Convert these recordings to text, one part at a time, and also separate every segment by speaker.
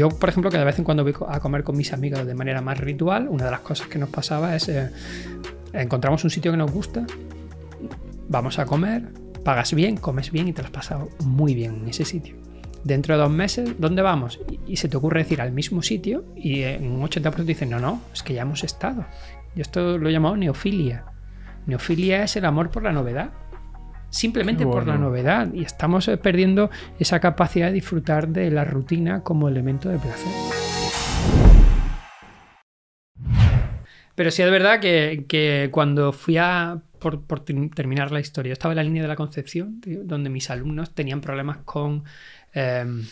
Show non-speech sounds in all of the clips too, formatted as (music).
Speaker 1: Yo, por ejemplo, que de vez en cuando voy a comer con mis amigos de manera más ritual, una de las cosas que nos pasaba es eh, encontramos un sitio que nos gusta, vamos a comer, pagas bien, comes bien y te has pasado muy bien en ese sitio. Dentro de dos meses, ¿dónde vamos? Y, se te ocurre decir al mismo sitio y en un 80% dicen, no, no, es que ya hemos estado. Y esto lo he llamado neofilia. Neofilia es el amor por la novedad simplemente por la novedad y estamos eh, perdiendo esa capacidad de disfrutar de la rutina como elemento de placer. Pero sí es verdad que, cuando fui a por, terminar la historia. estaba en la línea de la Concepción, donde mis alumnos tenían problemas con, em,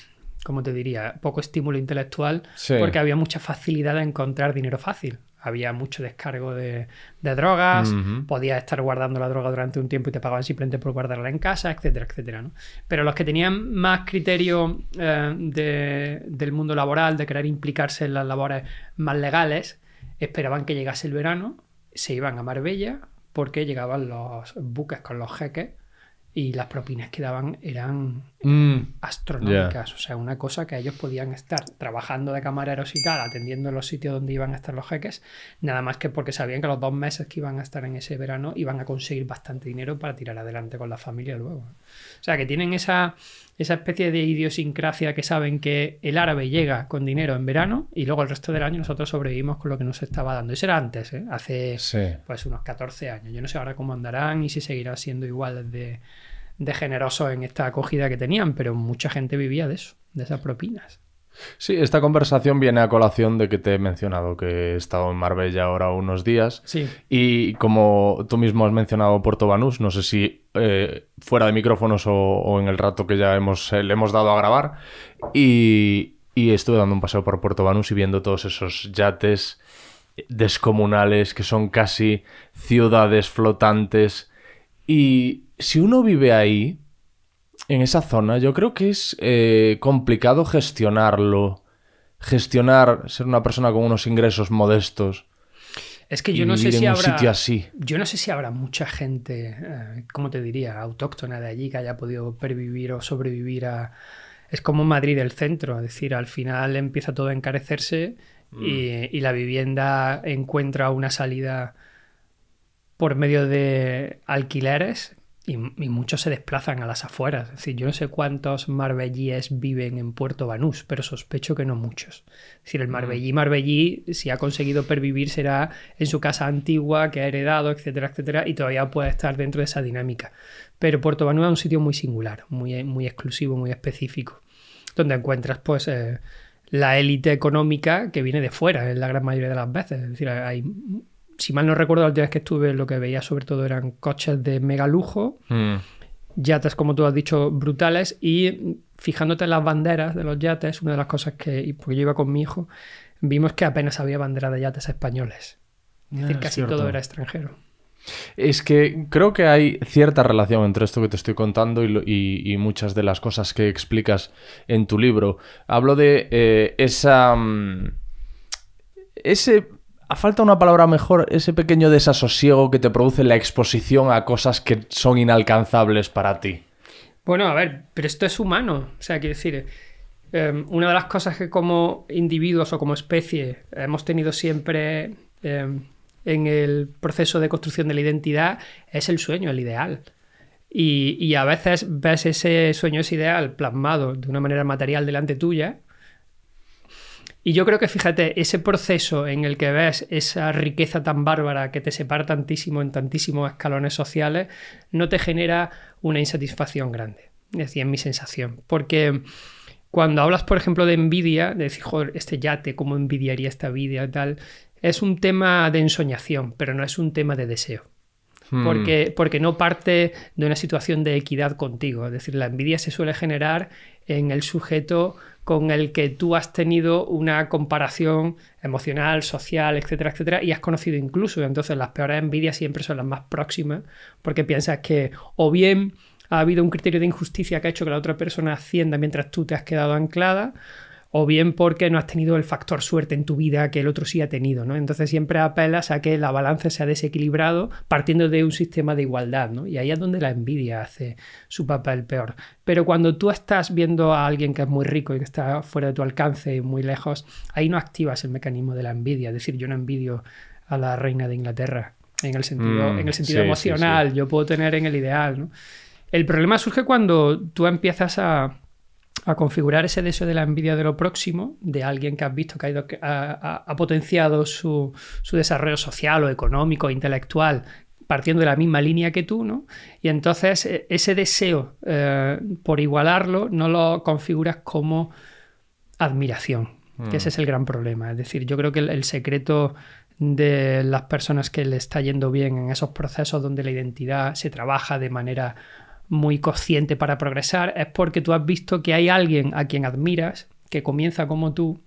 Speaker 1: como te diría? Poco estímulo intelectual, porque había mucha facilidad de encontrar dinero fácil había mucho descargo de, drogas, podías estar guardando la droga durante un tiempo y te pagaban simplemente por guardarla en casa, etcétera, etcétera. ¿no? Pero los que tenían más criterio eh, de, del mundo laboral, de querer implicarse en las labores más legales, esperaban que llegase el verano, se iban a Marbella porque llegaban los buques con los jeques y las propinas que daban eran Mm. astronómicas. O sea, una cosa que ellos podían estar trabajando de camareros y tal, atendiendo los sitios donde iban a estar los jeques, nada más que porque sabían que los dos meses que iban a estar en ese verano iban a conseguir bastante dinero para tirar adelante con la familia luego. O sea, que tienen esa, esa especie de idiosincrasia que saben que el árabe llega con dinero en verano y luego el resto del año nosotros sobrevivimos con lo que nos estaba dando. Eso era antes, ¿eh? hace pues unos 14 años. Yo no sé ahora cómo andarán y si seguirá siendo igual desde de generoso en esta acogida que tenían, pero mucha gente vivía de eso, de esas propinas.
Speaker 2: Sí, esta conversación viene a colación de que te he mencionado que he estado en Marbella ahora unos días. Sí. Y como tú mismo has mencionado Puerto Banús, no sé si eh, fuera de micrófonos o, en el rato que ya hemos, eh, le hemos dado a grabar. Y, y, estuve dando un paseo por Puerto Banús y viendo todos esos yates descomunales que son casi ciudades flotantes. Y si uno vive ahí, en esa zona, yo creo que es eh, complicado gestionarlo. Gestionar ser una persona con unos ingresos modestos. Es que yo no sé si habrá.
Speaker 1: Yo no sé si habrá mucha gente, eh, ¿cómo te diría? autóctona de allí que haya podido pervivir o sobrevivir a. Es como Madrid el centro, es decir, al final empieza todo a encarecerse mm. y, la vivienda encuentra una salida por medio de alquileres y, muchos se desplazan a las afueras. Es decir, yo no sé cuántos marbellíes viven en Puerto Banús, pero sospecho que no muchos. Es decir, el mm. marbellí marbellí, si ha conseguido pervivir, será en su casa antigua que ha heredado, etcétera, etcétera, y todavía puede estar dentro de esa dinámica. Pero Puerto Banús es un sitio muy singular, muy, muy exclusivo, muy específico, donde encuentras, pues. Eh, la élite económica que viene de fuera, en la gran mayoría de las veces. Es decir, hay si mal no recuerdo, el día que estuve, lo que veía sobre todo eran coches de mega lujo, mm. yates, como tú has dicho, brutales. Y fijándote en las banderas de los yates, una de las cosas que, porque yo iba con mi hijo, vimos que apenas había bandera de yates españoles. Es decir, ah, casi todo era extranjero.
Speaker 2: Es que creo que hay cierta relación entre esto que te estoy contando y, muchas de las cosas que explicas en tu libro. Hablo de eh, esa... Mm, ese falta una palabra mejor ese pequeño desasosiego que te produce la exposición a cosas que son inalcanzables para ti?
Speaker 1: Bueno, a ver, pero esto es humano. O sea, quiero decir, em, una de las cosas que como individuos o como especie hemos tenido siempre em, en el proceso de construcción de la identidad es el sueño, el ideal. Y, y a veces ves ese sueño, ese ideal plasmado de una manera material delante tuya y yo creo que, fíjate, ese proceso en el que ves esa riqueza tan bárbara que te separa tantísimo en tantísimos escalones sociales, no te genera una insatisfacción grande. Es decir, en mi sensación. Porque cuando hablas, por ejemplo, de envidia, de decir, joder, este yate, cómo envidiaría esta vida y tal, es un tema de ensoñación, pero no es un tema de deseo. Hmm. Porque, porque no parte de una situación de equidad contigo. Es decir, la envidia se suele generar en el sujeto con el que tú has tenido una comparación emocional, social, etcétera, etcétera, y has conocido incluso. Entonces las peores envidias siempre son las más próximas, porque piensas que o bien ha habido un criterio de injusticia que ha hecho que la otra persona ascienda mientras tú te has quedado anclada, o bien porque no has tenido el factor suerte en tu vida que el otro sí ha tenido, ¿no? Entonces siempre apelas a que la balanza ha desequilibrado partiendo de un sistema de igualdad, ¿no? Y ahí es donde la envidia hace su papel peor. Pero cuando tú estás viendo a alguien que es muy rico y que está fuera de tu alcance y muy lejos, ahí no activas el mecanismo de la envidia, es decir, yo no envidio a la reina de Inglaterra en el sentido, mm, en el sentido emocional, yo puedo tener en el ideal, ¿no? El problema surge cuando tú empiezas a a configurar ese deseo de la envidia de lo próximo, de alguien que has visto que ha, ido, ha, potenciado su, desarrollo social o económico, intelectual, partiendo de la misma línea que tú, ¿no? Y entonces e, ese deseo eh, por igualarlo no lo configuras como admiración, que ese mm. es el gran problema. Es decir, yo creo que el, el secreto de las personas que le está yendo bien en esos procesos donde la identidad se trabaja de manera muy consciente para progresar, es porque tú has visto que hay alguien a quien admiras, que comienza como tú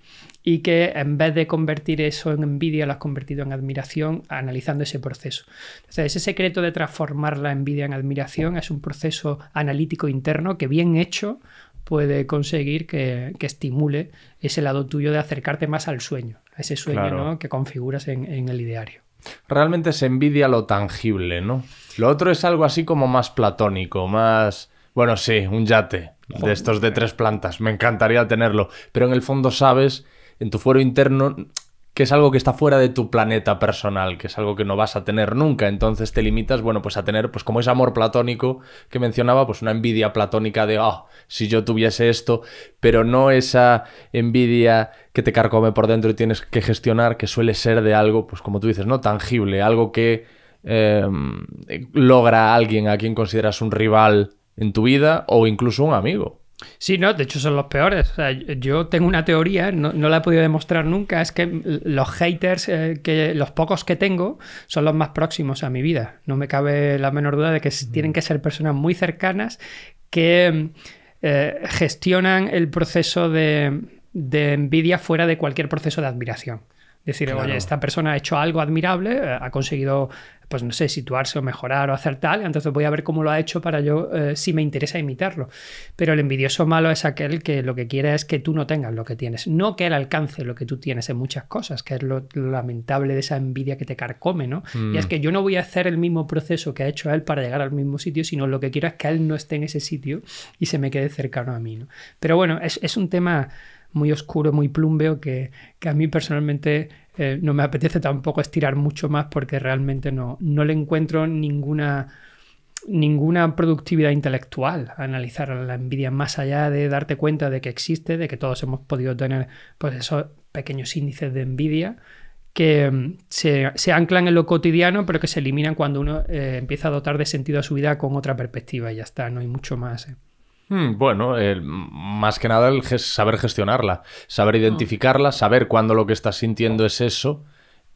Speaker 1: y que en vez de convertir eso en envidia, lo has convertido en admiración analizando ese proceso. Entonces, ese secreto de transformar la envidia en admiración es un proceso analítico interno que bien hecho puede conseguir que, estimule ese lado tuyo de acercarte más al sueño, a ese sueño que configuras en, en el ideario.
Speaker 2: Realmente se envidia lo tangible, ¿no? Lo otro es algo así como más platónico, más... Bueno, sí, un yate de estos de tres plantas. Me encantaría tenerlo. Pero en el fondo sabes, en tu fuero interno, que es algo que está fuera de tu planeta personal, que es algo que no vas a tener nunca. Entonces te limitas, bueno, pues a tener, pues como ese amor platónico que mencionaba, pues una envidia platónica de, oh, si yo tuviese esto, pero no esa envidia que te carcome por dentro y tienes que gestionar, que suele ser de algo, pues como tú dices, no tangible, algo que Em, logra alguien a quien consideras un rival en tu vida o incluso un amigo.
Speaker 1: Sí, no, de hecho son los peores. yo tengo una teoría, no, la he podido demostrar nunca, es que los haters, eh, que los pocos que tengo, son los más próximos a mi vida. No me cabe la menor duda de que tienen que ser personas muy cercanas que eh, gestionan el proceso de envidia fuera de cualquier proceso de admiración. Decir, oye, esta persona ha hecho algo admirable, eh, ha conseguido, pues no sé, situarse o mejorar o hacer tal, entonces voy a ver cómo lo ha hecho para yo, eh, si me interesa imitarlo. Pero el envidioso malo es aquel que lo que quiere es que tú no tengas lo que tienes, no que él alcance lo que tú tienes en muchas cosas, que es lo, lamentable de esa envidia que te carcome, ¿no? Y es mm. que yo no voy a hacer el mismo proceso que ha hecho él para llegar al mismo sitio, sino lo que quiero es que él no esté en ese sitio y se me quede cercano a mí, ¿no? Pero bueno, es, es un tema muy oscuro, muy plumbeo, que, a mí personalmente eh, no me apetece tampoco estirar mucho más porque realmente no, le encuentro ninguna ninguna productividad intelectual analizar la envidia más allá de darte cuenta de que existe, de que todos hemos podido tener pues esos pequeños índices de envidia que mm, se, se anclan en lo cotidiano pero que se eliminan cuando uno eh, empieza a dotar de sentido a su vida con otra perspectiva y ya está, no hay mucho más. Eh.
Speaker 2: Hmm, bueno, más que nada el saber gestionarla, saber ah. identificarla, saber cuándo lo que estás sintiendo es eso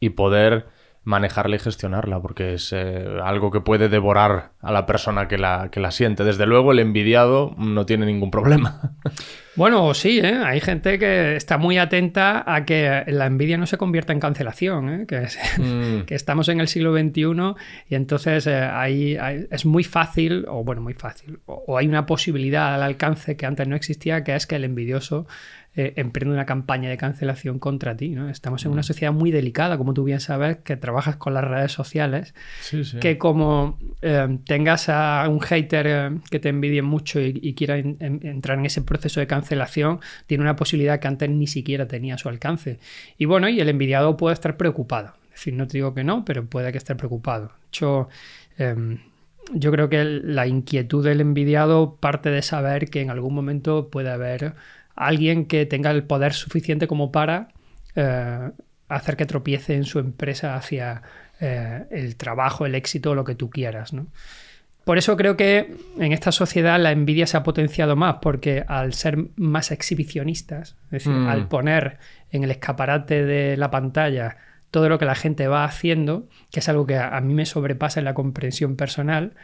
Speaker 2: y poder manejarla y gestionarla, porque es eh, algo que puede devorar a la persona que la, que la siente. Desde luego, el envidiado no tiene ningún problema.
Speaker 1: (laughs) Bueno, sí, ¿eh? hay gente que está muy atenta a que la envidia no se convierta en cancelación, ¿eh? (laughs) mm. que, estamos en el siglo XXI y entonces es muy fácil, o bueno, muy fácil, o hay una posibilidad al alcance que antes no existía, que es que el envidioso eh, emprende una campaña de cancelación contra ti. ¿no? Estamos en una mm. sociedad muy delicada, como tú bien sabes, que trabajas con las redes sociales, que como eh, tengas a un hater eh, que te envidie mucho y, quiera entrar en ese proceso de cancelación, tiene una posibilidad que antes ni siquiera tenía a su alcance. Y bueno, y el envidiado puede estar preocupado. Es decir, no te digo que no, pero puede que esté preocupado. hecho, em, yo creo que la inquietud del envidiado parte de saber que en algún momento puede haber alguien que tenga el poder suficiente como para eh, hacer que tropiece en su empresa hacia eh, el trabajo, el éxito, lo que tú quieras. Por eso creo que en esta sociedad la envidia se ha potenciado más, porque al ser más exhibicionistas, es decir, mm. al poner en el escaparate de la pantalla todo lo que la gente va haciendo, que es algo que a mí me sobrepasa en la comprensión personal,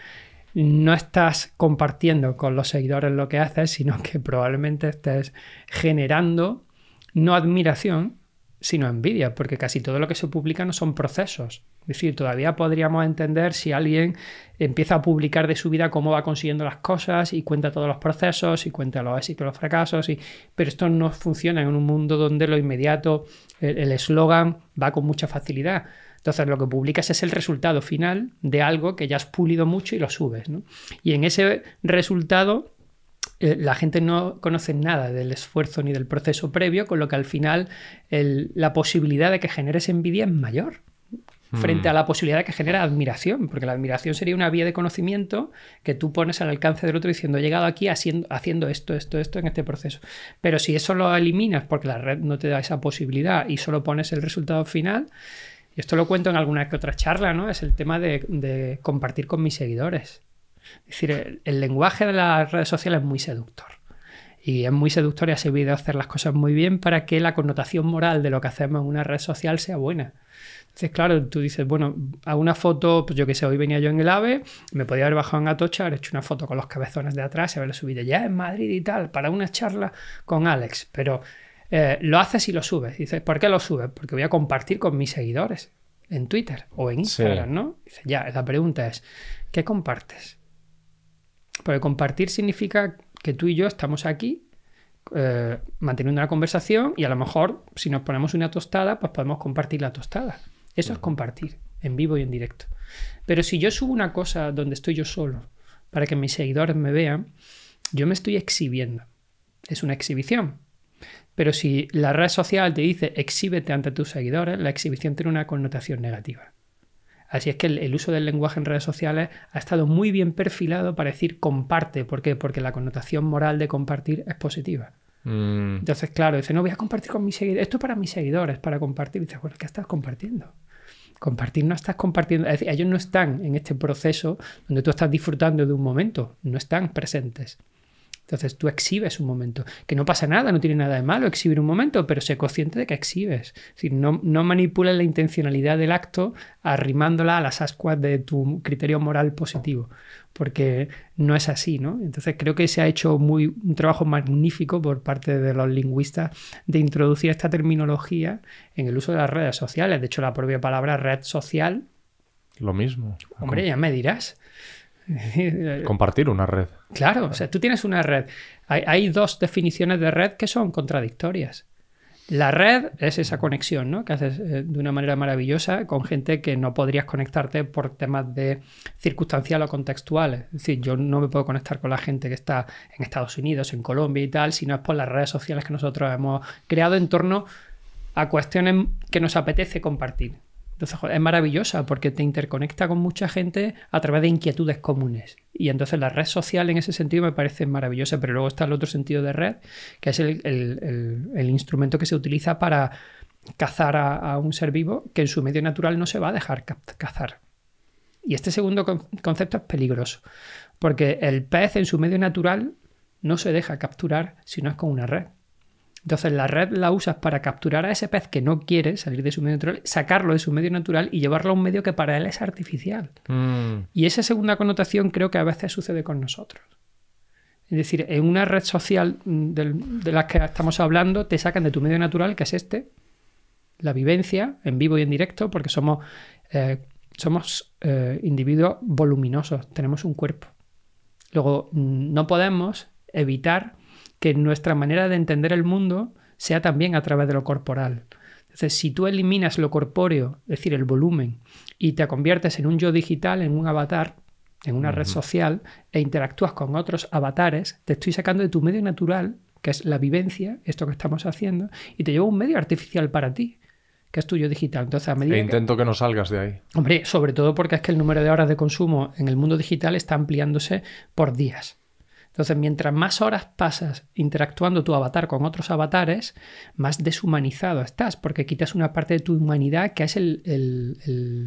Speaker 1: no estás compartiendo con los seguidores lo que haces, sino que probablemente estés generando no admiración, sino envidia, porque casi todo lo que se publica no son procesos. Es decir, todavía podríamos entender si alguien empieza a publicar de su vida cómo va consiguiendo las cosas y cuenta todos los procesos y cuenta los éxitos, los fracasos, pero esto no funciona en un mundo donde lo inmediato, el eslogan va con mucha facilidad. Entonces lo que publicas es el resultado final de algo que ya has pulido mucho y lo subes. ¿no? Y en ese resultado eh, la gente no conoce nada del esfuerzo ni del proceso previo, con lo que al final la posibilidad de que generes envidia es mayor hmm. frente a la posibilidad de que genera admiración, porque la admiración sería una vía de conocimiento que tú pones al alcance del otro diciendo, he llegado aquí haciendo esto, esto, esto en este proceso. Pero si eso lo eliminas porque la red no te da esa posibilidad y solo pones el resultado final, y esto lo cuento en alguna que otra charla, ¿no? Es el tema de, compartir con mis seguidores. Es decir, el, lenguaje de las redes sociales es muy seductor. Y es muy seductor y ha servido hacer las cosas muy bien para que la connotación moral de lo que hacemos en una red social sea buena. Entonces, claro, tú dices, bueno, a una foto, pues yo que sé, hoy venía yo en el AVE, me podía haber bajado en Atocha, haber hecho una foto con los cabezones de atrás y haber subido ya en Madrid y tal, para una charla con Alex. Pero eh, lo haces y lo subes. Dices, ¿por qué lo subes? Porque voy a compartir con mis seguidores en Twitter o en Instagram, ¿no? ya, la pregunta es, ¿qué compartes? Porque compartir significa que tú y yo estamos aquí eh, manteniendo una conversación y a lo mejor si nos ponemos una tostada, pues podemos compartir la tostada. Eso es compartir en vivo y en directo. Pero si yo subo una cosa donde estoy yo solo para que mis seguidores me vean, yo me estoy exhibiendo. Es una exhibición. Pero si la red social te dice exhíbete ante tus seguidores, la exhibición tiene una connotación negativa. Así es que el, uso del lenguaje en redes sociales ha estado muy bien perfilado para decir comparte. ¿Por qué? Porque la connotación moral de compartir es positiva.
Speaker 3: Mm. Entonces,
Speaker 1: claro, dice, no voy a compartir con mis seguidores. Esto es para mis seguidores, para compartir. ¿qué estás compartiendo? Compartir no estás compartiendo. Es decir, ellos no están en este proceso donde tú estás disfrutando de un momento. No están presentes. Entonces tú exhibes un momento, que no pasa nada, no tiene nada de malo exhibir un momento, pero sé consciente de que exhibes. no, no manipules la intencionalidad del acto arrimándola a las ascuas de tu criterio moral positivo, porque no es así, ¿no? Entonces creo que se ha hecho muy, un trabajo magnífico por parte de los lingüistas de introducir esta terminología en el uso de las redes sociales. De hecho, la propia palabra red social...
Speaker 2: Lo mismo. Hombre,
Speaker 1: ya me dirás. (laughs) Compartir
Speaker 2: una red. Claro, o sea,
Speaker 1: tú tienes una red. Hay, dos definiciones de red que son contradictorias. La red es esa conexión ¿no? que haces eh, de una manera maravillosa con gente que no podrías conectarte por temas de circunstancial o contextual, Es decir, yo no me puedo conectar con la gente que está en Estados Unidos, en Colombia y tal, sino es por las redes sociales que nosotros hemos creado en torno a cuestiones que nos apetece compartir. Entonces es maravillosa porque te interconecta con mucha gente a través de inquietudes comunes. Y entonces la red social en ese sentido me parece maravillosa, pero luego está el otro sentido de red, que es el, instrumento que se utiliza para cazar a, a, un ser vivo que en su medio natural no se va a dejar cazar. Y este segundo concepto es peligroso, porque el pez en su medio natural no se deja capturar si no es con una red. Entonces la red la usas para capturar a ese pez que no quiere salir de su medio natural, sacarlo de su medio natural y llevarlo a un medio que para él es artificial. Mm. Y esa segunda connotación creo que a veces sucede con nosotros. Es decir, en una red social mm, de las que estamos hablando, te sacan de tu medio natural, que es este, la vivencia, en vivo y en directo, porque somos, eh, somos eh, individuos voluminosos, tenemos un cuerpo. Luego, mm, no podemos evitar que nuestra manera de entender el mundo sea también a través de lo corporal. Entonces, si tú eliminas lo corpóreo, es decir, el volumen, y te conviertes en un yo digital, en un avatar, en una red social, e interactúas con otros avatares, te estoy sacando de tu medio natural, que es la vivencia, esto que estamos haciendo, y te llevo un medio artificial para ti que es tu yo digital. Entonces, a e
Speaker 2: intento que... no salgas de ahí.
Speaker 1: Hombre, sobre todo porque es que el número de horas de consumo en el mundo digital está ampliándose por días. Entonces, mientras más horas pasas interactuando tu avatar con otros avatares, más deshumanizado estás, porque quitas una parte de tu humanidad que es el,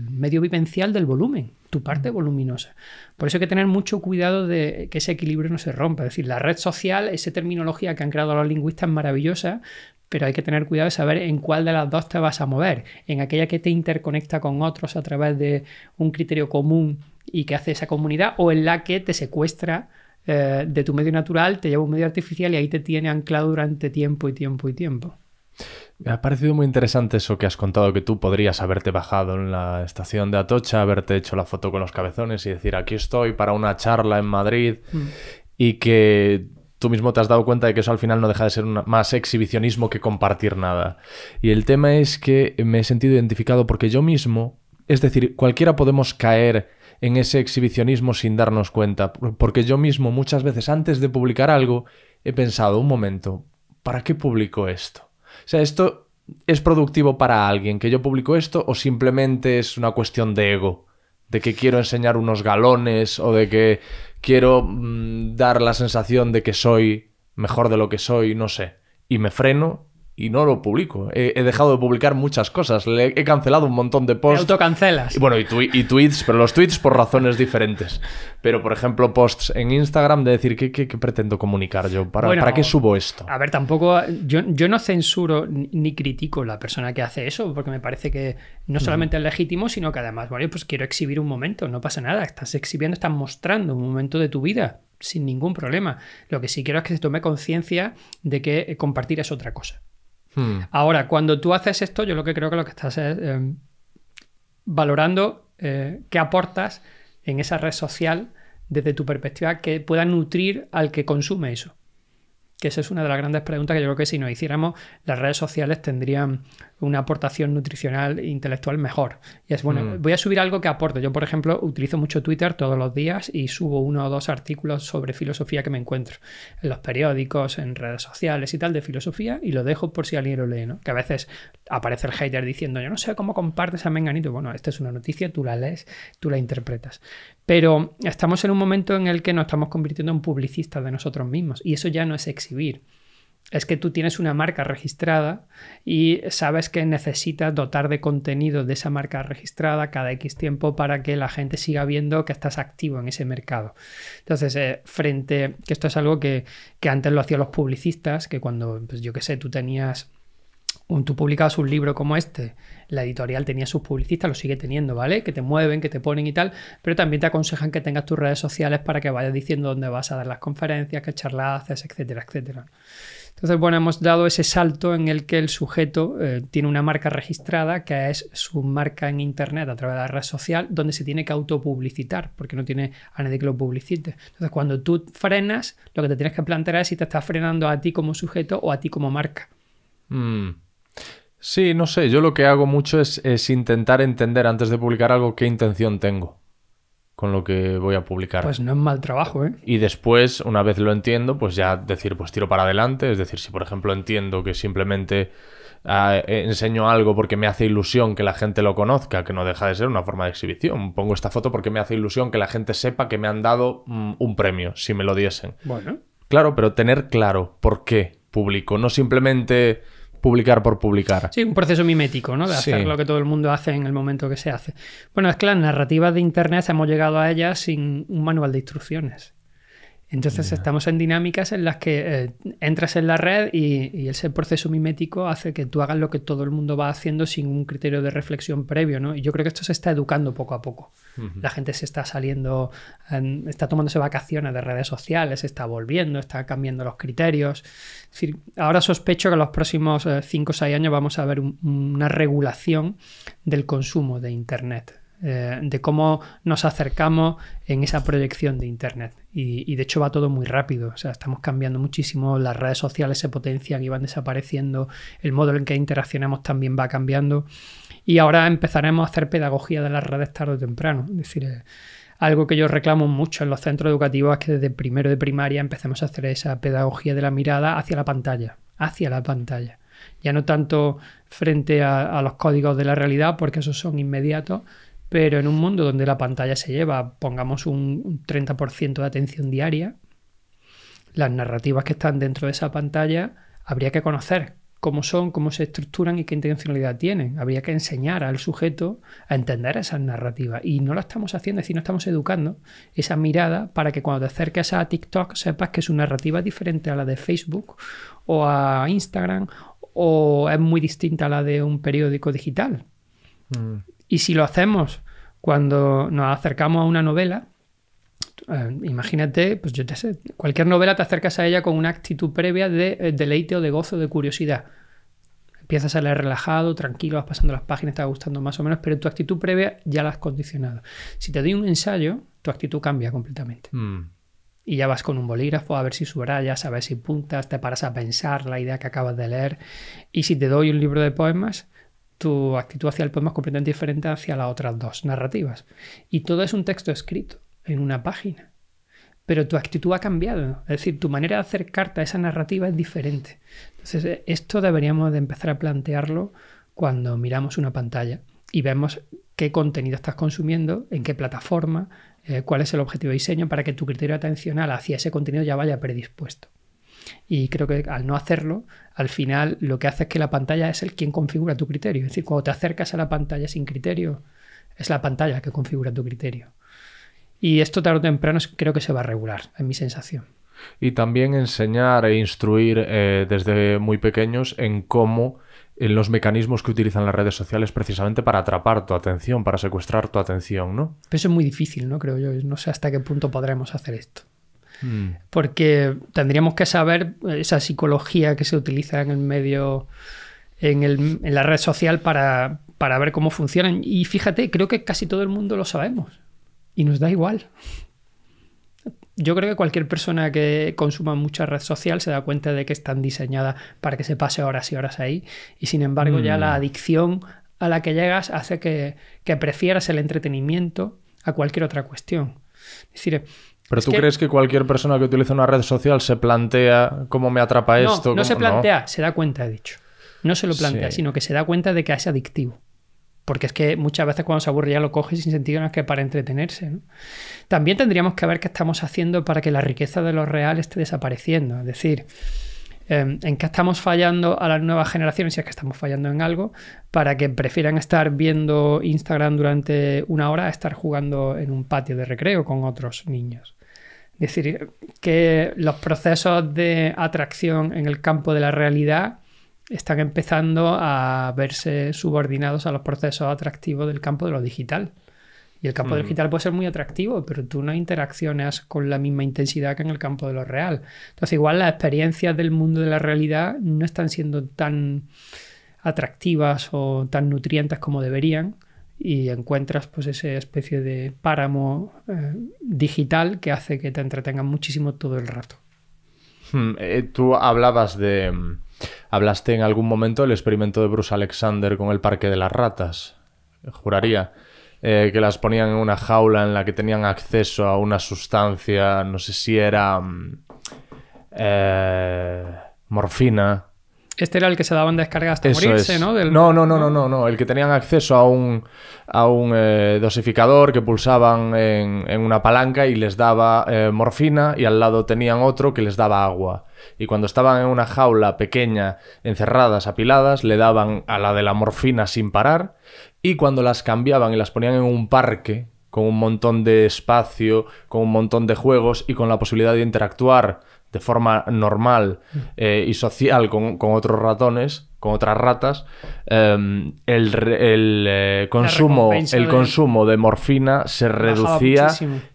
Speaker 1: medio vivencial del volumen, tu parte voluminosa. Por eso hay que tener mucho cuidado de que ese equilibrio no se rompa. Es decir, la red social, esa terminología que han creado los lingüistas es maravillosa, pero hay que tener cuidado de saber en cuál de las dos te vas a mover, en aquella que te interconecta con otros a través de un criterio común y que hace esa comunidad, o en la que te secuestra eh, de tu medio natural, te lleva un medio artificial y ahí te tiene anclado durante tiempo y tiempo y tiempo.
Speaker 2: Me ha parecido muy interesante eso que has contado, que tú podrías haberte bajado en la estación de Atocha, haberte hecho la foto con los cabezones y decir, aquí estoy para una charla en Madrid, mm. y que tú mismo te has dado cuenta de que eso al final no deja de ser más exhibicionismo que compartir nada. Y el tema es que me he sentido identificado porque yo mismo, es decir, cualquiera podemos caer en ese exhibicionismo sin darnos cuenta, porque yo mismo muchas veces antes de publicar algo he pensado, un momento, ¿para qué publico esto? O sea, esto es productivo para alguien que yo publico esto o simplemente es una cuestión de ego, de que quiero enseñar unos galones o de que quiero mm, dar la sensación de que soy mejor de lo que soy, no sé, y me freno y no lo publico. He, dejado de publicar muchas cosas. Le he cancelado un montón de posts. Te autocancelas. Y, bueno, y, y, tweets, pero los tweets por razones diferentes. Pero, por ejemplo, posts en Instagram de decir, ¿qué, pretendo comunicar yo? ¿Para, ¿Para qué subo esto?
Speaker 1: A ver, tampoco. Yo, no censuro ni critico la persona que hace eso, porque me parece que no solamente es legítimo, sino que además, bueno pues quiero exhibir un momento, no pasa nada. Estás exhibiendo, estás mostrando un momento de tu vida sin ningún problema. Lo que sí quiero es que se tome conciencia de que eh, compartir es otra cosa. Hmm. Ahora, cuando tú haces esto, yo lo que creo que lo que estás es em, valorando eh, qué aportas en esa red social desde tu perspectiva que pueda nutrir al que consume eso. Que esa es una de las grandes preguntas que yo creo que si nos hiciéramos, las redes sociales tendrían una aportación nutricional e intelectual mejor. Y es bueno, mm. voy a subir algo que aporte. Yo, por ejemplo, utilizo mucho Twitter todos los días y subo uno o dos artículos sobre filosofía que me encuentro en los periódicos, en redes sociales y tal de filosofía y lo dejo por si alguien lo lee, ¿no? Que a veces aparece el hater diciendo, yo no sé cómo compartes a Menganito. Bueno, esta es una noticia, tú la lees, tú la interpretas. Pero estamos en un momento en el que nos estamos convirtiendo en publicistas de nosotros mismos y eso ya no es exhibir es que tú tienes una marca registrada y sabes que necesitas dotar de contenido de esa marca registrada cada X tiempo para que la gente siga viendo que estás activo en ese mercado. Entonces, eh, frente, que esto es algo que, antes lo hacían los publicistas, que cuando, pues yo qué sé, tú tenías... tú publicabas un libro como este, la editorial tenía sus publicistas, lo sigue teniendo, ¿vale? Que te mueven, que te ponen y tal, pero también te aconsejan que tengas tus redes sociales para que vayas diciendo dónde vas a dar las conferencias, qué charla haces, etcétera, etcétera. Entonces, bueno, hemos dado ese salto en el que el sujeto eh, tiene una marca registrada, que es su marca en Internet a través de la red social, donde se tiene que autopublicitar, porque no tiene a nadie que lo publicite. Entonces, cuando tú frenas, lo que te tienes que plantear es si te estás frenando a ti como sujeto o a ti como marca.
Speaker 2: Mm. Sí, no sé, yo lo que hago mucho es intentar entender antes de publicar algo qué intención tengo con lo que voy a publicar. Pues
Speaker 1: no es mal trabajo, ¿eh?
Speaker 2: Y después, una vez lo entiendo, pues ya decir, pues tiro para adelante. Es decir, si por ejemplo entiendo que simplemente ah, eh, enseño algo porque me hace ilusión que la gente lo conozca, que no deja de ser una forma de exhibición. Pongo esta foto porque me hace ilusión que la gente sepa que me han dado mm, un premio, si me lo diesen. Bueno. Claro, pero tener claro por qué publico, no simplemente publicar por publicar. Sí, un
Speaker 1: proceso mimético, ¿no? De hacer lo que todo el mundo hace en el momento que se hace. Bueno, es que las narrativas de Internet hemos llegado a ellas sin un manual de instrucciones. Entonces estamos en dinámicas en las que eh, entras en la red y, ese proceso mimético hace que tú hagas lo que todo el mundo va haciendo sin un criterio de reflexión previo, ¿no? Y yo creo que esto se está educando poco a poco. La gente se está saliendo, em, está tomándose vacaciones de redes sociales, está volviendo, está cambiando los criterios. ahora sospecho que en los próximos 5 eh, o 6 años vamos a ver una regulación del consumo de Internet. Eh, de cómo nos acercamos en esa proyección de Internet. Y, de hecho va todo muy rápido. O sea, estamos cambiando muchísimo, las redes sociales se potencian y van desapareciendo, el modo en que interaccionamos también va cambiando. Y ahora empezaremos a hacer pedagogía de las redes tarde o temprano. Es decir, eh, algo que yo reclamo mucho en los centros educativos es que desde primero de primaria empecemos a hacer esa pedagogía de la mirada hacia la pantalla, hacia la pantalla. Ya no tanto frente a los códigos de la realidad, porque esos son inmediatos, pero en un mundo donde la pantalla se lleva, pongamos un 30% de atención diaria, las narrativas que están dentro de esa pantalla habría que conocer cómo son, cómo se estructuran y qué intencionalidad tienen. Habría que enseñar al sujeto a entender esas narrativas. Y no lo estamos haciendo, es decir, no estamos educando esa mirada para que cuando te acerques a TikTok sepas que su narrativa es diferente a la de Facebook o a Instagram o es muy distinta a la de un periódico digital. Mm. Y si lo hacemos cuando nos acercamos a una novela, eh, imagínate, pues yo te sé, cualquier novela te acercas a ella con una actitud previa de eh, deleite o de gozo, de curiosidad. Empiezas a leer relajado, tranquilo, vas pasando las páginas, te va gustando más o menos, pero tu actitud previa ya la has condicionado. Si te doy un ensayo, tu actitud cambia completamente. Mm. Y ya vas con un bolígrafo a ver si subrayas, a ver si puntas, te paras a pensar la idea que acabas de leer. Y si te doy un libro de poemas, tu actitud hacia el poema es completamente diferente hacia las otras dos narrativas. Y todo es un texto escrito en una página. Pero tu actitud ha cambiado, es decir, tu manera de acercarte a esa narrativa es diferente. Entonces, eh, esto deberíamos de empezar a plantearlo cuando miramos una pantalla y vemos qué contenido estás consumiendo, en qué plataforma, eh, cuál es el objetivo de diseño, para que tu criterio atencional hacia ese contenido ya vaya predispuesto. Y creo que al no hacerlo, al final lo que hace es que la pantalla es el quien configura tu criterio. Es decir, cuando te acercas a la pantalla sin criterio, es la pantalla que configura tu criterio. Y esto tarde o temprano creo que se va a regular, en mi sensación.
Speaker 2: Y también enseñar e instruir eh, desde muy pequeños en cómo en los mecanismos que utilizan las redes sociales precisamente para atrapar tu atención, para secuestrar tu atención, ¿no?
Speaker 1: eso es muy difícil, ¿no? Creo yo. No sé hasta qué punto podremos hacer esto. Mm. porque tendríamos que saber esa psicología que se utiliza en el medio, en, la red social para, ver cómo funcionan. Y fíjate, creo que casi todo el mundo lo sabemos y nos da igual. Yo creo que cualquier persona que consuma mucha red social se da cuenta de que están diseñadas para que se pase horas y horas ahí. Y sin embargo, ya la mm. adicción a la que llegas hace que, que, prefieras el entretenimiento a cualquier otra cuestión. Es decir, ¿Pero tú crees
Speaker 2: que cualquier persona que utiliza una red social se plantea cómo me atrapa esto? No, se plantea,
Speaker 1: se da cuenta, he dicho. No se lo plantea, sino que se da cuenta de que es adictivo. Porque es que muchas veces cuando se aburre ya lo coge sin sentido más que para entretenerse. También tendríamos que ver qué estamos haciendo para que la riqueza de lo real esté desapareciendo. Es decir, em, en qué estamos fallando a las nuevas generaciones, si es que estamos fallando en algo, para que prefieran estar viendo Instagram durante una hora a estar jugando en un patio de recreo con otros niños. Es decir, que los procesos de atracción en el campo de la realidad están empezando a verse subordinados a los procesos atractivos del campo de lo digital. Y el campo mm. digital puede ser muy atractivo, pero tú no interaccionas con la misma intensidad que en el campo de lo real. Entonces, igual las experiencias del mundo de la realidad no están siendo tan atractivas o tan nutrientes como deberían y encuentras pues esa especie de páramo eh, digital que hace que te entretengan muchísimo todo el rato.
Speaker 2: Hmm, eh, tú hablabas de... Mm, hablaste en algún momento del experimento de Bruce Alexander con el Parque de las Ratas, juraría. Eh, que las ponían en una jaula en la que tenían acceso a una sustancia, no sé si era mm, morfina, este era el que se daban descargas hasta ¿no? ¿no? No, no, no, no, El que tenían acceso a un, a un eh, dosificador que pulsaban en, en, una palanca y les daba eh, morfina y al lado tenían otro que les daba agua. Y cuando estaban en una jaula pequeña, encerradas, apiladas, le daban a la de la morfina sin parar y cuando las cambiaban y las ponían en un parque con un montón de espacio, con un montón de juegos y con la posibilidad de interactuar de forma normal mm. eh, y social con, otros ratones, con otras ratas, em, el, eh, consumo, el de... consumo de morfina se reducía,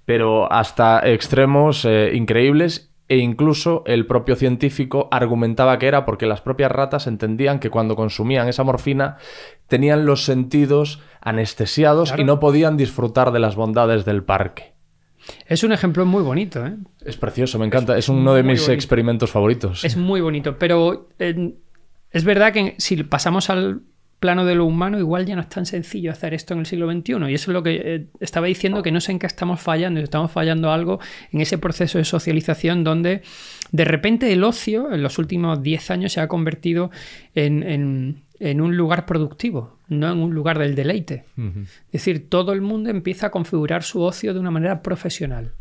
Speaker 2: pero hasta extremos eh, increíbles. E incluso el propio científico argumentaba que era porque las propias ratas entendían que cuando consumían esa morfina tenían los sentidos anestesiados y no podían disfrutar de las bondades del parque.
Speaker 1: Es un ejemplo muy bonito, ¿eh?
Speaker 2: Es precioso, me encanta. Es, uno de mis experimentos favoritos.
Speaker 1: Es muy bonito, pero eh, es verdad que si pasamos al plano de lo humano, igual ya no es tan sencillo hacer esto en el siglo XXI. Y eso es lo que eh, estaba diciendo, que no sé en qué estamos fallando, estamos fallando algo en ese proceso de socialización donde de repente el ocio en los últimos 10 años se ha convertido en en un lugar productivo, no en un lugar del deleite. Es decir, todo el mundo empieza a configurar su ocio de una manera profesional.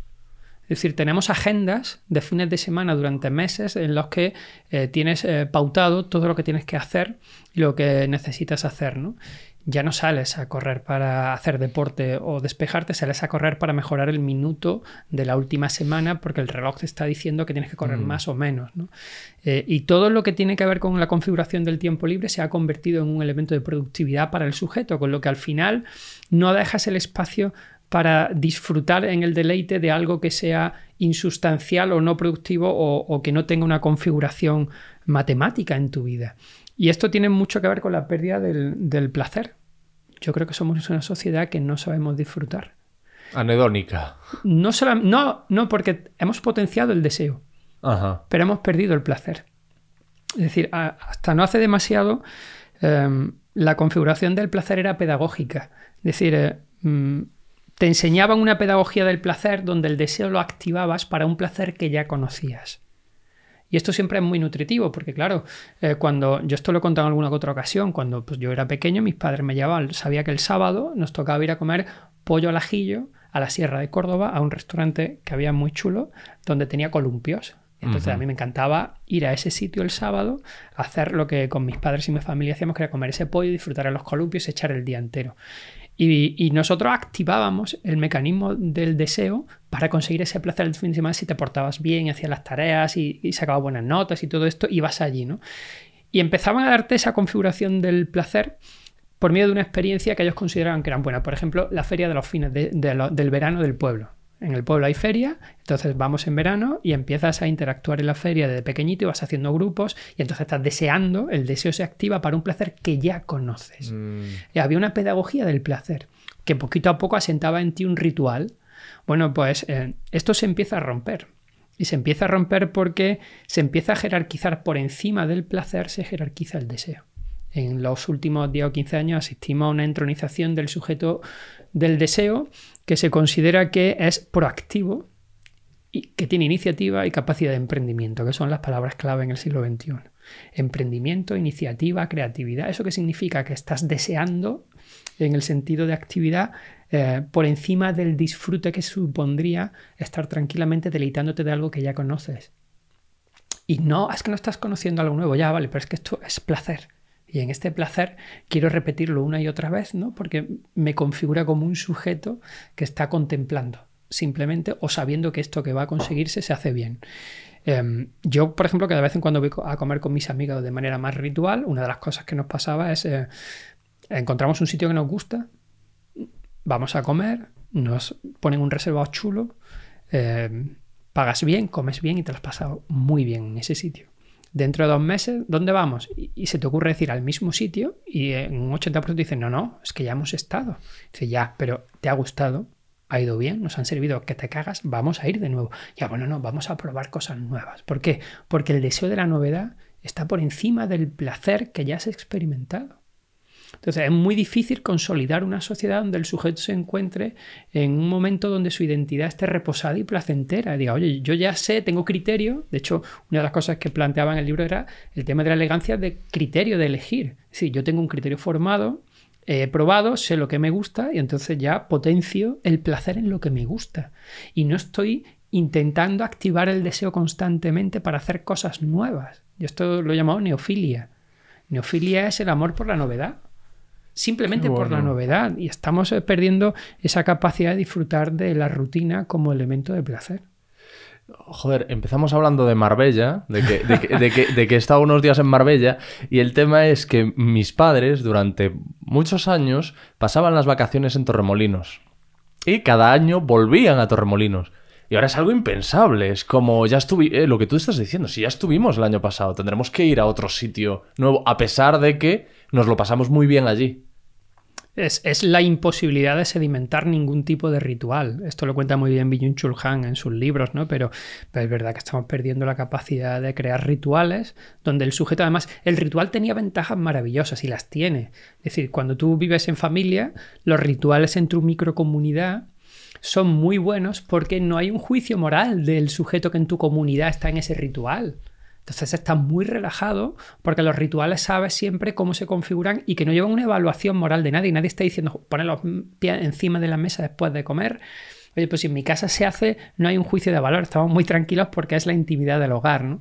Speaker 1: Es decir, tenemos agendas de fines de semana durante meses en los que eh, tienes eh, pautado todo lo que tienes que hacer y lo que necesitas hacer, ¿no? Ya no sales a correr para hacer deporte o despejarte, sales a correr para mejorar el minuto de la última semana porque el reloj te está diciendo que tienes que correr mm. más o menos. Eh, y todo lo que tiene que ver con la configuración del tiempo libre se ha convertido en un elemento de productividad para el sujeto, con lo que al final no dejas el espacio para disfrutar en el deleite de algo que sea insustancial o no productivo o, que no tenga una configuración matemática en tu vida. Y esto tiene mucho que ver con la pérdida del, placer. Yo creo que somos una sociedad que no sabemos disfrutar.
Speaker 2: Anedónica.
Speaker 1: No, no, no, porque hemos potenciado el deseo, pero hemos perdido el placer. Es decir, hasta no hace demasiado, em, la configuración del placer era pedagógica. Es decir, eh, mm, te enseñaban una pedagogía del placer donde el deseo lo activabas para un placer que ya conocías. Y esto siempre es muy nutritivo, porque claro, eh, cuando yo esto lo he contado en alguna otra ocasión, cuando pues, yo era pequeño, mis padres me llevaban, sabía que el sábado nos tocaba ir a comer pollo al ajillo a la Sierra de Córdoba, a un restaurante que había muy chulo, donde tenía columpios. Entonces a mí me encantaba ir a ese sitio el sábado, hacer lo que con mis padres y mi familia hacíamos, que era comer ese pollo, disfrutar a los columpios y echar el día entero. Y, nosotros activábamos el mecanismo del deseo para conseguir ese placer el fin de semana si te portabas bien, hacías las tareas y, sacabas buenas notas y todo esto, ibas allí, ¿no? Y empezaban a darte esa configuración del placer por medio de una experiencia que ellos consideraban que eran buena. Por ejemplo, la feria de los fines del verano del pueblo en el pueblo hay feria, entonces vamos en verano y empiezas a interactuar en la feria desde pequeñito y vas haciendo grupos y entonces estás deseando, el deseo se activa para un placer que ya conoces. Mm. Y había una pedagogía del placer que poquito a poco asentaba en ti un ritual. Bueno, pues eh, esto se empieza a romper. Y se empieza a romper porque se empieza a jerarquizar por encima del placer, se jerarquiza el deseo. En los últimos 10 o 15 años asistimos a una entronización del sujeto del deseo que se considera que es proactivo y que tiene iniciativa y capacidad de emprendimiento, que son las palabras clave en el siglo XXI. Emprendimiento, iniciativa, creatividad. ¿Eso qué significa? Que estás deseando en el sentido de actividad eh, por encima del disfrute que supondría estar tranquilamente deleitándote de algo que ya conoces. Y no, es que no estás conociendo algo nuevo, ya vale, pero es que esto es placer. Y en este placer quiero repetirlo una y otra vez, ¿no? Porque me configura como un sujeto que está contemplando simplemente o sabiendo que esto que va a conseguirse se hace bien. Em, yo, por ejemplo, cada vez en cuando voy a comer con mis amigos de manera más ritual, una de las cosas que nos pasaba es, eh, encontramos un sitio que nos gusta, vamos a comer, nos ponen un reservado chulo, em, pagas bien, comes bien y te lo has pasado muy bien en ese sitio dentro de dos meses, ¿dónde vamos? Y, se te ocurre decir al mismo sitio y en un 80% dicen, no, no, es que ya hemos estado. Dice, ya, pero ¿te ha gustado? ¿Ha ido bien? ¿Nos han servido? ¿Que te cagas? Vamos a ir de nuevo. Ya, bueno, no, vamos a probar cosas nuevas. ¿Por qué? Porque el deseo de la novedad está por encima del placer que ya has experimentado. Entonces es muy difícil consolidar una sociedad donde el sujeto se encuentre en un momento donde su identidad esté reposada y placentera. diga, oye, yo ya sé, tengo criterio. De hecho, una de las cosas que planteaba en el libro era el tema de la elegancia de criterio de elegir. si yo tengo un criterio formado, he probado, sé lo que me gusta y entonces ya potencio el placer en lo que me gusta. Y no estoy intentando activar el deseo constantemente para hacer cosas nuevas. Y esto lo he llamado neofilia. Neofilia es el amor por la novedad simplemente por la novedad y estamos eh, perdiendo esa capacidad de disfrutar de la rutina como elemento de placer.
Speaker 2: Joder, empezamos hablando de Marbella, de que, de, he estado unos días en Marbella, y el tema es que mis padres durante muchos años pasaban las vacaciones en Torremolinos. Y cada año volvían a Torremolinos. Y ahora es algo impensable, es como ya estuve, eh, lo que tú estás diciendo, si ya estuvimos el año pasado, tendremos que ir a otro sitio nuevo, a pesar de que nos lo pasamos muy bien allí.
Speaker 1: Es, la imposibilidad de sedimentar ningún tipo de ritual. Esto lo cuenta muy bien Byung Chul Han en sus libros, ¿no? Pero, pero, es verdad que estamos perdiendo la capacidad de crear rituales donde el sujeto, además, el ritual tenía ventajas maravillosas y las tiene. Es decir, cuando tú vives en familia, los rituales en tu microcomunidad son muy buenos porque no hay un juicio moral del sujeto que en tu comunidad está en ese ritual. Entonces está muy relajado porque los rituales saben siempre cómo se configuran y que no llevan una evaluación moral de nadie. Nadie está diciendo, poner los pies encima de la mesa después de comer. Oye, pues si en mi casa se hace, no hay un juicio de valor. Estamos muy tranquilos porque es la intimidad del hogar, ¿no?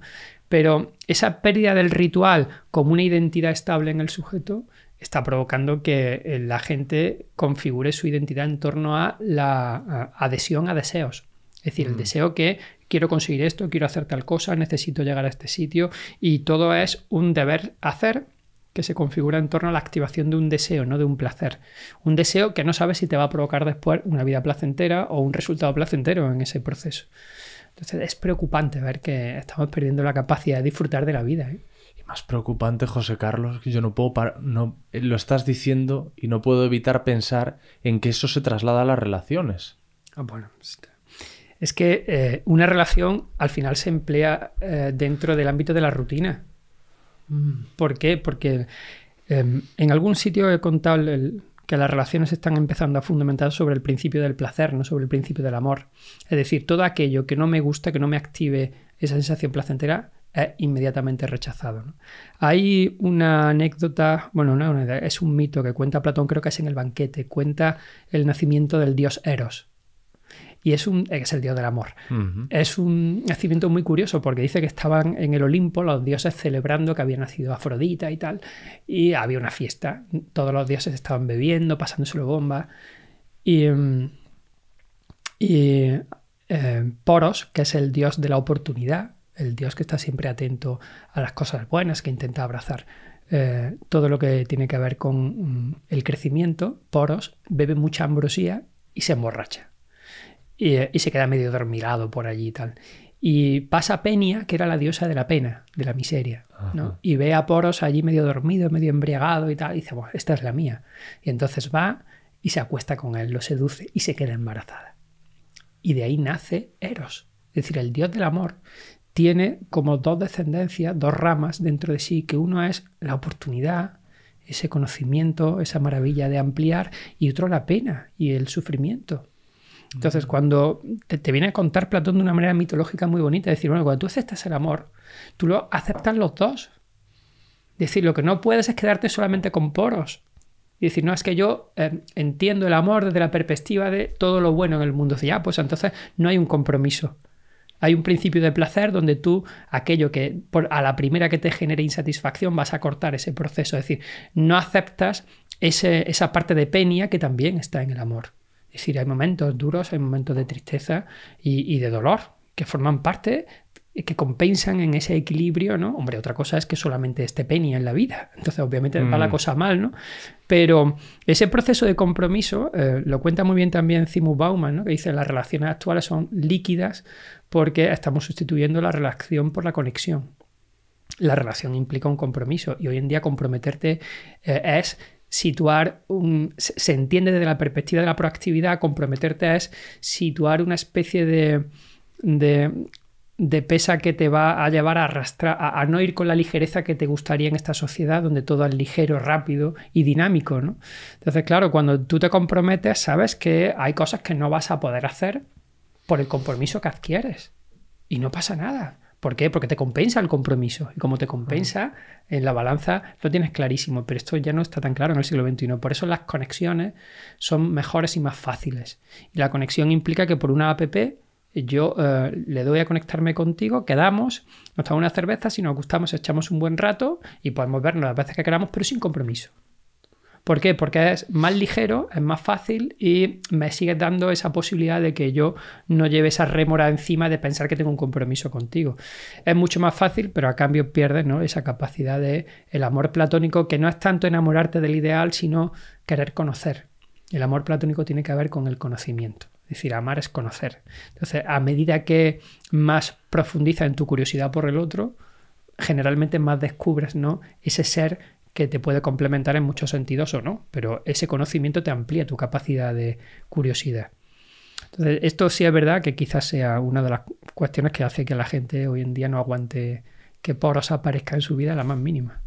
Speaker 1: Pero esa pérdida del ritual como una identidad estable en el sujeto está provocando que eh, la gente configure su identidad en torno a la adhesión a deseos. Es decir, el mm. deseo que quiero conseguir esto, quiero hacer tal cosa, necesito llegar a este sitio y todo es un deber hacer que se configura en torno a la activación de un deseo, no de un placer. Un deseo que no sabes si te va a provocar después una vida placentera o un resultado placentero en ese proceso. Entonces es preocupante ver que estamos perdiendo la capacidad de disfrutar de la vida. ¿eh?
Speaker 2: Y más preocupante, José Carlos, que yo no puedo no, eh, lo estás diciendo y no puedo evitar pensar en que eso se traslada a las relaciones.
Speaker 3: Ah, bueno,
Speaker 1: es que eh, una relación al final se emplea eh, dentro del ámbito de la rutina. Mm. ¿Por qué? Porque em, en algún sitio he contado que las relaciones están empezando a fundamentar sobre el principio del placer, no sobre el principio del amor. Es decir, todo aquello que no me gusta, que no me active esa sensación placentera, es inmediatamente rechazado. Hay una anécdota, bueno, no, es un mito que cuenta Platón, creo que es en el banquete, cuenta el nacimiento del dios Eros y es, un, eh, es el dios del amor. Es un nacimiento muy curioso porque dice que estaban en el Olimpo los dioses celebrando que había nacido Afrodita y tal, y había una fiesta, todos los dioses estaban bebiendo, pasándoselo bomba y, em, y eh, Poros, que es el dios de la oportunidad, el dios que está siempre atento a las cosas buenas, que intenta abrazar eh, todo lo que tiene que ver con mm, el crecimiento, Poros bebe mucha ambrosía y se emborracha. Eh, y, se queda medio dormilado por allí y tal. Y pasa Penia, que era la diosa de la pena, de la miseria, ¿no? Y ve a Poros allí medio dormido, medio embriagado y tal, y dice, bueno, esta es la mía. Y entonces va y se acuesta con él, lo seduce y se queda embarazada. Y de ahí nace Eros, es decir, el dios del amor, tiene como dos descendencias, dos ramas dentro de sí, que uno es la oportunidad, ese conocimiento, esa maravilla de ampliar, y otro la pena y el sufrimiento. Entonces, cuando te, viene a contar Platón de una manera mitológica muy bonita, decir, bueno, cuando tú aceptas el amor, tú lo aceptas los dos. Es decir, lo que no puedes es quedarte solamente con poros. Y decir, no, es que yo eh, entiendo el amor desde la perspectiva de todo lo bueno en el mundo. Ya, pues entonces no hay un compromiso. Hay un principio de placer donde tú, aquello que a la primera que te genere insatisfacción, vas a cortar ese proceso. Es decir, no aceptas esa parte de penia que también está en el amor. Es decir, hay momentos duros, hay momentos de tristeza y, de dolor que forman parte que compensan en ese equilibrio, ¿no? Hombre, otra cosa es que solamente esté Peña en la vida. Entonces, obviamente, va la mm. cosa mal, ¿no? Pero ese proceso de compromiso eh, lo cuenta muy bien también Zimu Bauman, ¿no? Que dice, las relaciones actuales son líquidas porque estamos sustituyendo la relación por la conexión. La relación implica un compromiso y hoy en día comprometerte eh, es situar, se entiende desde la perspectiva de la proactividad, comprometerte es situar una especie de, de, de pesa que te va a llevar a arrastrar, a, a, no ir con la ligereza que te gustaría en esta sociedad donde todo es ligero, rápido y dinámico. ¿no? Entonces, claro, cuando tú te comprometes, sabes que hay cosas que no vas a poder hacer por el compromiso que adquieres. Y no pasa nada. ¿Por qué? Porque te compensa el compromiso. Y como te compensa, en la balanza lo tienes clarísimo, pero esto ya no está tan claro en el siglo XXI. Por eso las conexiones son mejores y más fáciles. Y la conexión implica que por una app yo eh, le doy a conectarme contigo, quedamos, nos tomamos una cerveza, si nos gustamos echamos un buen rato y podemos vernos las veces que queramos, pero sin compromiso. ¿Por qué? Porque es más ligero, es más fácil y me sigue dando esa posibilidad de que yo no lleve esa rémora encima de pensar que tengo un compromiso contigo. Es mucho más fácil, pero a cambio pierdes ¿no? esa capacidad de el amor platónico, que no es tanto enamorarte del ideal, sino querer conocer. El amor platónico tiene que ver con el conocimiento. Es decir, amar es conocer. Entonces, a medida que más profundiza en tu curiosidad por el otro, generalmente más descubres ¿no? ese ser que te puede complementar en muchos sentidos o no, pero ese conocimiento te amplía tu capacidad de curiosidad. Entonces, esto sí es verdad que quizás sea una de las cuestiones que hace que la gente hoy en día no aguante que poros aparezca en su vida la más mínima.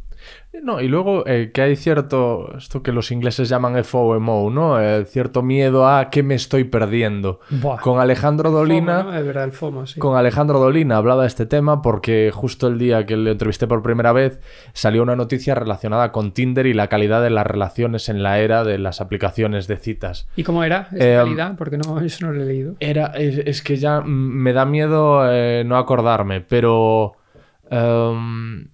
Speaker 2: No, y luego eh, que hay cierto, esto que los ingleses llaman FOMO, ¿no? cierto miedo a qué me estoy perdiendo. Con Alejandro Dolina...
Speaker 1: verdad, el FOMO, sí. Con
Speaker 2: Alejandro Dolina hablaba de este tema porque justo el día que le entrevisté por primera vez salió una noticia relacionada con Tinder y la calidad de las relaciones en la era de las aplicaciones de citas.
Speaker 1: ¿Y cómo era esa eh, calidad? Porque no, eso no lo he leído.
Speaker 2: Era, es, que ya me da miedo eh, no acordarme, pero... Em,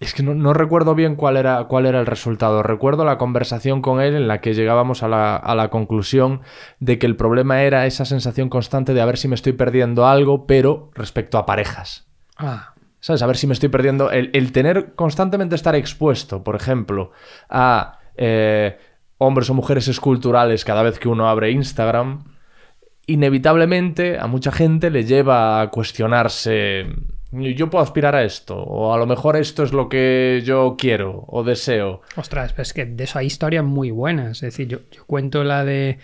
Speaker 2: es que no, recuerdo bien cuál era, cuál era el resultado. Recuerdo la conversación con él en la que llegábamos a la, conclusión de que el problema era esa sensación constante de a ver si me estoy perdiendo algo, pero respecto a parejas. Ah. ¿Sabes? A ver si me estoy perdiendo. El, tener constantemente estar expuesto, por ejemplo, a eh, hombres o mujeres esculturales cada vez que uno abre Instagram, inevitablemente a mucha gente le lleva a cuestionarse yo puedo aspirar a esto, o a lo mejor esto es lo que yo quiero o deseo.
Speaker 1: Ostras, es que de eso hay historias muy buenas. Es decir, yo, yo cuento la de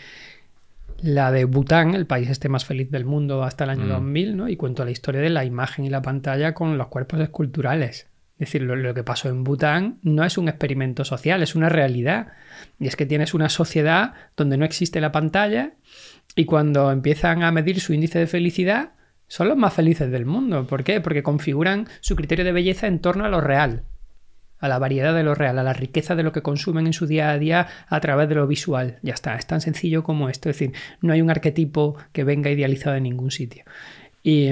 Speaker 1: la de Bután, el país este más feliz del mundo hasta el año 2000, mm. ¿no? Y cuento la historia de la imagen y la pantalla con los cuerpos esculturales. Es decir, lo, lo, que pasó en Bután no es un experimento social, es una realidad. Y es que tienes una sociedad donde no existe la pantalla y cuando empiezan a medir su índice de felicidad, son los más felices del mundo. ¿Por qué? Porque configuran su criterio de belleza en torno a lo real, a la variedad de lo real, a la riqueza de lo que consumen en su día a día a través de lo visual. Ya está, es tan sencillo como esto. Es decir, no hay un arquetipo que venga idealizado en ningún sitio. Y,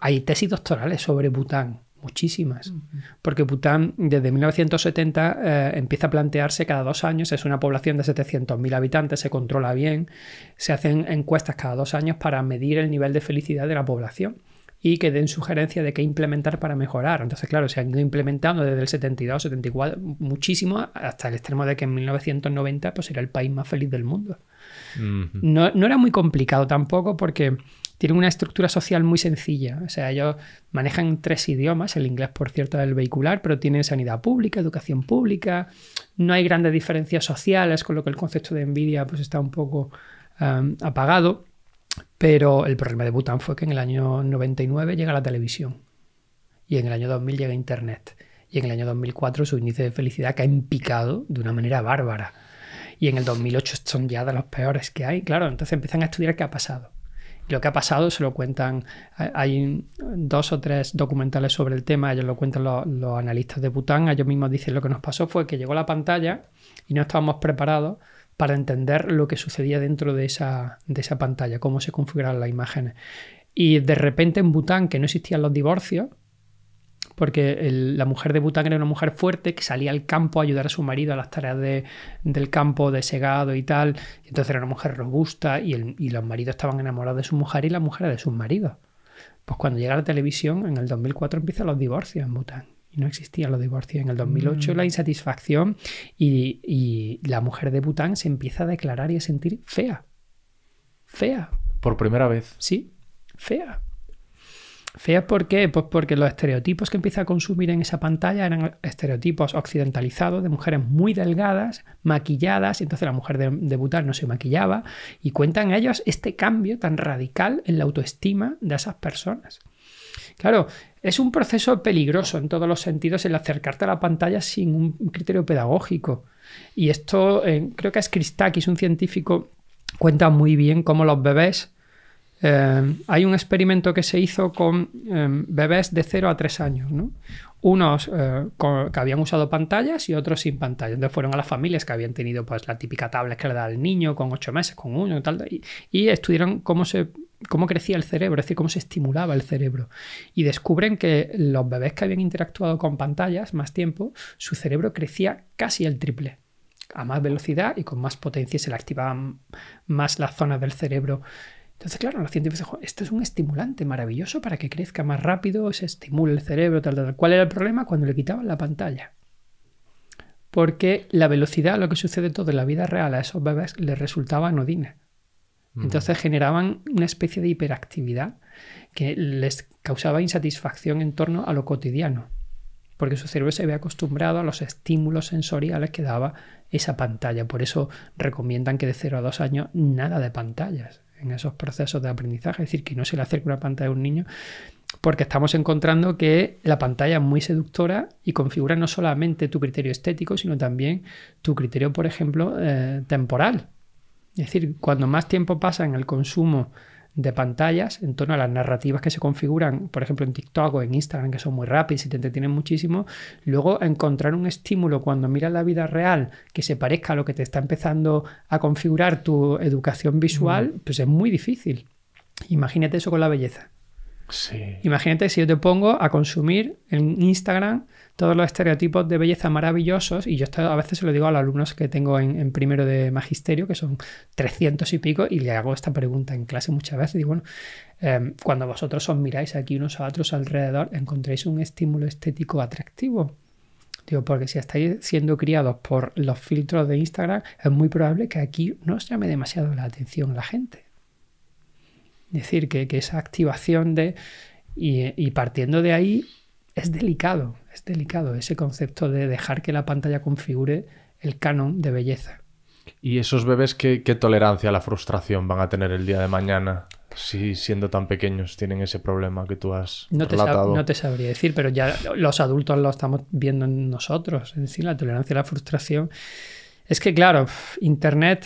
Speaker 1: hay tesis doctorales sobre Bután muchísimas. Porque Bután desde 1970 eh, empieza a plantearse cada dos años, es una población de 700.000 habitantes, se controla bien, se hacen encuestas cada dos años para medir el nivel de felicidad de la población y que den sugerencias de qué implementar para mejorar. Entonces, claro, se han ido implementando desde el 72, 74, muchísimo, hasta el extremo de que en 1990 pues, era el país más feliz del mundo. no, no, era muy complicado tampoco porque tienen una estructura social muy sencilla. O sea, ellos manejan tres idiomas, el inglés, por cierto, es el vehicular, pero tienen sanidad pública, educación pública, no hay grandes diferencias sociales, con lo que el concepto de envidia pues, está un poco apagado. Pero el problema de Bután fue que en el año 99 llega la televisión y en el año 2000 llega Internet y en el año 2004 su índice de felicidad cae en picado de una manera bárbara y en el 2008 son ya de los peores que hay, claro, entonces empiezan a estudiar qué ha pasado lo que ha pasado se lo cuentan, hay dos o tres documentales sobre el tema, ellos lo cuentan los, analistas de Bután, ellos mismos dicen lo que nos pasó fue que llegó la pantalla y no estábamos preparados para entender lo que sucedía dentro de esa, de esa pantalla, cómo se configuraban las imágenes. Y de repente en Bután, que no existían los divorcios, porque la mujer de Bután era una mujer fuerte que salía al campo a ayudar a su marido a las tareas del campo, de segado y tal. Entonces era una mujer robusta y, los maridos estaban enamorados de su mujer y la mujer de sus maridos. Pues cuando llega la televisión, en el 2004 empiezan los divorcios en Bután. Y no existían los divorcios. En el 2008 mm. la insatisfacción y, y la mujer de Bután se empieza a declarar y a sentir fea. Fea.
Speaker 2: Por primera vez. Sí,
Speaker 1: fea. Feas, ¿por qué? Pues porque los estereotipos que empieza a consumir en esa pantalla eran estereotipos occidentalizados de mujeres muy delgadas, maquilladas, y entonces la mujer de, debutar no se maquillaba, y cuentan ellos este cambio tan radical en la autoestima de esas personas. Claro, es un proceso peligroso en todos los sentidos el acercarte a la pantalla sin un criterio pedagógico. Y esto eh, creo que es Christakis, un científico, cuenta muy bien cómo los bebés eh, hay un experimento que se hizo con em, bebés de 0 a 3 años, Unos eh, que habían usado pantallas y otros sin pantallas. Entonces fueron a las familias que habían tenido pues, la típica tablet que le da al niño con 8 meses, con uno y tal, y, estudiaron cómo se cómo crecía el cerebro, es decir, cómo se estimulaba el cerebro. Y descubren que los bebés que habían interactuado con pantallas más tiempo, su cerebro crecía casi el triple a más velocidad y con más potencia se le activaban más las zonas del cerebro entonces, claro, los científicos dicen, esto es un estimulante maravilloso para que crezca más rápido, se estimule el cerebro, tal, tal. ¿Cuál era el problema? Cuando le quitaban la pantalla. Porque la velocidad, lo que sucede todo en la vida real a esos bebés, les resultaba anodina. Entonces generaban una especie de hiperactividad que les causaba insatisfacción en torno a lo cotidiano, porque su cerebro se había acostumbrado a los estímulos sensoriales que daba esa pantalla. Por eso recomiendan que de 0 a 2 años nada de pantallas en esos procesos de aprendizaje, es decir, que no se le acerque una pantalla a un niño, porque estamos encontrando que la pantalla es muy seductora y configura no solamente tu criterio estético, sino también tu criterio, por ejemplo, eh, temporal. Es decir, cuando más tiempo pasa en el consumo de pantallas en torno a las narrativas que se configuran, por ejemplo, en TikTok o en Instagram, que son muy rápidas y te entretienen muchísimo. Luego, encontrar un estímulo cuando miras la vida real que se parezca a lo que te está empezando a configurar tu educación visual, pues es muy difícil. Imagínate eso con la belleza. Imagínate si yo te pongo a consumir en Instagram todos los estereotipos de belleza maravillosos, y yo a veces se lo digo a los alumnos que tengo en, primero de magisterio, que son 300 y pico, y le hago esta pregunta en clase muchas veces, digo, bueno, em, cuando vosotros os miráis aquí unos a otros alrededor, ¿encontréis un estímulo estético atractivo? Digo, porque si estáis siendo criados por los filtros de Instagram, es muy probable que aquí no os llame demasiado la atención la gente. Es decir, que, esa activación de... y partiendo de ahí es delicado, es delicado ese concepto de dejar que la pantalla configure el canon de belleza.
Speaker 2: ¿Y esos bebés qué, tolerancia a la frustración van a tener el día de mañana? si siendo tan pequeños tienen ese problema que tú has no te relatado. no
Speaker 1: te sabría decir, pero ya los adultos lo estamos viendo en nosotros. Es decir, la tolerancia a la frustración. Es que, claro, Internet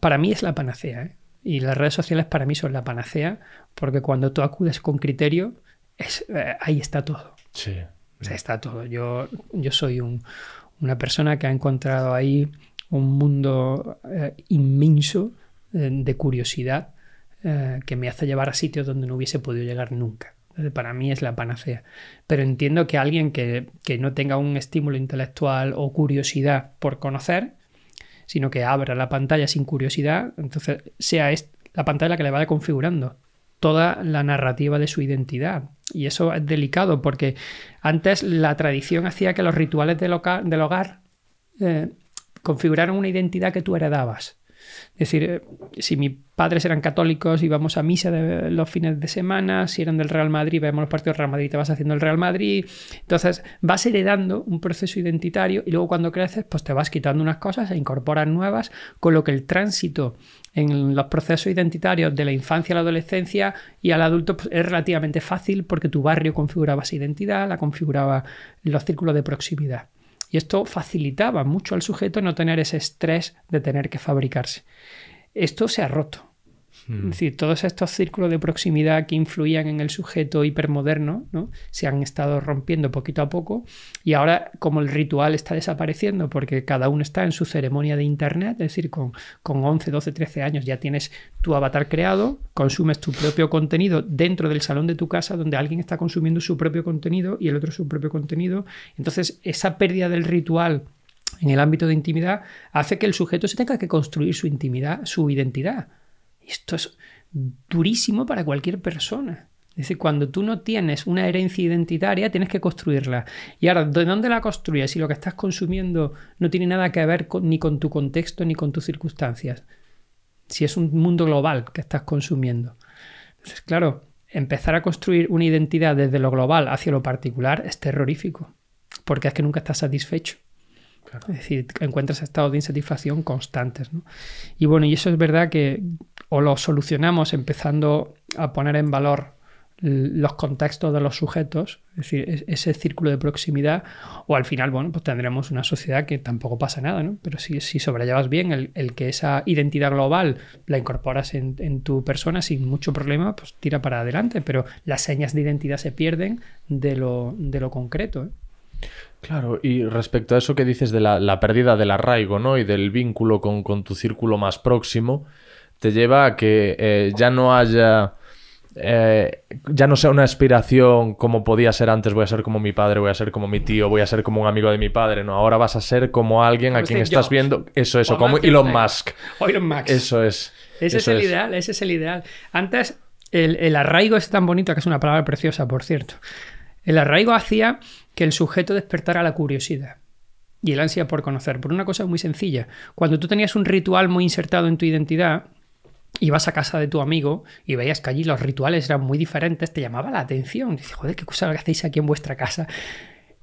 Speaker 1: para mí es la panacea. ¿eh? Y las redes sociales para mí son la panacea, porque cuando tú acudes con criterio, es, eh, ahí está todo. Sí. O sea, mm. está todo. Yo, soy una persona que ha encontrado ahí un mundo eh, inmenso eh, de curiosidad eh, que me hace llevar a sitios donde no hubiese podido llegar nunca. Para mí es la panacea. Pero entiendo que alguien que, que no tenga un estímulo intelectual o curiosidad por conocer, sino que abra la pantalla sin curiosidad, entonces sea la pantalla la que le vaya configurando toda la narrativa de su identidad, y eso es delicado porque antes la tradición hacía que los rituales del hogar, eh, configuraran una identidad que tú heredabas. Es decir, eh, si mis padres eran católicos, íbamos a misa de los fines de semana, si eran del Real Madrid, vemos los partidos del Real Madrid, te vas haciendo el Real Madrid. Entonces, vas heredando un proceso identitario y luego cuando creces, pues te vas quitando unas cosas e incorporas nuevas, con lo que el tránsito en los procesos identitarios de la infancia a la adolescencia y al adulto pues, es relativamente fácil porque tu barrio configuraba esa identidad, la configuraba los círculos de proximidad. Y esto facilitaba mucho al sujeto no tener ese estrés de tener que fabricarse. Esto se ha roto Hmm. Es decir, todos estos círculos de proximidad que influían en el sujeto hipermoderno se han estado rompiendo poquito a poco y ahora como el ritual está desapareciendo porque cada uno está en su ceremonia de internet, es decir, con, con 11, 12, 13 años ya tienes tu avatar creado, consumes tu propio contenido dentro del salón de tu casa donde alguien está consumiendo su propio contenido y el otro su propio contenido. Entonces, esa pérdida del ritual en el ámbito de intimidad hace que el sujeto se tenga que construir su intimidad, su identidad. Esto es durísimo para cualquier persona. Es decir, cuando tú no tienes una herencia identitaria, tienes que construirla. Y ahora, ¿de dónde la construyes si lo que estás consumiendo no tiene nada que ver ni con tu contexto ni con tus circunstancias? Si es un mundo global que estás consumiendo. Entonces, claro, empezar a construir una identidad desde lo global hacia lo particular es terrorífico, porque es que nunca estás satisfecho. Es decir, encuentras estados de insatisfacción constantes. ¿no? Y bueno, y eso es verdad que o lo solucionamos empezando a poner en valor los contextos de los sujetos, es decir, ese círculo de proximidad, o al final, bueno, pues tendremos una sociedad que tampoco pasa nada, ¿no? Pero si, si sobrellevas bien el, que esa identidad global la incorporas en, tu persona sin mucho problema, pues tira para adelante, pero las señas de identidad se pierden de lo, de lo concreto. ¿eh?
Speaker 2: Claro, y respecto a eso que dices de la, pérdida del arraigo, ¿no? Y del vínculo con, tu círculo más próximo, te lleva a que eh, ya no haya. Eh, ya no sea una aspiración como podía ser antes, voy a ser como mi padre, voy a ser como mi tío, voy a ser como un amigo de mi padre, no, ahora vas a ser como alguien a quien estás viendo, eso, eso, como (laughs) Elon Musk. Eso es. Ese es el ideal,
Speaker 1: ese es el ideal. Antes el, arraigo es tan bonito que es una palabra preciosa, por cierto. El arraigo hacía que el sujeto despertara la curiosidad y el ansia por conocer, por una cosa muy sencilla. Cuando tú tenías un ritual muy insertado en tu identidad, ibas a casa de tu amigo y veías que allí los rituales eran muy diferentes, te llamaba la atención. Dices, joder, qué cosa que hacéis aquí en vuestra casa.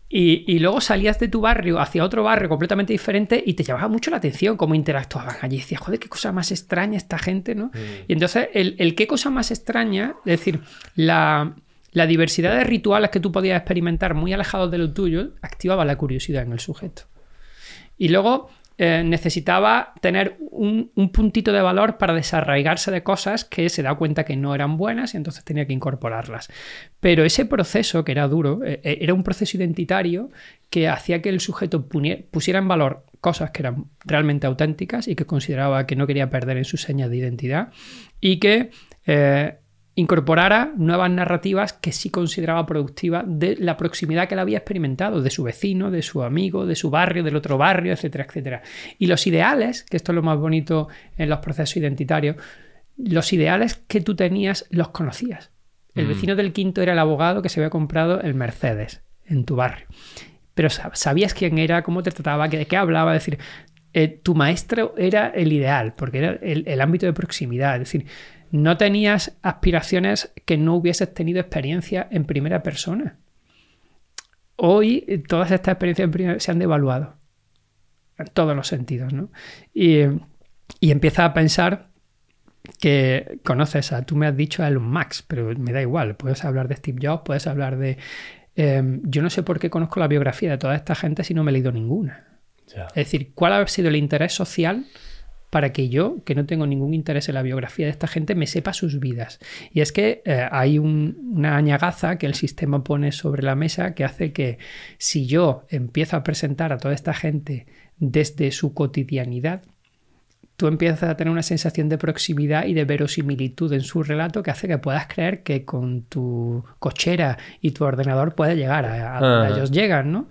Speaker 1: Y, luego salías de tu barrio hacia otro barrio completamente diferente y te llamaba mucho la atención cómo interactuaban allí. Decías, joder, qué cosa más extraña esta gente, ¿no? Mm. Y entonces, el, el, qué cosa más extraña, es decir, la, la diversidad de rituales que tú podías experimentar muy alejados de lo tuyo activaba la curiosidad en el sujeto. Y luego eh, necesitaba tener un, puntito de valor para desarraigarse de cosas que se da cuenta que no eran buenas y entonces tenía que incorporarlas. Pero ese proceso, que era duro, eh, eh, era un proceso identitario que hacía que el sujeto pusiera en valor cosas que eran realmente auténticas y que consideraba que no quería perder en su señas de identidad y que incorporara nuevas narrativas que sí consideraba productivas de la proximidad que la había experimentado, de su vecino, de su amigo, de su barrio, del otro barrio, etcétera, etcétera. Y los ideales, que esto es lo más bonito en los procesos identitarios, los ideales que tú tenías los conocías. El mm. vecino del quinto era el abogado que se había comprado el Mercedes en tu barrio. Pero sabías quién era, cómo te trataba, de qué hablaba, es decir, eh, tu maestro era el ideal, porque era el, el ámbito de proximidad, es decir, no tenías aspiraciones que no hubieses tenido experiencia en primera persona. Hoy todas estas experiencias se han devaluado. En todos los sentidos, ¿no? Y, empieza a pensar que conoces a, tú me has dicho a Elon Max, pero me da igual, puedes hablar de Steve Jobs, puedes hablar de... Em, yo no sé por qué conozco la biografía de toda esta gente si no me he leído ninguna. Es decir, ¿cuál ha sido el interés social para que yo, que no tengo ningún interés en la biografía de esta gente, me sepa sus vidas. Y es que eh, hay una añagaza que el sistema pone sobre la mesa que hace que si yo empiezo a presentar a toda esta gente desde su cotidianidad, tú empiezas a tener una sensación de proximidad y de verosimilitud en su relato que hace que puedas creer que con tu cochera y tu ordenador puedes llegar a, donde ah. ellos llegan, ¿no?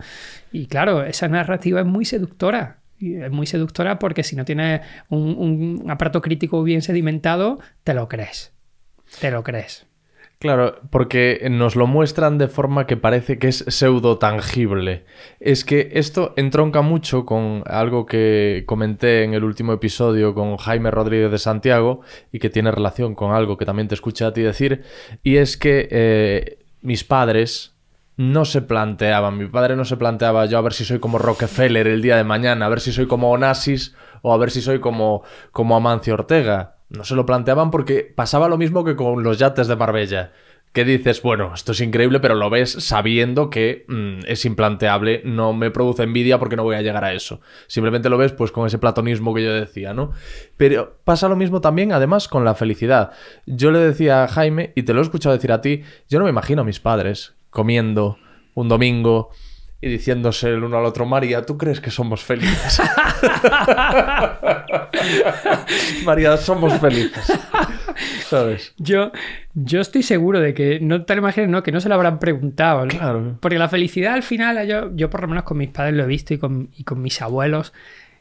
Speaker 1: Y claro, esa narrativa es muy seductora es muy seductora porque si no tiene un, aparato crítico bien sedimentado, te lo crees. Te lo crees.
Speaker 2: Claro, porque nos lo muestran de forma que parece que es pseudo tangible. Es que esto entronca mucho con algo que comenté en el último episodio con Jaime Rodríguez de Santiago y que tiene relación con algo que también te escuché a ti decir, y es que eh, mis padres, no se planteaban. Mi padre no se planteaba yo a ver si soy como Rockefeller el día de mañana, a ver si soy como Onassis o a ver si soy como, como Amancio Ortega. No se lo planteaban porque pasaba lo mismo que con los yates de Marbella. Que dices, bueno, esto es increíble, pero lo ves sabiendo que mm, es implanteable, no me produce envidia porque no voy a llegar a eso. Simplemente lo ves pues con ese platonismo que yo decía, ¿no? Pero pasa lo mismo también, además, con la felicidad. Yo le decía a Jaime, y te lo he escuchado decir a ti, yo no me imagino a mis padres comiendo un domingo y diciéndose el uno al otro, María, ¿tú crees que somos felices? (laughs) María, somos felices. Yo,
Speaker 1: yo estoy seguro de que, no te lo imagines, ¿no? que no se lo habrán preguntado. Porque la felicidad al final, yo, por lo menos con mis padres lo he visto y con, mis abuelos,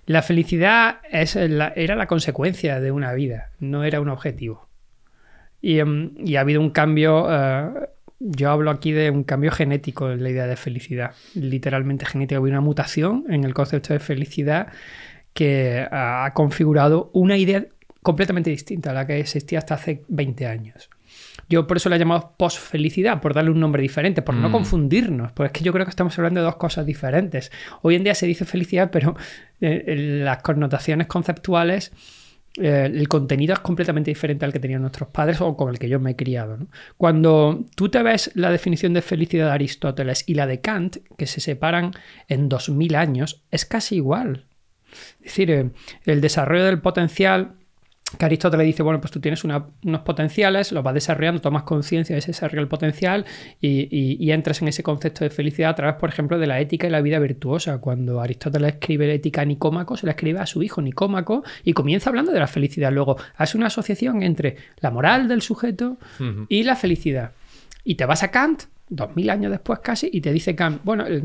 Speaker 1: la felicidad es era la consecuencia de una vida, no era un objetivo. Y, em, ha habido un cambio... Eh, yo hablo aquí de un cambio genético en la idea de felicidad. Literalmente genética. Hubo una mutación en el concepto de felicidad que ha configurado una idea completamente distinta a la que existía hasta hace 20 años. Yo por eso la he llamado posfelicidad, por darle un nombre diferente, por no mm. confundirnos, porque es que yo creo que estamos hablando de dos cosas diferentes. Hoy en día se dice felicidad, pero eh, las connotaciones conceptuales eh, el contenido es completamente diferente al que tenían nuestros padres o con el que yo me he criado. Cuando tú te ves la definición de felicidad de Aristóteles y la de Kant, que se separan en 2000 años, es casi igual. Es decir, eh, el desarrollo del potencial que Aristóteles dice, bueno, pues tú tienes unos potenciales, los vas desarrollando, tomas conciencia de ese desarrollo potencial y, entras en ese concepto de felicidad a través, por ejemplo, de la ética y la vida virtuosa. Cuando Aristóteles escribe la ética a Nicómaco, se la escribe a su hijo Nicómaco y comienza hablando de la felicidad. Luego hace una asociación entre la moral del sujeto y la felicidad. Y te vas a Kant 2000 años después casi, y te dice Kant, bueno, eh,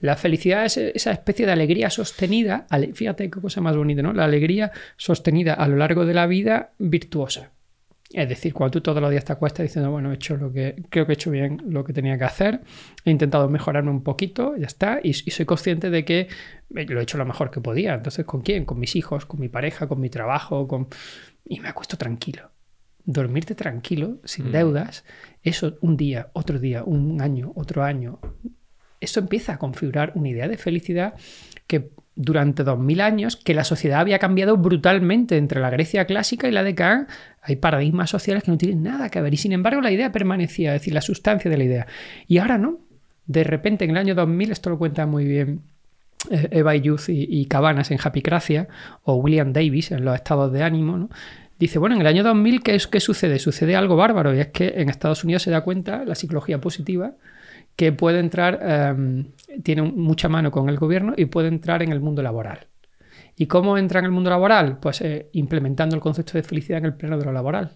Speaker 1: la felicidad es esa especie de alegría sostenida, fíjate qué cosa más bonita, ¿no? La alegría sostenida a lo largo de la vida virtuosa. Es decir, cuando tú todos los días te acuestas diciendo, bueno, he hecho lo que creo que he hecho bien lo que tenía que hacer, he intentado mejorarme un poquito, ya está, y, soy consciente de que eh, lo he hecho lo mejor que podía. Entonces, ¿con quién? Con mis hijos, con mi pareja, con mi trabajo, y me acuesto tranquilo dormirte tranquilo, sin mm. deudas, eso un día, otro día, un año, otro año, eso empieza a configurar una idea de felicidad que durante 2000 años, que la sociedad había cambiado brutalmente entre la Grecia clásica y la de Kant, hay paradigmas sociales que no tienen nada que ver y sin embargo la idea permanecía, es decir, la sustancia de la idea. Y ahora no, de repente en el año 2000, esto lo cuenta muy bien eh, Eva Youth y, y Cabanas en Gracia o William Davis en Los estados de ánimo, ¿no? Dice, bueno, en el año 2000, ¿qué, es, ¿qué sucede? Sucede algo bárbaro y es que en Estados Unidos se da cuenta la psicología positiva que puede entrar, em, tiene mucha mano con el gobierno y puede entrar en el mundo laboral. ¿Y cómo entra en el mundo laboral? Pues eh, implementando el concepto de felicidad en el pleno de lo laboral.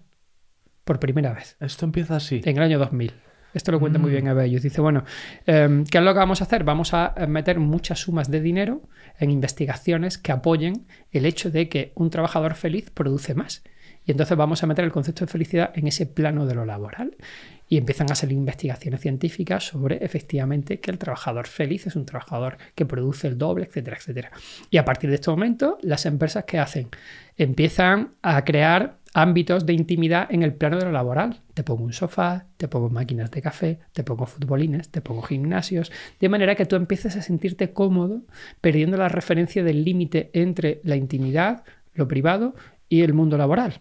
Speaker 1: Por primera vez. Esto empieza así. En el año 2000. Esto lo cuenta muy mm. bien y Dice, bueno, em, ¿qué es lo que vamos a hacer? Vamos a meter muchas sumas de dinero en investigaciones que apoyen el hecho de que un trabajador feliz produce más. Y entonces vamos a meter el concepto de felicidad en ese plano de lo laboral. Y empiezan a salir investigaciones científicas sobre efectivamente que el trabajador feliz es un trabajador que produce el doble, etcétera, etcétera. Y a partir de este momento, las empresas que hacen empiezan a crear ámbitos de intimidad en el plano de lo laboral. Te pongo un sofá, te pongo máquinas de café, te pongo futbolines, te pongo gimnasios, de manera que tú empieces a sentirte cómodo perdiendo la referencia del límite entre la intimidad, lo privado y el mundo laboral.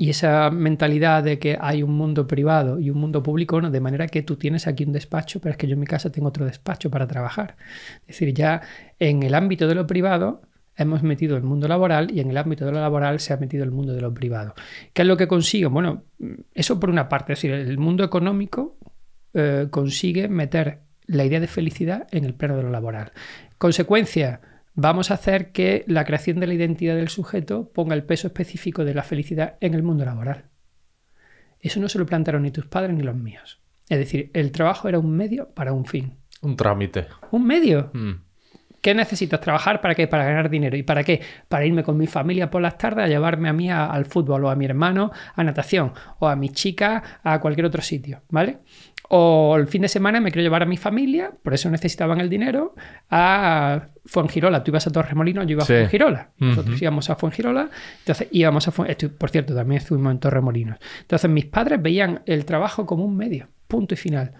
Speaker 1: Y esa mentalidad de que hay un mundo privado y un mundo público, ¿no? de manera que tú tienes aquí un despacho, pero es que yo en mi casa tengo otro despacho para trabajar. Es decir, ya en el ámbito de lo privado hemos metido el mundo laboral y en el ámbito de lo laboral se ha metido el mundo de lo privado. ¿Qué es lo que consigo? Bueno, eso por una parte, es decir, el mundo económico eh, consigue meter la idea de felicidad en el plano de lo laboral. Consecuencia, vamos a hacer que la creación de la identidad del sujeto ponga el peso específico de la felicidad en el mundo laboral. Eso no se lo plantaron ni tus padres ni los míos. Es decir, el trabajo era un medio para un fin. Un trámite. Un medio. Mm. ¿Qué necesitas trabajar para qué? Para ganar dinero. ¿Y para qué? Para irme con mi familia por las tardes a llevarme a mí al fútbol o a mi hermano a natación o a mi chica a cualquier otro sitio, ¿vale? O el fin de semana me quiero llevar a mi familia, por eso necesitaban el dinero, a Fuengirola. Tú ibas a Torremolinos, yo iba a Fuengirola. Nosotros íbamos a Fuengirola, entonces íbamos a Por cierto, también estuvimos en Torremolinos. Entonces mis padres veían el trabajo como un medio, punto y final.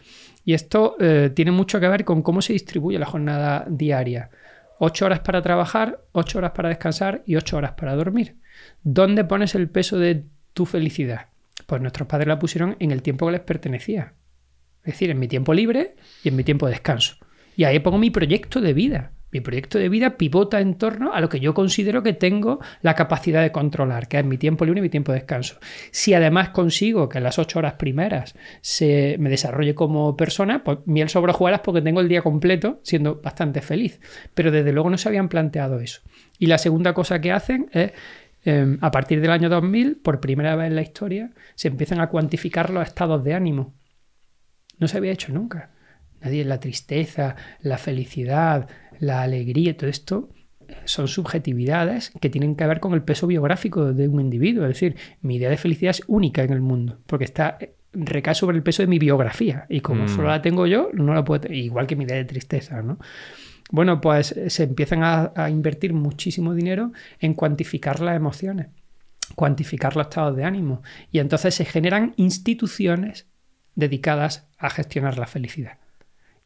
Speaker 1: Y esto eh, tiene mucho que ver con cómo se distribuye la jornada diaria. ocho horas para trabajar, ocho horas para descansar y ocho horas para dormir. ¿Dónde pones el peso de tu felicidad? Pues nuestros padres la pusieron en el tiempo que les pertenecía. Es decir, en mi tiempo libre y en mi tiempo de descanso. Y ahí pongo mi proyecto de vida. Mi proyecto de vida pivota en torno a lo que yo considero que tengo la capacidad de controlar, que es mi tiempo libre y mi tiempo de descanso. Si además consigo que en las ocho horas primeras se me desarrolle como persona, pues miel sobre porque tengo el día completo siendo bastante feliz. Pero desde luego no se habían planteado eso. Y la segunda cosa que hacen es em, a partir del año 2000, por primera vez en la historia, se empiezan a cuantificar los estados de ánimo. No se había hecho nunca. Nadie la tristeza, la felicidad, la alegría, todo esto son subjetividades que tienen que ver con el peso biográfico de un individuo. Es decir, mi idea de felicidad es única en el mundo, porque está eh, recae sobre el peso de mi biografía. Y como mm. solo la tengo yo, no la puedo. Igual que mi idea de tristeza, ¿no? Bueno, pues se empiezan a invertir muchísimo dinero en cuantificar las emociones, cuantificar los estados de ánimo. Y entonces se generan instituciones dedicadas a gestionar la felicidad.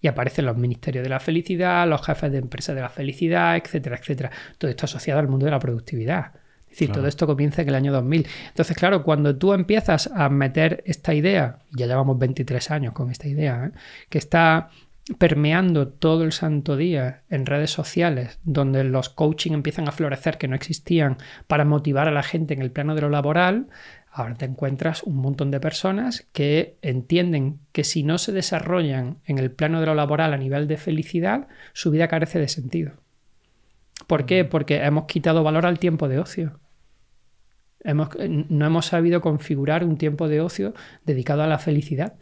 Speaker 1: Y aparecen los ministerios de la felicidad, los jefes de empresas de la felicidad, etcétera, etcétera. Todo esto asociado al mundo de la productividad. Es decir, todo esto comienza en el año 2000. Entonces, claro, cuando tú empiezas a meter esta idea, ya llevamos 23 años con esta idea, ¿eh? que está permeando todo el santo día en redes sociales, donde los coaching empiezan a florecer que no existían para motivar a la gente en el plano de lo laboral, Ahora te encuentras un montón de personas que entienden que si no se desarrollan en el plano de lo laboral a nivel de felicidad, su vida carece de sentido. ¿Por qué? Mm. Porque hemos quitado valor al tiempo de ocio. no hemos sabido configurar un tiempo de ocio dedicado a la felicidad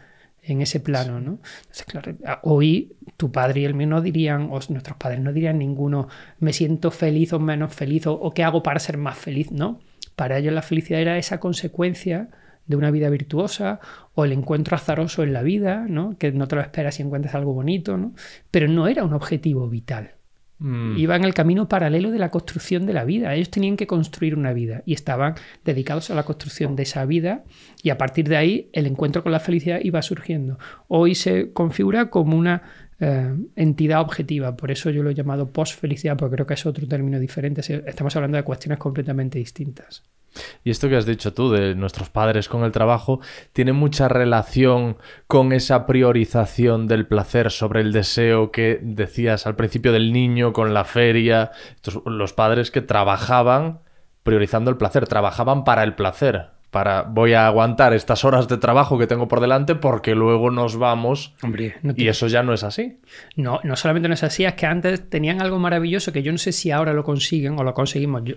Speaker 1: en ese plano, ¿no? claro, hoy tu padre y el mío no dirían, o nuestros padres no dirían ninguno, me siento feliz o menos feliz, o qué hago para ser más feliz, ¿no? Para ellos la felicidad era esa consecuencia de una vida virtuosa o el encuentro azaroso en la vida, ¿no? que no te lo esperas y encuentras algo bonito, ¿no? pero no era un objetivo vital. Mm. iba en el camino paralelo de la construcción de la vida. Ellos tenían que construir una vida y estaban dedicados a la construcción de esa vida y a partir de ahí el encuentro con la felicidad iba surgiendo. Hoy se configura como una eh, entidad objetiva. Por eso yo lo he llamado post-felicidad, porque creo que es otro término diferente. Estamos hablando de cuestiones completamente distintas.
Speaker 2: Y esto que has dicho tú de nuestros padres con el trabajo tiene mucha relación con esa priorización del placer sobre el deseo que decías al principio del niño con la feria. los padres que trabajaban priorizando el placer, trabajaban para el placer para voy a aguantar estas horas de trabajo que tengo por delante porque luego nos vamos. y eso ya no es así.
Speaker 1: No, no solamente no es así, es que antes tenían algo maravilloso que yo no sé si ahora lo consiguen o lo conseguimos yo.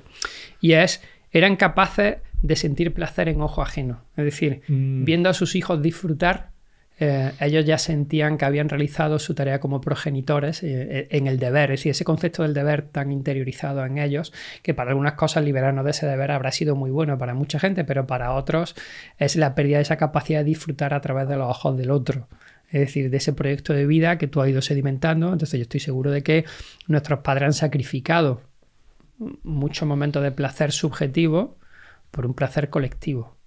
Speaker 1: Y es eran capaces de sentir placer en ojo ajeno, es decir, mm. viendo a sus hijos disfrutar eh, ellos ya sentían que habían realizado su tarea como progenitores eh, eh, en el deber, es decir, ese concepto del deber tan interiorizado en ellos, que para algunas cosas liberarnos de ese deber habrá sido muy bueno para mucha gente, pero para otros es la pérdida de esa capacidad de disfrutar a través de los ojos del otro. Es decir, de ese proyecto de vida que tú has ido sedimentando. Entonces yo estoy seguro de que nuestros padres han sacrificado muchos momentos de placer subjetivo por un placer colectivo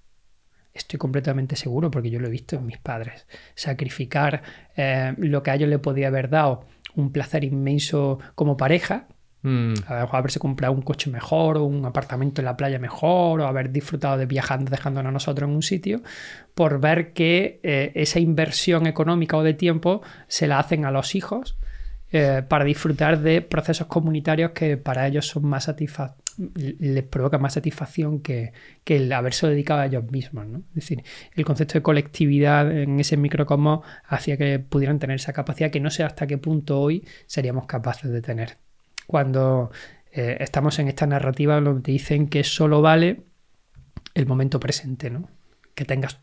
Speaker 1: estoy completamente seguro, porque yo lo he visto en mis padres, sacrificar eh, lo que a ellos le podía haber dado un placer inmenso como pareja, mm. haberse comprado un coche mejor o un apartamento en la playa mejor o haber disfrutado de viajando dejándonos a nosotros en un sitio, por ver que eh, esa inversión económica o de tiempo se la hacen a los hijos eh, para disfrutar de procesos comunitarios que para ellos son más les provoca más satisfacción que, el haberse dedicado a ellos mismos. ¿no? Es decir, el concepto de colectividad en ese microcosmos hacía que pudieran tener esa capacidad que no sé hasta qué punto hoy seríamos capaces de tener. Cuando eh, estamos en esta narrativa donde dicen que solo vale el momento presente, ¿no? que tengas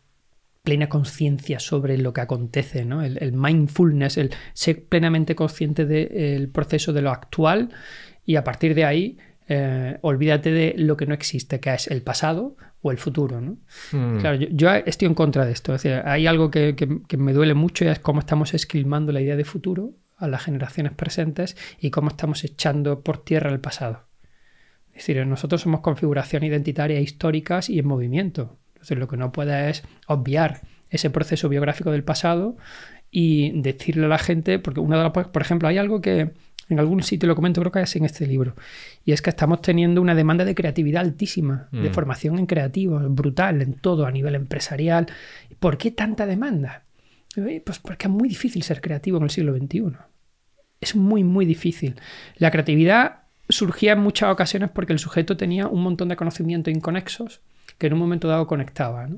Speaker 1: plena conciencia sobre lo que acontece, ¿no? el, mindfulness, el ser plenamente consciente del proceso de lo actual y a partir de ahí eh, olvídate de lo que no existe, que es el pasado o el futuro. Hmm. Claro, yo, estoy en contra de esto. hay algo que, que, me duele mucho y es cómo estamos esquilmando la idea de futuro a las generaciones presentes y cómo estamos echando por tierra el pasado. Es decir, nosotros somos configuración identitaria históricas y en movimiento lo que no puede es obviar ese proceso biográfico del pasado y decirle a la gente, porque una de las, por ejemplo, hay algo que en algún sitio lo comento, creo que es en este libro, y es que estamos teniendo una demanda de creatividad altísima, de mm. formación en creativos, brutal en todo, a nivel empresarial. ¿Por qué tanta demanda? Eh, pues porque es muy difícil ser creativo en el siglo XXI. Es muy, muy difícil. La creatividad surgía en muchas ocasiones porque el sujeto tenía un montón de conocimientos inconexos que en un momento dado conectaba.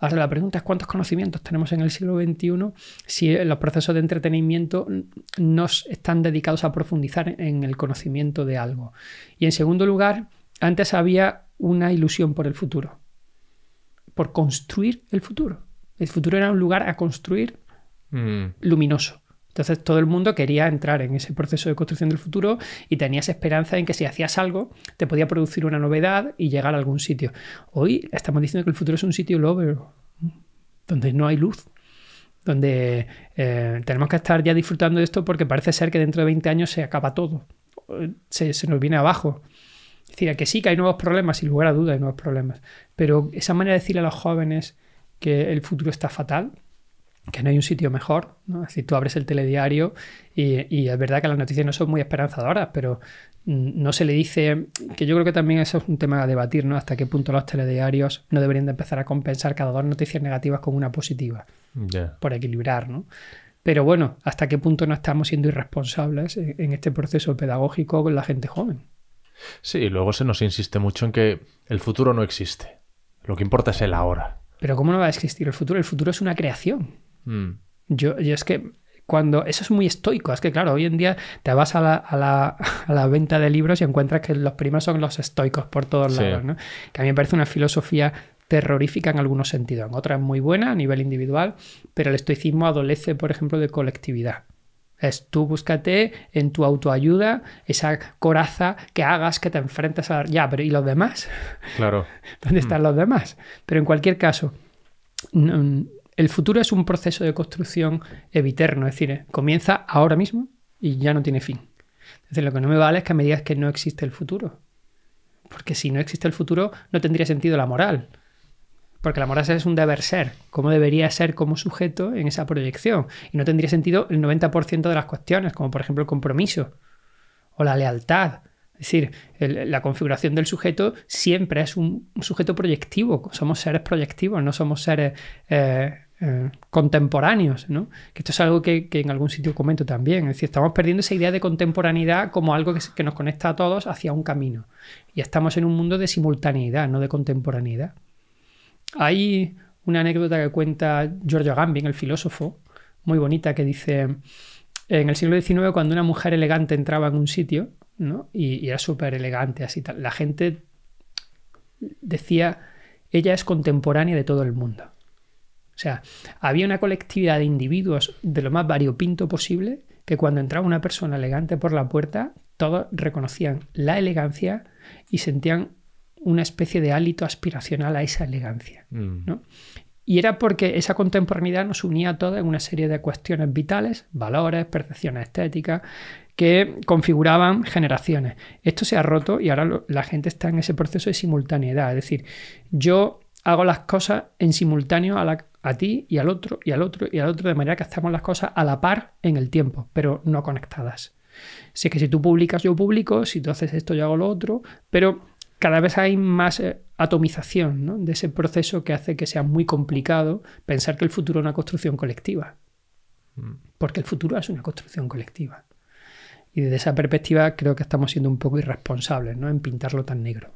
Speaker 1: Ahora la pregunta es cuántos conocimientos tenemos en el siglo XXI si los procesos de entretenimiento nos están dedicados a profundizar en el conocimiento de algo. Y en segundo lugar, antes había una ilusión por el futuro, por construir el futuro. El futuro era un lugar a construir mm. luminoso. Entonces todo el mundo quería entrar en ese proceso de construcción del futuro y tenías esperanza en que si hacías algo te podía producir una novedad y llegar a algún sitio. Hoy estamos diciendo que el futuro es un sitio lover, donde no hay luz, donde eh, tenemos que estar ya disfrutando de esto porque parece ser que dentro de 20 años se acaba todo, se, nos viene abajo. Es decir, que sí que hay nuevos problemas, sin lugar a duda hay nuevos problemas, pero esa manera de decirle a los jóvenes que el futuro está fatal, que no hay un sitio mejor, ¿no? Es decir, tú abres el telediario y, es verdad que las noticias no son muy esperanzadoras, pero mm, no se le dice, que yo creo que también eso es un tema a debatir, ¿no? Hasta qué punto los telediarios no deberían empezar a compensar cada dos noticias negativas con una positiva, por equilibrar, ¿no? Pero bueno, ¿hasta qué punto no estamos siendo irresponsables en, este proceso pedagógico con la gente joven?
Speaker 2: Sí, luego se nos insiste mucho en que el futuro no existe. Lo que importa es el ahora.
Speaker 1: Pero ¿cómo no va a existir el futuro? El futuro es una creación. Mm. Yo, es que cuando eso es muy estoico, es que claro, hoy en día te vas a la, (laughs) venta de libros y encuentras que los primeros son los estoicos por todos lados, ¿no? que a mí me parece una filosofía terrorífica en algunos sentidos, en otras muy buena a nivel individual, pero el estoicismo adolece, por ejemplo, de colectividad. Es tú búscate en tu autoayuda esa coraza que hagas que te enfrentes a... Ya, pero ¿y los demás? Claro. (laughs) ¿Dónde están mm. los demás? Pero en cualquier caso, no, el futuro es un proceso de construcción eviterno, es decir, eh, comienza ahora mismo y ya no tiene fin. Entonces, lo que no me vale es que me digas que no existe el futuro. Porque si no existe el futuro, no tendría sentido la moral. Porque la moral es un deber ser, cómo debería ser como sujeto en esa proyección. Y no tendría sentido el 90% de las cuestiones, como por ejemplo el compromiso o la lealtad. Es decir, la configuración del sujeto siempre es un, sujeto proyectivo. Somos seres proyectivos, no somos seres eh, eh, contemporáneos, ¿no? Que esto es algo que, en algún sitio comento también. Es decir, estamos perdiendo esa idea de contemporaneidad como algo que, nos conecta a todos hacia un camino. Y estamos en un mundo de simultaneidad, no de contemporaneidad. Hay una anécdota que cuenta Giorgio Gambin, el filósofo, muy bonita, que dice, en el siglo XIX cuando una mujer elegante entraba en un sitio, ¿no? y, era súper elegante, así la gente decía, ella es contemporánea de todo el mundo. O sea, había una colectividad de individuos de lo más variopinto posible que cuando entraba una persona elegante por la puerta, todos reconocían la elegancia y sentían una especie de hálito aspiracional a esa elegancia. Mm. Y era porque esa contemporaneidad nos unía a todos en una serie de cuestiones vitales, valores, percepciones estéticas, que configuraban generaciones. Esto se ha roto y ahora la gente está en ese proceso de simultaneidad. Es decir, yo hago las cosas en simultáneo a, ti y al otro y al otro y al otro, de manera que hacemos las cosas a la par en el tiempo, pero no conectadas. Sé que si tú publicas, yo publico, si tú haces esto, yo hago lo otro, pero cada vez hay más eh, atomización de ese proceso que hace que sea muy complicado pensar que el futuro es una construcción colectiva. Mm. Porque el futuro es una construcción colectiva. Y desde esa perspectiva creo que estamos siendo un poco irresponsables en pintarlo tan negro.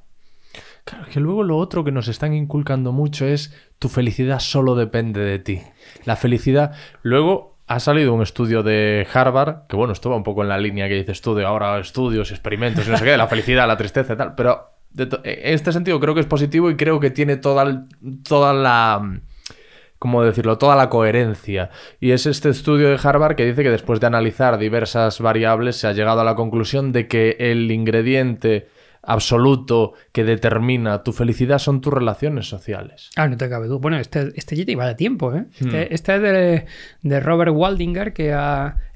Speaker 2: Claro, que luego lo otro que nos están inculcando mucho es tu felicidad solo depende de ti. La felicidad, luego ha salido un estudio de Harvard, que bueno, esto va un poco en la línea que dices estudio ahora estudios, experimentos, y no sé qué, la felicidad, la tristeza y tal, pero e-, en este sentido creo que es positivo y creo que tiene toda, toda la... ¿Cómo decirlo? Toda la coherencia. Y es este estudio de Harvard que dice que después de analizar diversas variables se ha llegado a la conclusión de que el ingrediente absoluto que determina tu felicidad son tus relaciones sociales.
Speaker 1: Ah, no te cabe duda. Bueno, este, este ya te iba de tiempo, ¿eh? Este, hmm. este es de, Robert Waldinger, que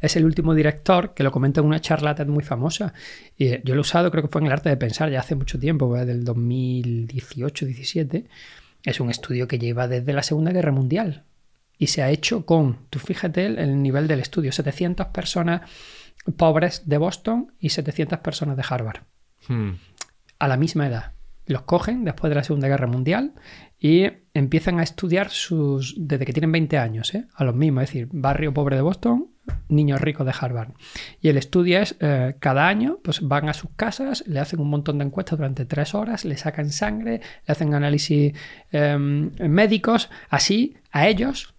Speaker 1: es el último director, que lo comenta en una charla muy famosa. Y eh, yo lo he usado, creo que fue en el arte de pensar ya hace mucho tiempo, del 2018-17. Es un estudio que lleva desde la Segunda Guerra Mundial y se ha hecho con, tú fíjate el, nivel del estudio, 700 personas pobres de Boston y 700 personas de Harvard. Hmm a la misma edad. Los cogen después de la Segunda Guerra Mundial y empiezan a estudiar sus desde que tienen 20 años, ¿eh? a los mismos, es decir, barrio pobre de Boston, niños ricos de Harvard. Y el estudio es, eh, cada año, pues van a sus casas, le hacen un montón de encuestas durante tres horas, le sacan sangre, le hacen análisis em, médicos, así a ellos,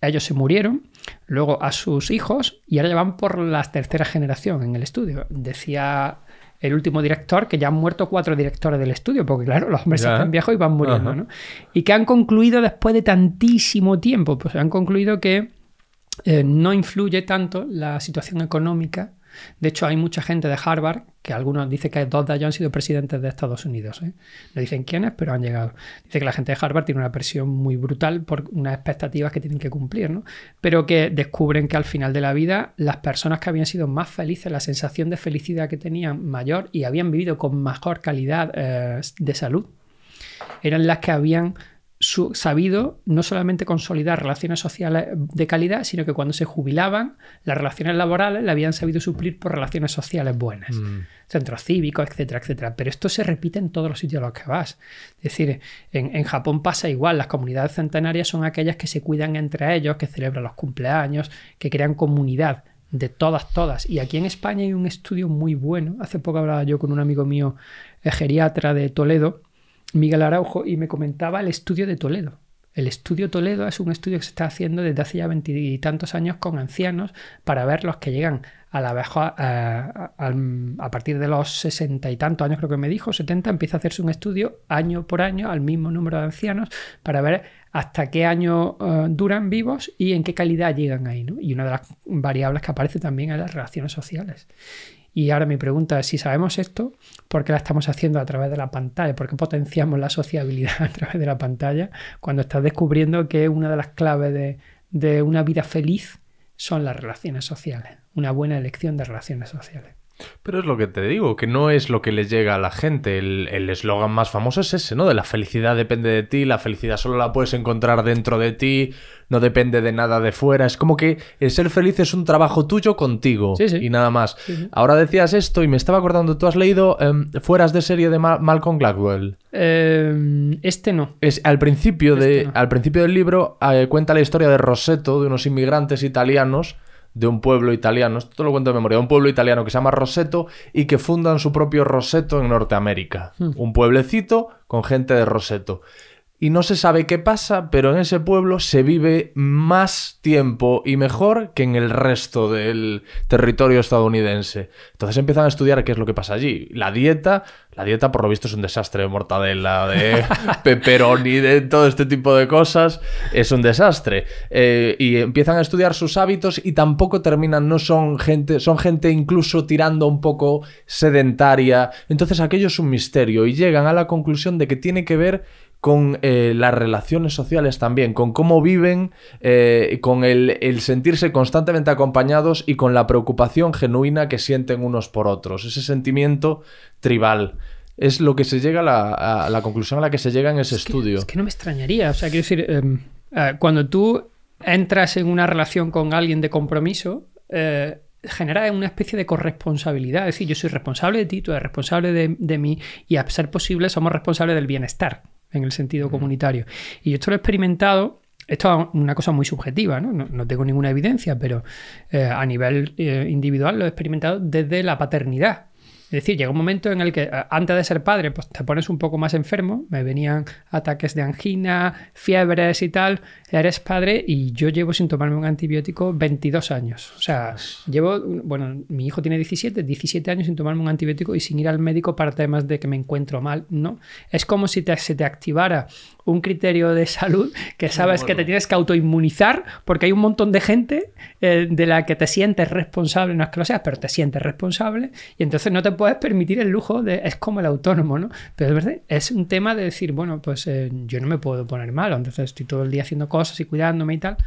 Speaker 1: ellos se murieron, luego a sus hijos y ahora ya van por la tercera generación en el estudio. Decía el último director, que ya han muerto cuatro directores del estudio, porque claro, los hombres se están viejos y van muriendo, ¿no? Y que han concluido después de tantísimo tiempo, pues han concluido que eh, no influye tanto la situación económica de hecho, hay mucha gente de Harvard, que algunos dicen que dos de ellos han sido presidentes de Estados Unidos. ¿eh? No dicen quiénes, pero han llegado. Dice que la gente de Harvard tiene una presión muy brutal por unas expectativas que tienen que cumplir, ¿no? Pero que descubren que al final de la vida las personas que habían sido más felices, la sensación de felicidad que tenían mayor y habían vivido con mejor calidad eh, de salud, eran las que habían sabido no solamente consolidar relaciones sociales de calidad, sino que cuando se jubilaban, las relaciones laborales la habían sabido suplir por relaciones sociales buenas, mm. centros cívicos, etcétera, etcétera. Pero esto se repite en todos los sitios a los que vas. Es decir, en, en Japón pasa igual, las comunidades centenarias son aquellas que se cuidan entre ellos, que celebran los cumpleaños, que crean comunidad de todas, todas. Y aquí en España hay un estudio muy bueno. Hace poco hablaba yo con un amigo mío, eh, geriatra de Toledo, Miguel Araujo y me comentaba el estudio de Toledo. El estudio Toledo es un estudio que se está haciendo desde hace ya veintitantos años con ancianos para ver los que llegan a la baja eh, a, partir de los sesenta y tantos años, creo que me dijo, 70, empieza a hacerse un estudio año por año al mismo número de ancianos para ver hasta qué año eh, duran vivos y en qué calidad llegan ahí. Y una de las variables que aparece también es las relaciones sociales. Y ahora mi pregunta es, si sabemos esto, ¿por qué la estamos haciendo a través de la pantalla? ¿Por qué potenciamos la sociabilidad (laughs) a través de la pantalla cuando estás descubriendo que una de las claves de, de una vida feliz son las relaciones sociales, una buena elección de relaciones sociales?
Speaker 2: Pero es lo que te digo, que no es lo que le llega a la gente. El eslogan más famoso es ese, ¿no? De la felicidad depende de ti, la felicidad solo la puedes encontrar dentro de ti, no depende de nada de fuera. Es como que el ser feliz es un trabajo tuyo contigo sí, sí. y nada más. Ahora decías esto y me estaba acordando, tú has leído em, Fueras de serie de Malcolm Gladwell.
Speaker 1: Em, este no.
Speaker 2: Es, al, principio de, este al principio del libro eh, cuenta la historia de Roseto, de unos inmigrantes italianos de un pueblo italiano, esto lo cuento de memoria, un pueblo italiano que se llama Roseto y que fundan su propio Roseto en Norteamérica. Hmm. Un pueblecito con gente de Roseto y no se sabe qué pasa, pero en ese pueblo se vive más tiempo y mejor que en el resto del territorio estadounidense. Entonces empiezan a estudiar qué es lo que pasa allí. La dieta, la dieta por lo visto es un desastre de mortadela, de (laughs) pepperoni, de todo este tipo de cosas, es un desastre. Eh, y empiezan a estudiar sus hábitos y tampoco terminan, no son gente, son gente incluso tirando un poco sedentaria. Entonces aquello es un misterio y llegan a la conclusión de que tiene que ver con eh, las relaciones sociales también, con cómo viven, eh, con el, sentirse constantemente acompañados y con la preocupación genuina que sienten unos por otros, ese sentimiento tribal. Es lo que se llega a la, conclusión a la que se llega en ese estudio. Que, es que
Speaker 1: no me extrañaría, o sea, quiero decir, em, cuando tú entras en una relación con alguien de compromiso, eh, genera una especie de corresponsabilidad. Es decir, yo soy responsable de ti, tú eres responsable de, de mí y a ser posible somos responsables del bienestar en el sentido comunitario. Y esto lo he experimentado, esto es una cosa muy subjetiva, no, no, tengo ninguna evidencia, pero eh, a nivel eh, individual lo he experimentado desde la paternidad. Es decir, llega un momento en el que antes de ser padre, pues te pones un poco más enfermo, me venían ataques de angina, fiebres y tal, eres padre y yo llevo sin tomarme un antibiótico 22 años. O sea, llevo, bueno, mi hijo tiene 17, 17 años sin tomarme un antibiótico y sin ir al médico para temas de que me encuentro mal, ¿no? Es como si te, se te activara un criterio de salud que sabes que te tienes que autoinmunizar porque hay un montón de gente eh, de la que te sientes responsable, no es que lo seas, pero te sientes responsable y entonces no te puedes permitir el lujo de, es como el autónomo, ¿no? Pero es, un tema de decir, bueno, pues eh, yo no me puedo poner malo, entonces estoy todo el día haciendo cosas y cuidándome y tal,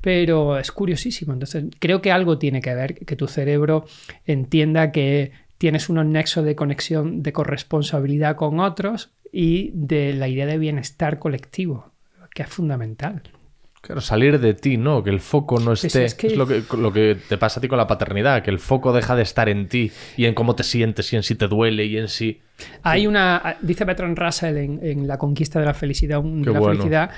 Speaker 1: pero es curiosísimo, entonces creo que algo tiene que ver, que tu cerebro entienda que tienes unos nexos de conexión, de corresponsabilidad con otros y de la idea de bienestar colectivo, que es fundamental.
Speaker 2: Claro, salir de ti, ¿no? Que el foco no esté. es, lo, que, lo, que, te pasa a ti con la paternidad, que el foco deja de estar en ti y en cómo te sientes y en si te duele y en si.
Speaker 1: Hay una. Dice Bertrand Russell en, La conquista de la felicidad, felicidad,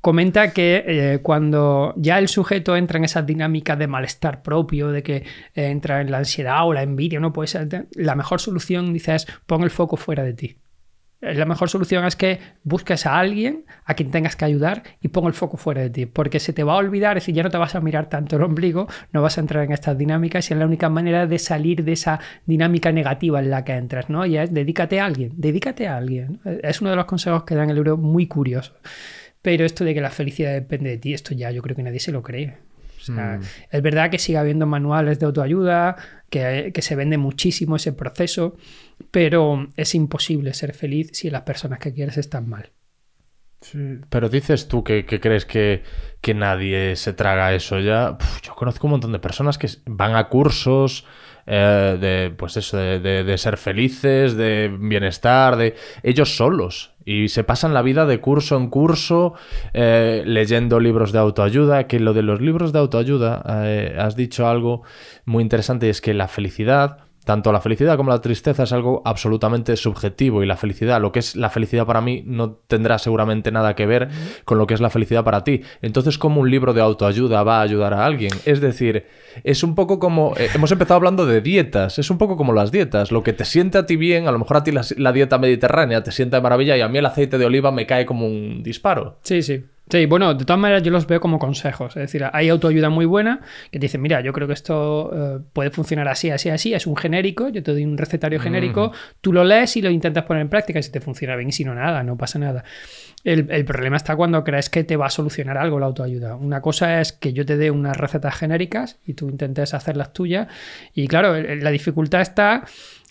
Speaker 1: comenta que eh, cuando ya el sujeto entra en esa dinámica de malestar propio, de que eh, entra en la ansiedad o la envidia, no puede ser. La mejor solución, dice, es pon el foco fuera de ti la mejor solución es que busques a alguien a quien tengas que ayudar y pongo el foco fuera de ti, porque se te va a olvidar, es decir, ya no te vas a mirar tanto el ombligo, no vas a entrar en estas dinámicas y es la única manera de salir de esa dinámica negativa en la que entras, ¿no? ya dedícate a alguien, dedícate a alguien. Es uno de los consejos que dan el libro muy curioso. Pero esto de que la felicidad depende de ti, esto ya yo creo que nadie se lo cree. Mm. Es verdad que sigue habiendo manuales de autoayuda, que, que se vende muchísimo ese proceso, pero es imposible ser feliz si las personas que quieres están mal. Sí,
Speaker 2: pero dices tú que, crees que, nadie se traga eso ya. yo conozco un montón de personas que van a cursos eh, de, pues de, ser felices, de bienestar, de ellos solos. Y se pasan la vida de curso en curso eh, leyendo libros de autoayuda. Que lo de los libros de autoayuda, eh, has dicho algo muy interesante, es que la felicidad tanto la felicidad como la tristeza es algo absolutamente subjetivo y la felicidad, lo que es la felicidad para mí no tendrá seguramente nada que ver con lo que es la felicidad para ti. Entonces, ¿cómo un libro de autoayuda va a ayudar a alguien? Es decir, es un poco como... Eh, hemos empezado hablando de dietas, es un poco como las dietas. Lo que te siente a ti bien, a lo mejor a ti la, la dieta mediterránea te sienta de maravilla y a mí el aceite de oliva me cae como un disparo. Sí, sí. Sí, bueno, de todas maneras yo los
Speaker 1: veo como consejos. Es decir, hay autoayuda muy buena que te dice, mira, yo creo que esto eh, puede funcionar así, así, así. Es un genérico, yo te doy un recetario mm. genérico, tú lo lees y lo intentas poner en práctica y si te funciona bien y si no, nada, no pasa nada. El, problema está cuando crees que te va a solucionar algo la autoayuda. Una cosa es que yo te dé unas recetas genéricas y tú intentes hacer las tuyas. Y claro, la dificultad está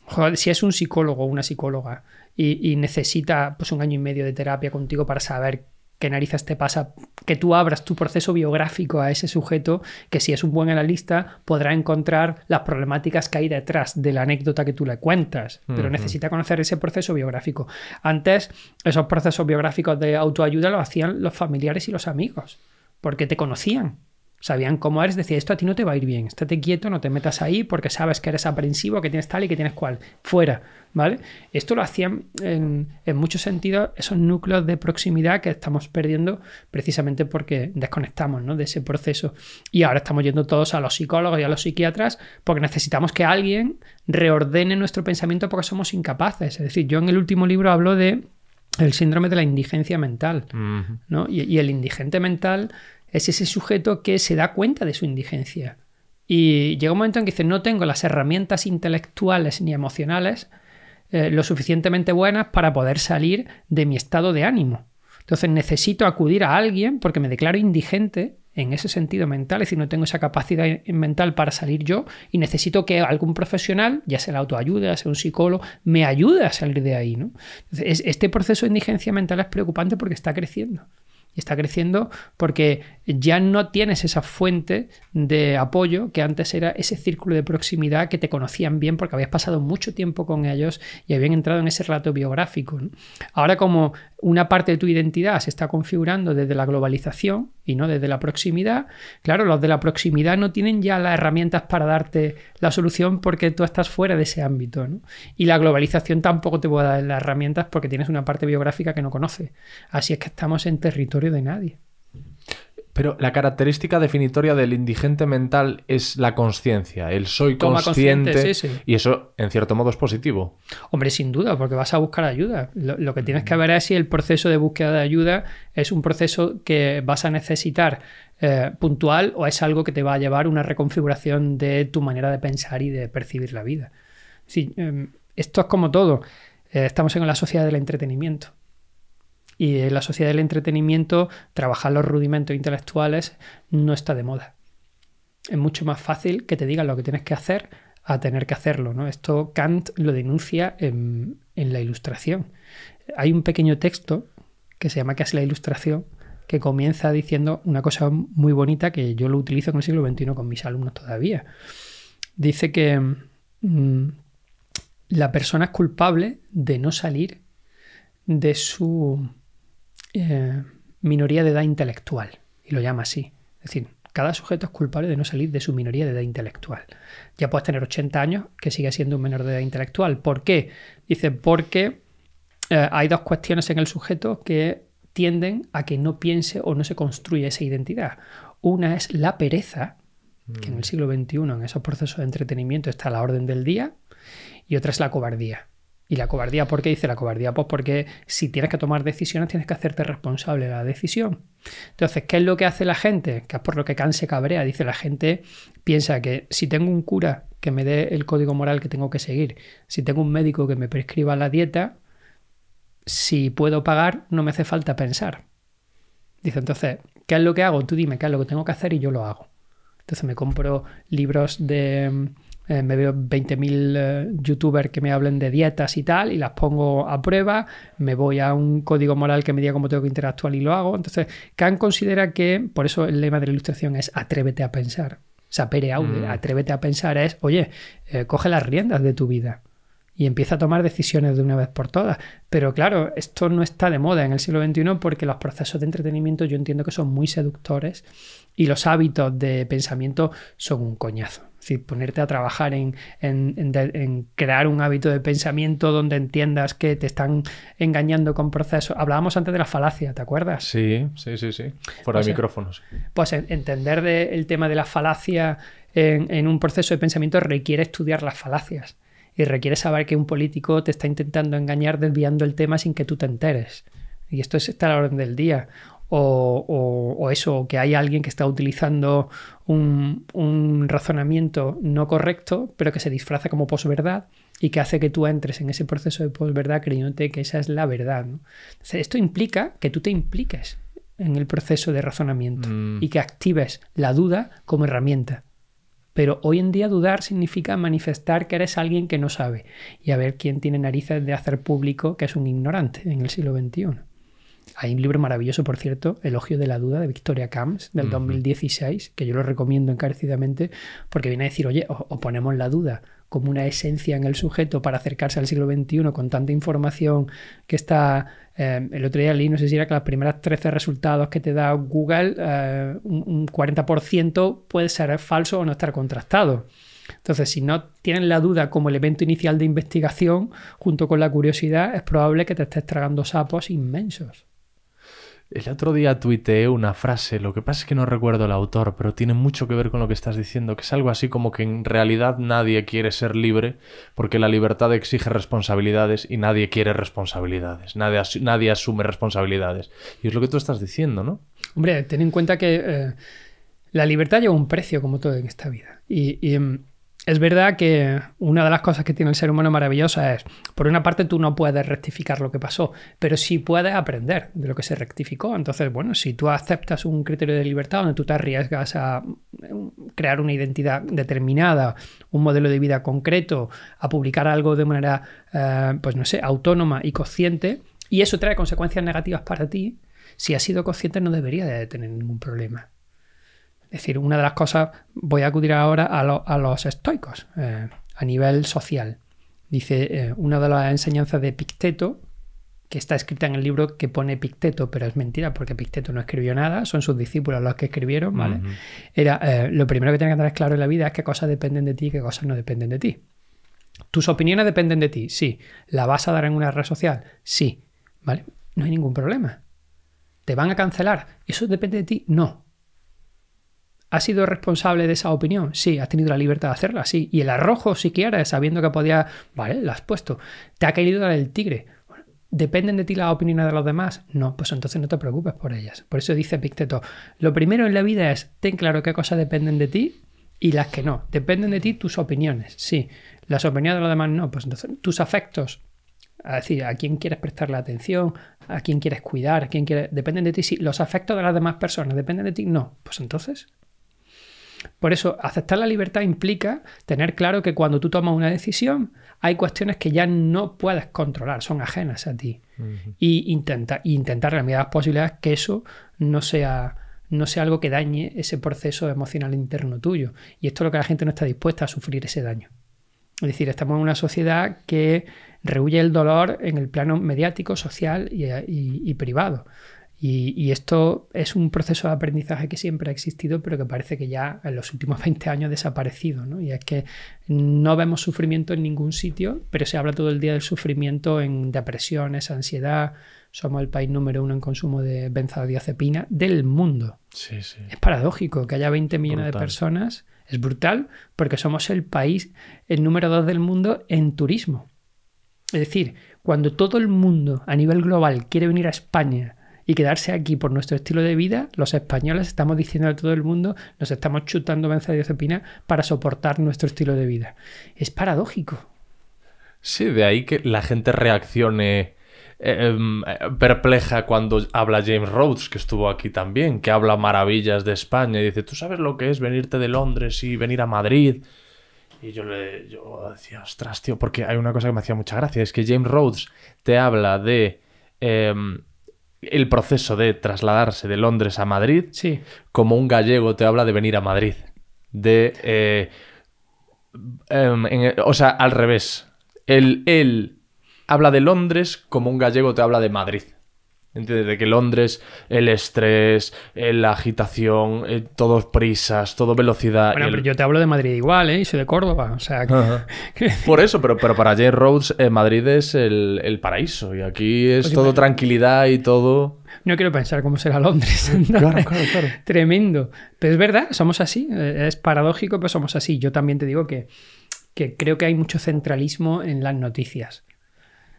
Speaker 1: joder, si es un psicólogo o una psicóloga y, y necesita pues, un año y medio de terapia contigo para saber que narices te pasa que tú abras tu proceso biográfico a ese sujeto que si es un buen analista podrá encontrar las problemáticas que hay detrás de la anécdota que tú le cuentas, pero necesita conocer ese proceso biográfico. Antes esos procesos biográficos de autoayuda lo hacían los familiares y los amigos, porque te conocían sabían cómo eres, decía, esto a ti no te va a ir bien, estate quieto, no te metas ahí porque sabes que eres aprensivo, que tienes tal y que tienes cual, fuera, ¿vale? Esto lo hacían en, muchos sentidos esos núcleos de proximidad que estamos perdiendo precisamente porque desconectamos ¿no? de ese proceso. Y ahora estamos yendo todos a los psicólogos y a los psiquiatras porque necesitamos que alguien reordene nuestro pensamiento porque somos incapaces. Es decir, yo en el último libro hablo de el síndrome de la indigencia mental, ¿no? y, el indigente mental es ese sujeto que se da cuenta de su indigencia. Y llega un momento en que dice, no tengo las herramientas intelectuales ni emocionales eh, lo suficientemente buenas para poder salir de mi estado de ánimo. Entonces necesito acudir a alguien porque me declaro indigente en ese sentido mental, es decir, no tengo esa capacidad mental para salir yo y necesito que algún profesional, ya sea la autoayuda, sea un psicólogo, me ayude a salir de ahí. ¿no? Entonces, este proceso de indigencia mental es preocupante porque está creciendo. Y está creciendo porque ya no tienes esa fuente de apoyo que antes era ese círculo de proximidad que te conocían bien porque habías pasado mucho tiempo con ellos y habían entrado en ese rato biográfico. Ahora como una parte de tu identidad se está configurando desde la globalización y no desde la proximidad, claro, los de la proximidad no tienen ya las herramientas para darte la solución porque tú estás fuera de ese ámbito. Y la globalización tampoco te a dar las herramientas porque tienes una parte biográfica que no conoce Así es que estamos en territorio de nadie.
Speaker 2: Pero la característica definitoria del indigente mental es la conciencia, el soy consciente. Y eso, en cierto modo, es positivo.
Speaker 1: Hombre, sin duda, porque vas a buscar ayuda. Lo, que tienes que ver es si el proceso de búsqueda de ayuda es un proceso que vas a necesitar eh, puntual o es algo que te va a llevar una reconfiguración de tu manera de pensar y de percibir la vida. Em, esto es como todo. Eh, estamos en la sociedad del entretenimiento y en la sociedad del entretenimiento trabajar los rudimentos intelectuales no está de moda. Es mucho más fácil que te digan lo que tienes que hacer a tener que hacerlo. ¿no? Esto Kant lo denuncia en, la ilustración. Hay un pequeño texto que se llama Casi la ilustración, que comienza diciendo una cosa muy bonita que yo lo utilizo en el siglo XXI con mis alumnos todavía. Dice que mm, la persona es culpable de no salir de su eh, minoría de edad intelectual, y lo llama así. Es decir, cada sujeto es culpable de no salir de su minoría de edad intelectual. Ya puedes tener 80 años que sigue siendo un menor de edad intelectual. ¿Por qué? Dice, porque eh, hay dos cuestiones en el sujeto que tienden a que no piense o no se construya esa identidad. Una es la pereza, que en el mm. siglo XXI en esos procesos de entretenimiento está a la orden del día, y otra es la cobardía. Y la cobardía, ¿por qué dice la cobardía? Pues porque si tienes que tomar decisiones, tienes que hacerte responsable de la decisión. Entonces, ¿qué es lo que hace la gente? Que es por lo que canse cabrea. Dice la gente, piensa que si tengo un cura que me dé el código moral que tengo que seguir, si tengo un médico que me prescriba la dieta, si puedo pagar, no me hace falta pensar. Dice, entonces, ¿qué es lo que hago? Tú dime qué es lo que tengo que hacer y yo lo hago. Entonces me compro libros de eh, me veo 20.000 eh, youtubers que me hablen de dietas y tal, y las pongo a prueba, me voy a un código moral que me diga cómo tengo que interactuar y lo hago. Entonces, Kant considera que, por eso el lema de la ilustración es atrévete a pensar. Sapere aude, mm. atrévete a pensar es, oye, eh, coge las riendas de tu vida y empieza a tomar decisiones de una vez por todas. Pero claro, esto no está de moda en el siglo XXI porque los procesos de entretenimiento yo entiendo que son muy seductores y los hábitos de pensamiento son un coñazo decir, ponerte a trabajar en, crear un hábito de pensamiento donde entiendas que te están engañando con procesos. Hablábamos antes de la falacia, ¿te acuerdas?
Speaker 2: Sí, sí, sí, sí. Fuera pues micrófonos.
Speaker 1: Pues entender el tema de la falacia en un proceso de pensamiento requiere estudiar las falacias y requiere saber que un político te está intentando engañar desviando el tema sin que tú te enteres. Y esto es, está a la orden del día o, eso, que hay alguien que está utilizando un, razonamiento no correcto, pero que se disfraza como posverdad y que hace que tú entres en ese proceso de posverdad creyéndote que esa es la verdad. esto implica que tú te impliques en el proceso de razonamiento mm. y que actives la duda como herramienta. Pero hoy en día dudar significa manifestar que eres alguien que no sabe y a ver quién tiene narices de hacer público que es un ignorante en el siglo XXI. Hay un libro maravilloso, por cierto, Elogio de la Duda, de Victoria Camps, del 2016, que yo lo recomiendo encarecidamente, porque viene a decir, oye, o, ponemos la duda como una esencia en el sujeto para acercarse al siglo XXI con tanta información que está... Eh, el otro día leí, no sé si era que las primeras 13 resultados que te da Google, eh, un, un, 40% puede ser falso o no estar contrastado. Entonces, si no tienen la duda como elemento inicial de investigación, junto con la curiosidad, es probable que te estés tragando
Speaker 2: sapos inmensos. El otro día tuiteé una frase, lo que pasa es que no recuerdo el autor, pero tiene mucho que ver con lo que estás diciendo, que es algo así como que en realidad nadie quiere ser libre porque la libertad exige responsabilidades y nadie quiere responsabilidades, nadie, asume responsabilidades. Y es lo que tú estás diciendo, ¿no?
Speaker 1: Hombre, ten en cuenta que eh, la libertad lleva un precio como todo en esta vida. Y, y em, es verdad que una de las cosas que tiene el ser humano maravillosa es, por una parte, tú no puedes rectificar lo que pasó, pero sí puedes aprender de lo que se rectificó. Entonces, bueno, si tú aceptas un criterio de libertad donde tú te arriesgas a em, crear una identidad determinada, un modelo de vida concreto, a publicar algo de manera, eh, pues no sé, autónoma y consciente, y eso trae consecuencias negativas para ti, si has sido consciente no debería de tener ningún problema. Es decir, una de las cosas, voy a acudir ahora a, los estoicos eh, a nivel social. Dice eh, una de las enseñanzas de Picteto, que está escrita en el libro que pone Picteto, pero es mentira porque Picteto no escribió nada, son sus discípulos los que escribieron, ¿vale? Era, eh, lo primero que tiene que tener claro en la vida es qué cosas dependen de ti y qué cosas no dependen de ti. Tus opiniones dependen de ti, sí. ¿La vas a dar en una red social? Sí. ¿Vale? No hay ningún problema. ¿Te van a cancelar? ¿Eso depende de ti? No. ¿Has sido responsable de esa opinión? Sí, has tenido la libertad de hacerla, sí. Y el arrojo, si quieres, sabiendo que podía... Vale, lo has puesto. Te ha caído la del tigre. ¿Dependen de ti las opiniones de los demás? No, pues entonces no te preocupes por ellas. Por eso dice Picteto, lo primero en la vida es ten claro qué cosas dependen de ti y las que no. Dependen de ti tus opiniones, sí. Las opiniones de los demás no, pues entonces tus afectos, es decir, a quién quieres prestarle atención, a quién quieres cuidar, a quién quieres. Dependen de ti. Sí. los afectos de las demás personas dependen de ti, no. Pues entonces, por eso, aceptar la libertad implica tener claro que cuando tú tomas una decisión, hay cuestiones que ya no puedes controlar, son ajenas a ti. Y intenta, intentar de las posibilidades que eso no sea, no algo que dañe ese proceso emocional interno tuyo. Y esto es lo que la gente no está dispuesta a sufrir ese daño. Es decir, estamos en una sociedad que rehuye el dolor en el plano mediático, social y privado. Y, esto es un proceso de aprendizaje que siempre ha existido, pero que parece que ya en los últimos 20 (laughs) años ha desaparecido. ¿no? Y es que no vemos sufrimiento en ningún sitio, pero se habla todo el día del sufrimiento en depresiones, ansiedad. Somos el país número uno en consumo de benzodiazepina del mundo. Es paradójico que haya 20 millones de personas. Es brutal porque somos el país, el número dos del mundo en turismo. Es decir, cuando todo el mundo a nivel global quiere venir a España y quedarse aquí por nuestro estilo de vida, los españoles estamos diciendo a todo el mundo, nos estamos chutando benzodiazepina para soportar nuestro estilo de vida. Es paradójico.
Speaker 2: Sí, de ahí que la gente reaccione em, perpleja cuando habla James Rhodes, que estuvo aquí también, que habla maravillas de España y dice, ¿tú sabes lo que es venirte de Londres y venir a Madrid? Y yo le decía, ostras, tío, porque hay una cosa que me hacía mucha gracia, es que James Rhodes te habla de... Em, el proceso de trasladarse de Londres a Madrid, sí. como un gallego te habla de venir a Madrid. De. Eh, em, o sea, al revés. él habla de Londres como un gallego te habla de Madrid. ¿Entiendes? De que Londres, el estrés, eh, la agitación, eh, todo prisas, todo velocidad. Bueno, pero yo
Speaker 1: te hablo de Madrid igual, ¿eh? Y soy de Córdoba, o sea...
Speaker 2: (laughs) Por eso, pero, pero para Jay Rhodes, eh, Madrid es el, paraíso. Y aquí es pues todo tranquilidad y todo...
Speaker 1: No quiero pensar cómo será Londres. (laughs) Claro, claro, claro. Tremendo. Pero es verdad, somos así. Eh, es paradójico, pero somos así. Yo también te digo que, que creo que hay mucho centralismo en las noticias.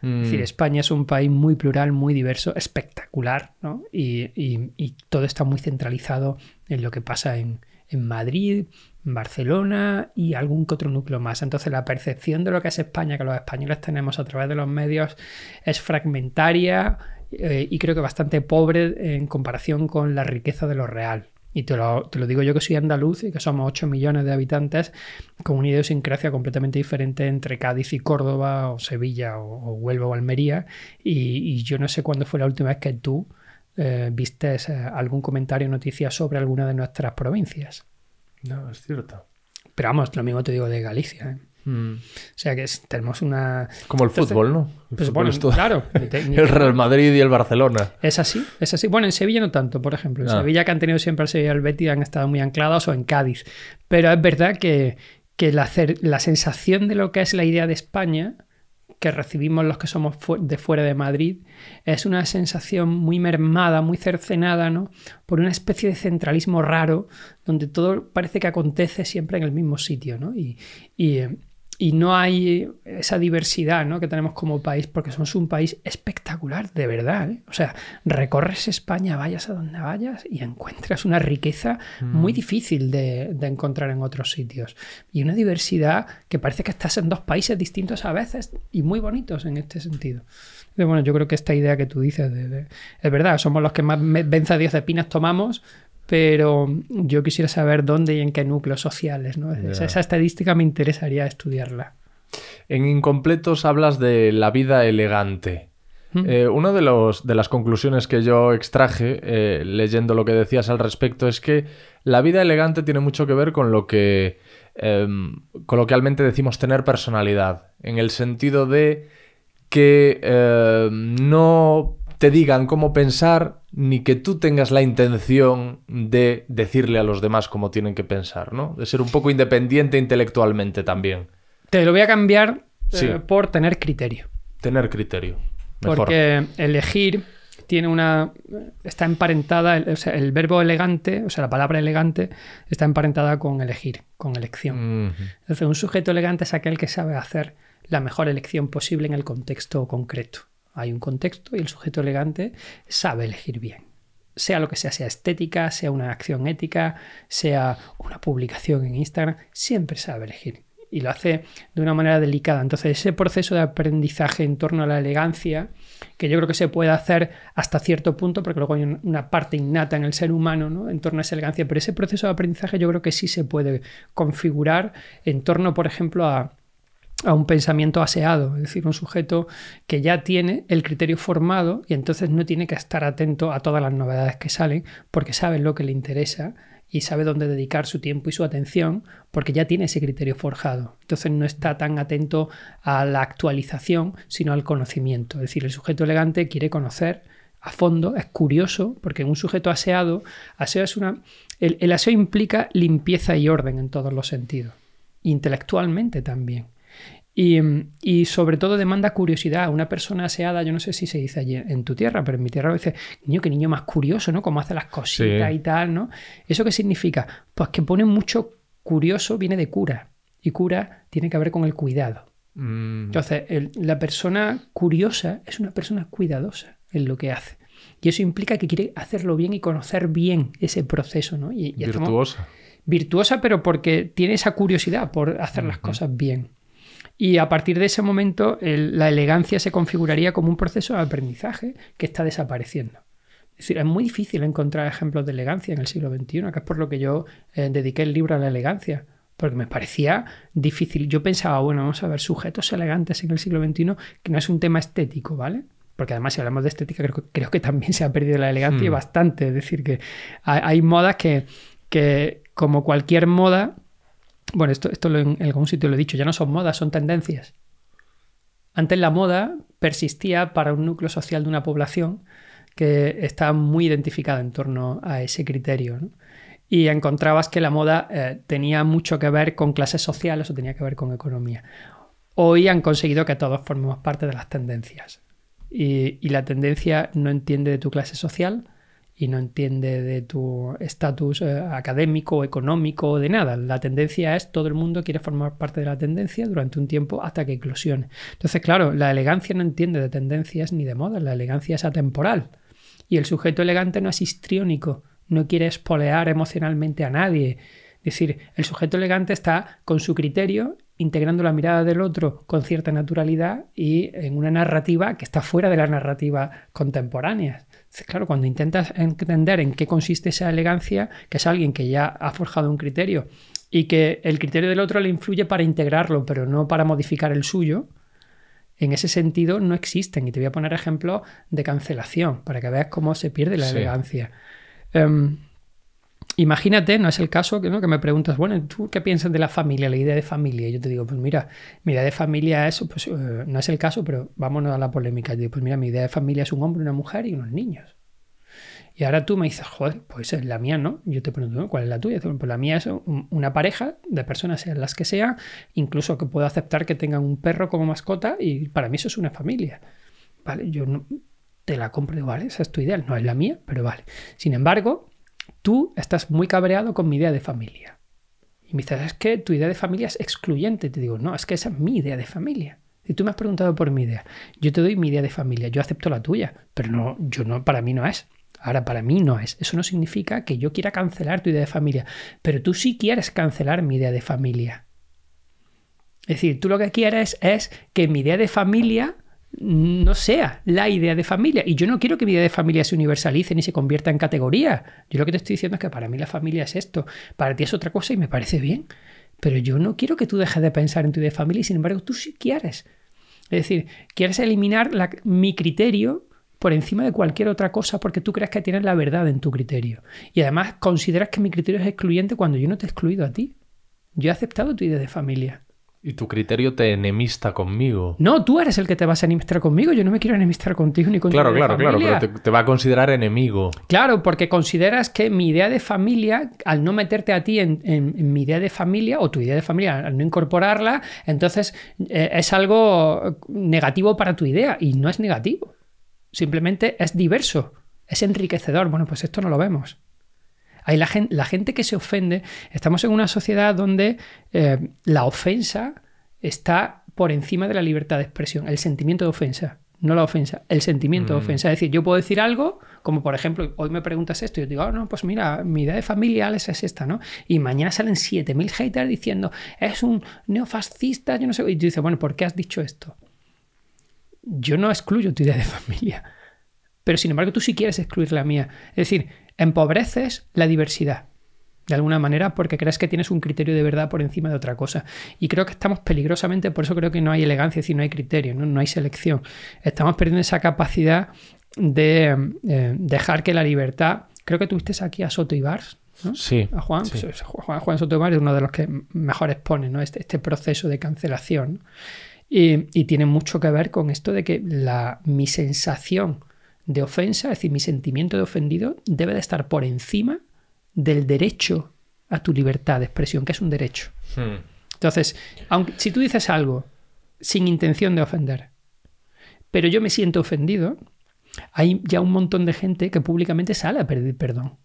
Speaker 1: Es decir, mm. España es un país muy plural, muy diverso, espectacular, ¿no? Y, todo está muy centralizado en lo que pasa en, en Madrid, Barcelona y algún que otro núcleo más. Entonces la percepción de lo que es España, que los españoles tenemos a través de los medios, es fragmentaria eh, y creo que bastante pobre en comparación con la riqueza de lo real y te lo, digo yo que soy andaluz y que somos 8 millones de habitantes, con una idiosincrasia completamente diferente entre Cádiz y Córdoba, o Sevilla, o, Huelva o Almería. Y, yo no sé cuándo fue la última vez que tú vistes eh, viste algún comentario o noticia sobre alguna de nuestras provincias. No, es cierto. Pero vamos, lo mismo te digo de Galicia. ¿eh? Mm. O sea que tenemos una. Como el fútbol, ¿no? El claro. el Real
Speaker 2: Madrid y el Barcelona.
Speaker 1: Es así, es así. Bueno, en Sevilla no tanto, por ejemplo. En ah. Sevilla, que han tenido siempre al Sevilla y al Betis, han estado muy anclados, o en Cádiz. Pero es verdad que, la, la, sensación de lo que es la idea de España que recibimos los que somos de fuera de Madrid es una sensación muy mermada, muy cercenada, ¿no? Por una especie de centralismo raro, donde todo parece que acontece siempre en el mismo sitio, ¿no? y eh, y no hay eh, esa diversidad que tenemos como país, porque somos un país espectacular, de verdad. ¿eh? O sea, recorres España, vayas a donde vayas y encuentras una riqueza mm. muy difícil de, encontrar en otros sitios. Y una diversidad que parece que estás en dos países distintos a veces y muy bonitos en este sentido. bueno, yo creo que esta idea que tú dices, es verdad, somos los que más benza de pinas tomamos, pero yo quisiera saber dónde y en qué núcleos sociales. Esa, estadística me interesaría estudiarla.
Speaker 2: En Incompletos hablas de la vida elegante. Eh, una de, las conclusiones que yo extraje eh, leyendo lo que decías al respecto es que la vida elegante tiene mucho que ver con lo que em, coloquialmente decimos tener personalidad, en el sentido de que em, no te digan cómo pensar ni que tú tengas la intención de decirle a los demás cómo tienen que pensar, ¿no? De ser un poco independiente intelectualmente también. Te lo voy a
Speaker 1: cambiar eh, por tener criterio.
Speaker 2: Tener criterio. Porque
Speaker 1: elegir tiene una. está emparentada, el verbo elegante, o sea, la palabra elegante, está emparentada con elegir, con elección. Entonces, un sujeto elegante es aquel que sabe hacer la mejor elección posible en el contexto concreto. Hay un contexto y el sujeto elegante sabe elegir bien. Sea lo que sea, sea estética, sea una acción ética, sea una publicación en Instagram, siempre sabe elegir. Y lo hace de una manera delicada. Entonces, ese proceso de aprendizaje en torno a la elegancia, que yo creo que se puede hacer hasta cierto punto, porque luego hay una parte innata en el ser humano ¿no? en torno a esa elegancia, pero ese proceso de aprendizaje yo creo que sí se puede configurar en torno, por ejemplo, a, a un pensamiento aseado, es decir, un sujeto que ya tiene el criterio formado y entonces no tiene que estar atento a todas las novedades que salen porque sabe lo que le interesa y sabe dónde dedicar su tiempo y su atención porque ya tiene ese criterio forjado. Entonces no está tan atento a la actualización, sino al conocimiento. Es decir, el sujeto elegante quiere conocer a fondo, es curioso, porque un sujeto aseado, aseo es una... el aseo implica limpieza y orden en todos los sentidos, intelectualmente también. Y, sobre todo demanda curiosidad. Una persona aseada, yo no sé si se dice allí en tu tierra, pero en mi tierra a veces, niño, qué niño más curioso, ¿no? Cómo hace las cositas y tal, ¿no? ¿Eso qué significa? Pues que pone mucho curioso, viene de cura. Y cura tiene que ver con el cuidado.
Speaker 3: Mm. Entonces,
Speaker 1: la persona curiosa es una persona cuidadosa en lo que hace. Y eso implica que quiere hacerlo bien y conocer bien ese proceso, ¿no? Y, Virtuosa. Virtuosa, pero porque tiene esa curiosidad por hacer las cosas bien. Y a partir de ese momento, la elegancia se configuraría como un proceso de aprendizaje que está desapareciendo. Es decir, es muy difícil encontrar ejemplos de elegancia en el siglo XXI, que es por lo que yo eh, dediqué el libro a la elegancia, porque me parecía difícil. Yo pensaba, bueno, vamos a ver, sujetos elegantes en el siglo XXI, que no es un tema estético, ¿vale? Porque además si hablamos de estética, creo, que también se ha perdido la elegancia hmm. bastante. Es decir, que hay, modas que, que, como cualquier moda, bueno, esto, en algún sitio lo he dicho, ya no son modas, son tendencias. Antes la moda persistía para un núcleo social de una población que estaba muy identificada en torno a ese criterio. Y encontrabas que la moda eh, tenía mucho que ver con clases sociales o tenía que ver con economía. Hoy han conseguido que todos formemos parte de las tendencias. Y, y la tendencia no entiende de tu clase social, y no entiende de tu estatus eh, académico, económico, o de nada. La tendencia es todo el mundo quiere formar parte de la tendencia durante un tiempo hasta que eclosione. Entonces, claro, la elegancia no entiende de tendencias ni de moda. la elegancia es atemporal. Y el sujeto elegante no es histriónico, no quiere espolear emocionalmente a nadie. Es decir, el sujeto elegante está con su criterio integrando la mirada del otro con cierta naturalidad y en una narrativa que está fuera de la narrativa contemporánea claro, cuando intentas entender en qué consiste esa elegancia, que es alguien que ya ha forjado un criterio y que el criterio del otro le influye para integrarlo, pero no para modificar el suyo, en ese sentido no existen. Y te voy a poner ejemplos de cancelación para que veas cómo se pierde la elegancia. Em, imagínate, no es el caso ¿no? que me preguntas, bueno, ¿tú qué piensas de la familia, la idea de familia? Y yo te digo, pues mira, mi idea de familia es, pues eh, no es el caso, pero vámonos a la polémica. Yo digo, pues mira, mi idea de familia es un hombre, una mujer y unos niños. Y ahora tú me dices, joder, pues es la mía, ¿no? Yo te pregunto, ¿cuál es la tuya? Pues la mía es una pareja de personas, sean las que sean, incluso que puedo aceptar que tengan un perro como mascota y para mí eso es una familia. ¿Vale? Yo te la compro, ¿vale? Esa es tu idea, no es la mía, pero vale. Sin embargo, tú estás muy cabreado con mi idea de familia. Y me dices, es que tu idea de familia es excluyente. Te digo, no, es que esa es mi idea de familia. Y tú me has preguntado por mi idea, yo te doy mi idea de familia, yo acepto la tuya, pero no, yo no, para mí no es. Ahora, para mí no es. Eso no significa que yo quiera cancelar tu idea de familia, pero tú sí quieres cancelar mi idea de familia. Es decir, tú lo que quieres es que mi idea de familia no sea la idea de familia. Y yo no quiero que mi idea de familia se universalice ni se convierta en categoría. Yo lo que te estoy diciendo es que para mí la familia es esto, para ti es otra cosa y me parece bien. Pero yo no quiero que tú dejes de pensar en tu idea de familia y sin embargo tú sí quieres. Es decir, quieres eliminar mi criterio por encima de cualquier otra cosa porque tú crees que tienes la verdad en tu criterio. Y además consideras que mi criterio es excluyente cuando yo no te he excluido a ti. Yo he aceptado tu idea de familia.
Speaker 2: Y tu criterio te enemista conmigo.
Speaker 1: No, tú eres el que te vas a enemistar conmigo. Yo no me quiero enemistar contigo ni con Claro, tu claro, claro, pero
Speaker 2: te, va a considerar enemigo.
Speaker 1: Claro, porque consideras que mi idea de familia, al no meterte a ti en, mi idea de familia o tu idea de familia, al no incorporarla, entonces eh, es algo negativo para tu idea. Y no es negativo. Simplemente es diverso, es enriquecedor. Bueno, pues esto no lo vemos. Hay la, gente, que se ofende, estamos en una sociedad donde eh, la ofensa está por encima de la libertad de expresión, el sentimiento de ofensa no la ofensa, el sentimiento de mm. ofensa. Es decir, yo puedo decir algo, como por ejemplo, hoy me preguntas esto, y yo digo, ah, no, pues mira, mi idea de familia es esta, ¿no? Y mañana salen 7.000 haters diciendo, es un neofascista, yo no sé. Y tú dices, bueno, ¿por qué has dicho esto? Yo no excluyo tu idea de familia. Pero sin embargo, tú sí quieres excluir la mía. Es decir, empobreces la diversidad, de alguna manera, porque crees que tienes un criterio de verdad por encima de otra cosa. Y creo que estamos peligrosamente, por eso creo que no hay elegancia, es decir, no hay criterio, no, hay selección. Estamos perdiendo esa capacidad de eh, dejar que la libertad. Creo que tuviste aquí a Soto Ibars, ¿no? Sí. A Juan, pues, Juan, Soto es uno de los que mejor expone este, este, proceso de cancelación. Y, y, tiene mucho que ver con esto de que la, mi sensación de ofensa, es decir, mi sentimiento de ofendido debe de estar por encima del derecho a tu libertad de expresión, que es un derecho. Hmm. Entonces, aunque, si tú dices algo sin intención de ofender, pero yo me siento ofendido, hay ya un montón de gente que públicamente sale a pedir perdón.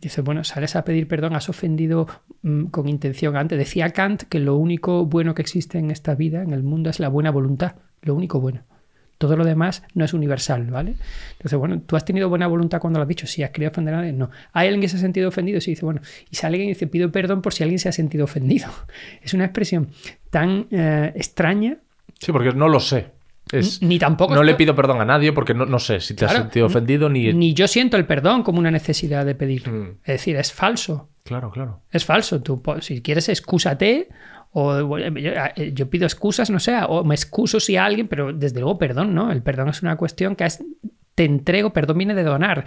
Speaker 1: Dice, bueno, sales a pedir perdón, has ofendido mm, con intención antes. Decía Kant que lo único bueno que existe en esta vida, en el mundo, es la buena voluntad, lo único bueno. Todo lo demás no es universal, ¿vale? Entonces, bueno, tú has tenido buena voluntad cuando lo has dicho, si has querido ofender a nadie, no. ¿Hay alguien que se ha sentido ofendido? Sí, dice, bueno, y sale alguien y dice, pido perdón por si alguien se ha sentido ofendido. (laughs) Es una expresión tan eh, extraña.
Speaker 2: Sí, porque no lo sé. ni tampoco. No le pido perdón a nadie porque no, no sé si te has sentido ofendido ni.
Speaker 1: Ni yo siento el perdón como una necesidad de pedir. Mm. Es decir, es falso. Claro, claro. Es falso. Tú, si quieres, excúsate o eh, yo pido excusas, no sé, o me excuso si alguien, pero desde luego perdón, ¿no? El perdón es una cuestión que es, te entrego, perdón viene de donar,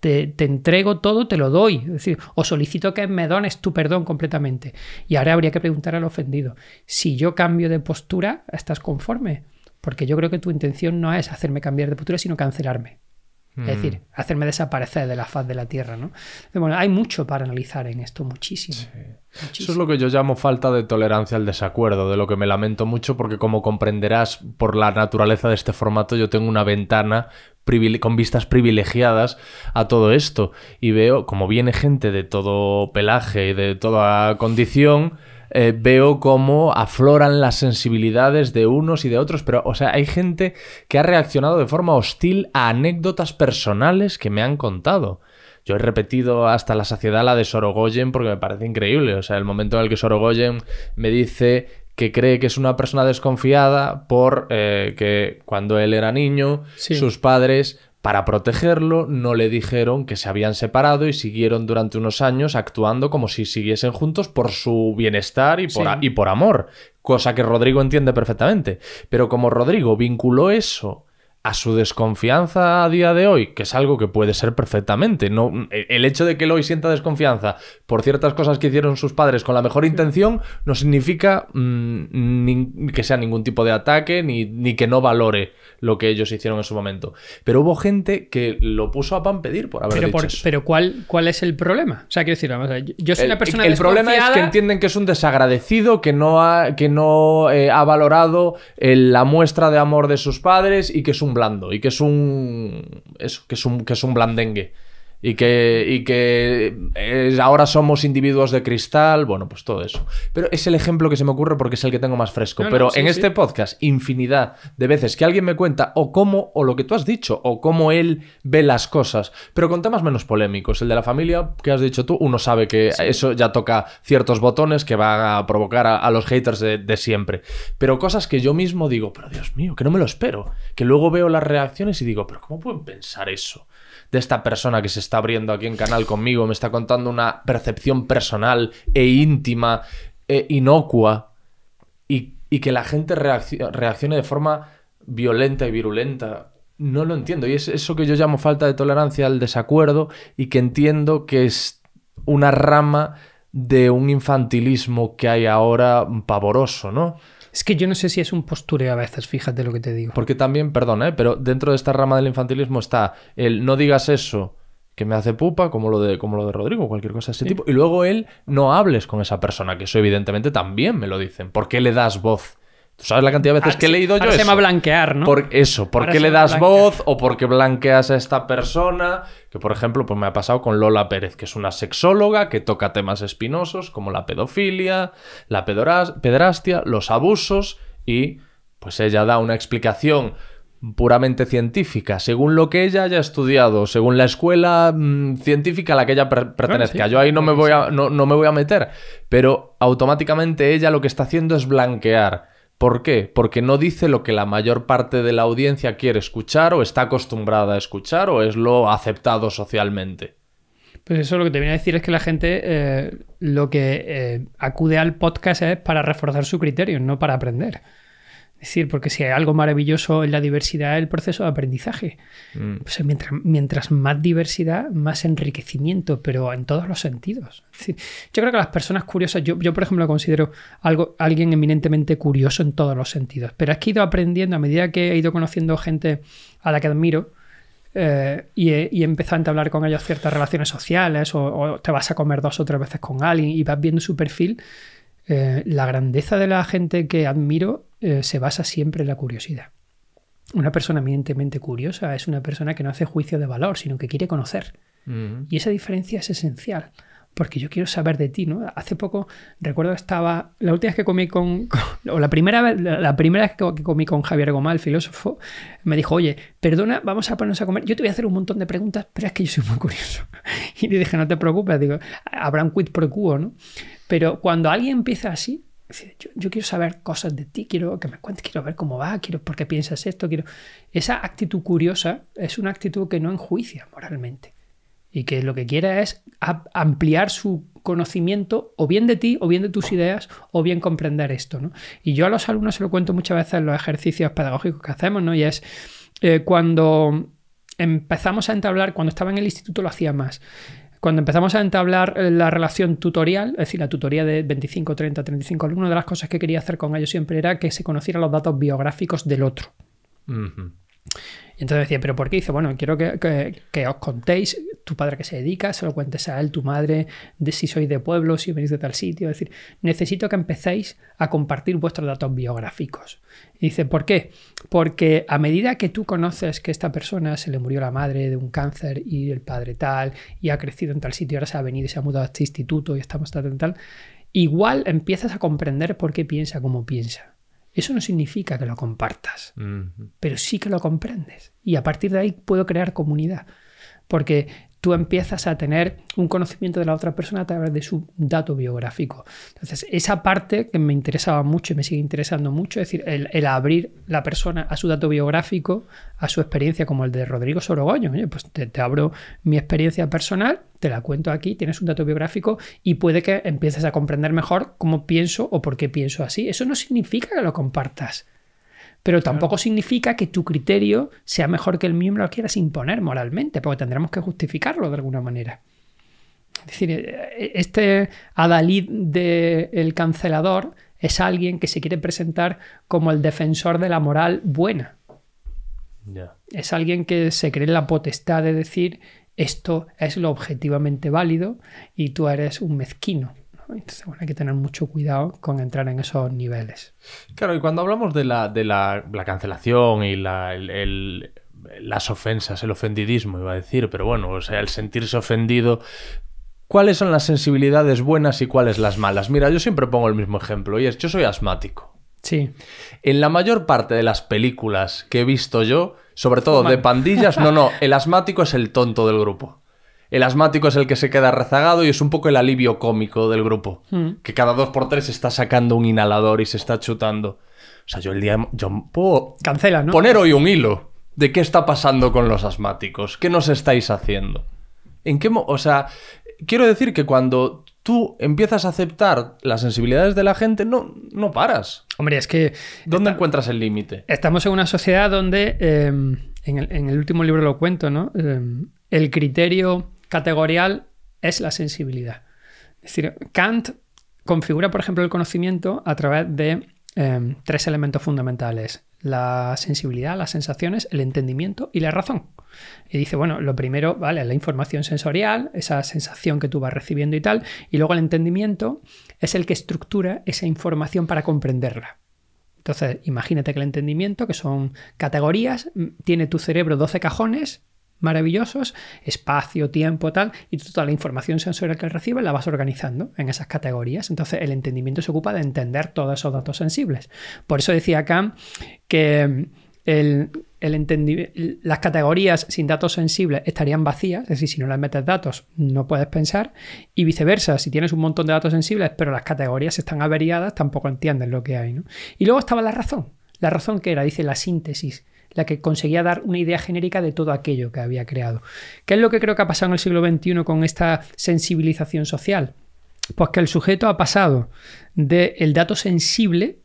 Speaker 1: te, te, entrego todo, te lo doy. Es decir, o solicito que me dones tu perdón completamente. Y ahora habría que preguntar al ofendido, si yo cambio de postura, ¿estás conforme? Porque yo creo que tu intención no es hacerme cambiar de postura, sino cancelarme. Es mm. decir, hacerme desaparecer de la faz de la Tierra, ¿no? Bueno, hay mucho para analizar en esto, muchísimo.
Speaker 2: Eso es lo que yo llamo falta de tolerancia al desacuerdo, de lo que me lamento mucho porque como comprenderás por la naturaleza de este formato yo tengo una ventana con vistas privilegiadas a todo esto y veo como viene gente de todo pelaje y de toda condición eh, veo cómo afloran las sensibilidades de unos y de otros, pero, o sea, hay gente que ha reaccionado de forma hostil a anécdotas personales que me han contado. Yo he repetido hasta la saciedad la de Sorogoyen porque me parece increíble. O sea, el momento en el que Sorogoyen me dice que cree que es una persona desconfiada por eh, que cuando él era niño, sus padres para protegerlo, no le dijeron que se habían separado y siguieron durante unos años actuando como si siguiesen juntos por su bienestar y por, amor, cosa que Rodrigo entiende perfectamente. Pero como Rodrigo vinculó eso a su desconfianza a día de hoy, que es algo que puede ser perfectamente. No, el hecho de que hoy sienta desconfianza por ciertas cosas que hicieron sus padres con la mejor intención no significa mm, que sea ningún tipo de ataque ni, ni, que no valore lo que ellos hicieron en su momento. Pero hubo gente que lo puso a pan pedir por haber pero
Speaker 1: Pero ¿cuál, ¿cuál es el problema? O sea, quiero decir,
Speaker 2: yo soy el, persona El problema es que entienden que es un desagradecido, que no ha, que no, eh, ha valorado eh, la muestra de amor de sus padres y que es un blando y que es un. Eso, que es un, que es un blandengue y que, y que eh, ahora somos individuos de cristal, bueno, pues todo eso. Pero es el ejemplo que se me ocurre porque es el que tengo más fresco. Pero en este podcast, infinidad de veces que alguien me cuenta o cómo, o lo que tú has dicho, o cómo él ve las cosas. Pero con temas menos polémicos. El de la familia que has dicho tú, uno sabe que eso ya toca ciertos botones que van a provocar a, los haters de, de, siempre. Pero cosas que yo mismo digo, pero Dios mío, que no me lo espero. Que luego veo las reacciones y digo, pero ¿cómo pueden pensar eso? de esta persona que se está abriendo aquí en canal conmigo, me está contando una percepción personal e íntima, e inocua, y, y que la gente reaccione, reaccione de forma violenta y virulenta. No lo entiendo. Y es eso que yo llamo falta de tolerancia al desacuerdo y que entiendo que es una rama de un infantilismo que hay ahora pavoroso, ¿no? Es que yo
Speaker 1: no sé si es un postureo a veces, fíjate lo que te digo.
Speaker 2: Porque también, perdón, ¿eh? pero dentro de esta rama del infantilismo está el no digas eso que me hace pupa, como lo de, como lo de Rodrigo, cualquier cosa de ese tipo. Y luego él no hables con esa persona, que eso evidentemente también me lo dicen. ¿Por qué le das voz sabes la cantidad de veces ah, que he leído yo eso? Se llama blanquear, ¿no? Por eso, ¿por qué le das voz o por qué blanqueas a esta persona? Que por ejemplo, pues me ha pasado con Lola Pérez, que es una sexóloga que toca temas espinosos como la pedofilia, la pedrastia, los abusos y pues ella da una explicación puramente científica, según lo que ella haya estudiado, según la escuela mm, científica a la que ella pertenezca. Yo ahí no me voy a, no me voy a meter, pero automáticamente ella lo que está haciendo es blanquear ¿Por qué? Porque no dice lo que la mayor parte de la audiencia quiere escuchar o está acostumbrada a escuchar o es lo aceptado socialmente.
Speaker 1: Pues eso lo que te viene a decir es que la gente eh, lo que eh, acude al podcast es para reforzar su criterio, no para aprender. Es decir, porque si hay algo maravilloso en la diversidad, el proceso de aprendizaje. Pues mientras, mientras, más diversidad, más enriquecimiento, pero en todos los sentidos. yo creo que las personas curiosas, yo, yo por ejemplo considero algo, alguien eminentemente curioso en todos los sentidos, pero es que he ido aprendiendo a medida que he ido conociendo gente a la que admiro, eh, y, he, empezado a hablar con ellos ciertas relaciones sociales o, o, te vas a comer dos o tres veces con alguien y vas viendo su perfil, eh, la grandeza de la gente que admiro eh, se basa siempre en la curiosidad. Una persona eminentemente curiosa es una persona que no hace juicio de valor, sino que quiere conocer. Mm. Y esa diferencia es esencial, porque yo quiero saber de ti. ¿no? Hace poco, recuerdo, estaba. La última vez que comí con. (laughs) o la primera, vez, la, primera que comí con Javier Gomal el filósofo, me dijo: Oye, perdona, vamos a ponernos a comer. Yo te voy a hacer un montón de preguntas, pero es que yo soy muy (laughs) curioso. Y le dije: No te preocupes, digo, habrá un quid pro quo, ¿no? Pero cuando alguien empieza así, yo, quiero saber cosas de ti, quiero que me cuentes, quiero ver cómo va, quiero por qué piensas esto, quiero... Esa actitud curiosa es una actitud que no enjuicia moralmente y que lo que quiere es ampliar su conocimiento o bien de ti, o bien de tus ideas, o bien comprender esto. Y yo a los alumnos se lo cuento muchas veces en los ejercicios pedagógicos que hacemos, ¿no? Y es eh, cuando empezamos a entablar, cuando estaba en el instituto lo hacía más, cuando empezamos a entablar eh, la relación tutorial, es decir, la tutoría de 25, 30, 35 alumnos, una de las cosas que quería hacer con ellos siempre era que se conocieran los datos biográficos del otro.
Speaker 3: entonces
Speaker 1: decía, ¿pero por qué? bueno, quiero que os contéis tu padre que se dedica, se lo cuentes a él, tu madre, de si sois de pueblo, si venís de tal sitio. Es decir, necesito que empecéis a compartir vuestros datos biográficos. Y dice, ¿por qué? Porque a medida que tú conoces que esta persona se le murió la madre de un cáncer y el padre tal, y ha crecido en tal sitio, ahora se ha venido y se ha mudado a este instituto y estamos tal, tal, tal, igual empiezas a comprender por qué piensa como piensa. Eso no significa que lo compartas, pero sí que lo comprendes. Y a partir de ahí puedo crear comunidad. Porque tú empiezas a tener un conocimiento de la otra persona a través de su dato biográfico. Entonces, esa parte que me interesaba mucho y me sigue interesando mucho, es decir, el, abrir la persona a su dato biográfico, a su experiencia, como el de Rodrigo Sorogoño. pues te abro mi experiencia personal, te la cuento aquí, tienes un dato biográfico y puede que empieces a comprender mejor cómo pienso o por qué pienso así. Eso no significa que lo compartas. Pero tampoco significa que tu criterio sea mejor que el mío y lo quieras imponer moralmente, porque tendremos que justificarlo de alguna manera. Es decir, eh, eh, este adalid del cancelador es alguien que se quiere presentar como el defensor de la moral buena. Es alguien que se cree en la potestad de decir esto es lo objetivamente válido y tú eres un mezquino. Entonces, bueno, hay que tener mucho cuidado con entrar en esos niveles.
Speaker 2: Claro, y cuando hablamos de la, cancelación y las ofensas, el ofendidismo, iba a decir, pero bueno, o sea, el sentirse ofendido ¿Cuáles son las sensibilidades buenas y cuáles las malas? Mira, yo siempre pongo el mismo ejemplo y es, yo soy asmático. Sí. En la mayor parte de las películas que he visto yo, sobre todo de pandillas, no, no, (laughs) el asmático es el tonto del grupo el asmático es el que se queda rezagado y es un poco el alivio cómico del grupo, hmm. que cada dos por tres está sacando un inhalador y se está chutando. O sea, yo el día... Yo puedo Cancela, poner hoy un hilo de qué está pasando con los asmáticos, qué nos estáis haciendo. ¿En qué... o sea, quiero decir que cuando tú empiezas a aceptar las sensibilidades de la gente, no, no paras. Hombre, es que... ¿Dónde encuentras el límite?
Speaker 1: Estamos en una sociedad donde, eh, en, el, último libro lo cuento, ¿no? Eh, el criterio categorial es la sensibilidad. Es decir, Kant configura, por ejemplo, el conocimiento a través de em, tres elementos fundamentales. La sensibilidad, las sensaciones, el entendimiento y la razón. Y dice, bueno, lo primero, vale, la información sensorial, esa sensación que tú vas recibiendo y tal, y luego el entendimiento es el que estructura esa información para comprenderla. Entonces, imagínate que el entendimiento, que son categorías, tiene tu cerebro 12 cajones maravillosos, espacio, tiempo, tal, y toda la información sensorial que recibes la vas organizando en esas categorías. Entonces el entendimiento se ocupa de entender todos esos datos sensibles. Por eso decía Kant que el, las categorías sin datos sensibles estarían vacías, es decir, si no las metes datos no puedes pensar, y viceversa, si tienes un montón de datos sensibles pero las categorías están averiadas, tampoco entiendes lo que hay. ¿no? Y luego estaba la razón, la razón que era, dice la síntesis la que conseguía dar una idea genérica de todo aquello que había creado. ¿Qué es lo que creo que ha pasado en el siglo XXI con esta sensibilización social? Pues que el sujeto ha pasado del dato sensible,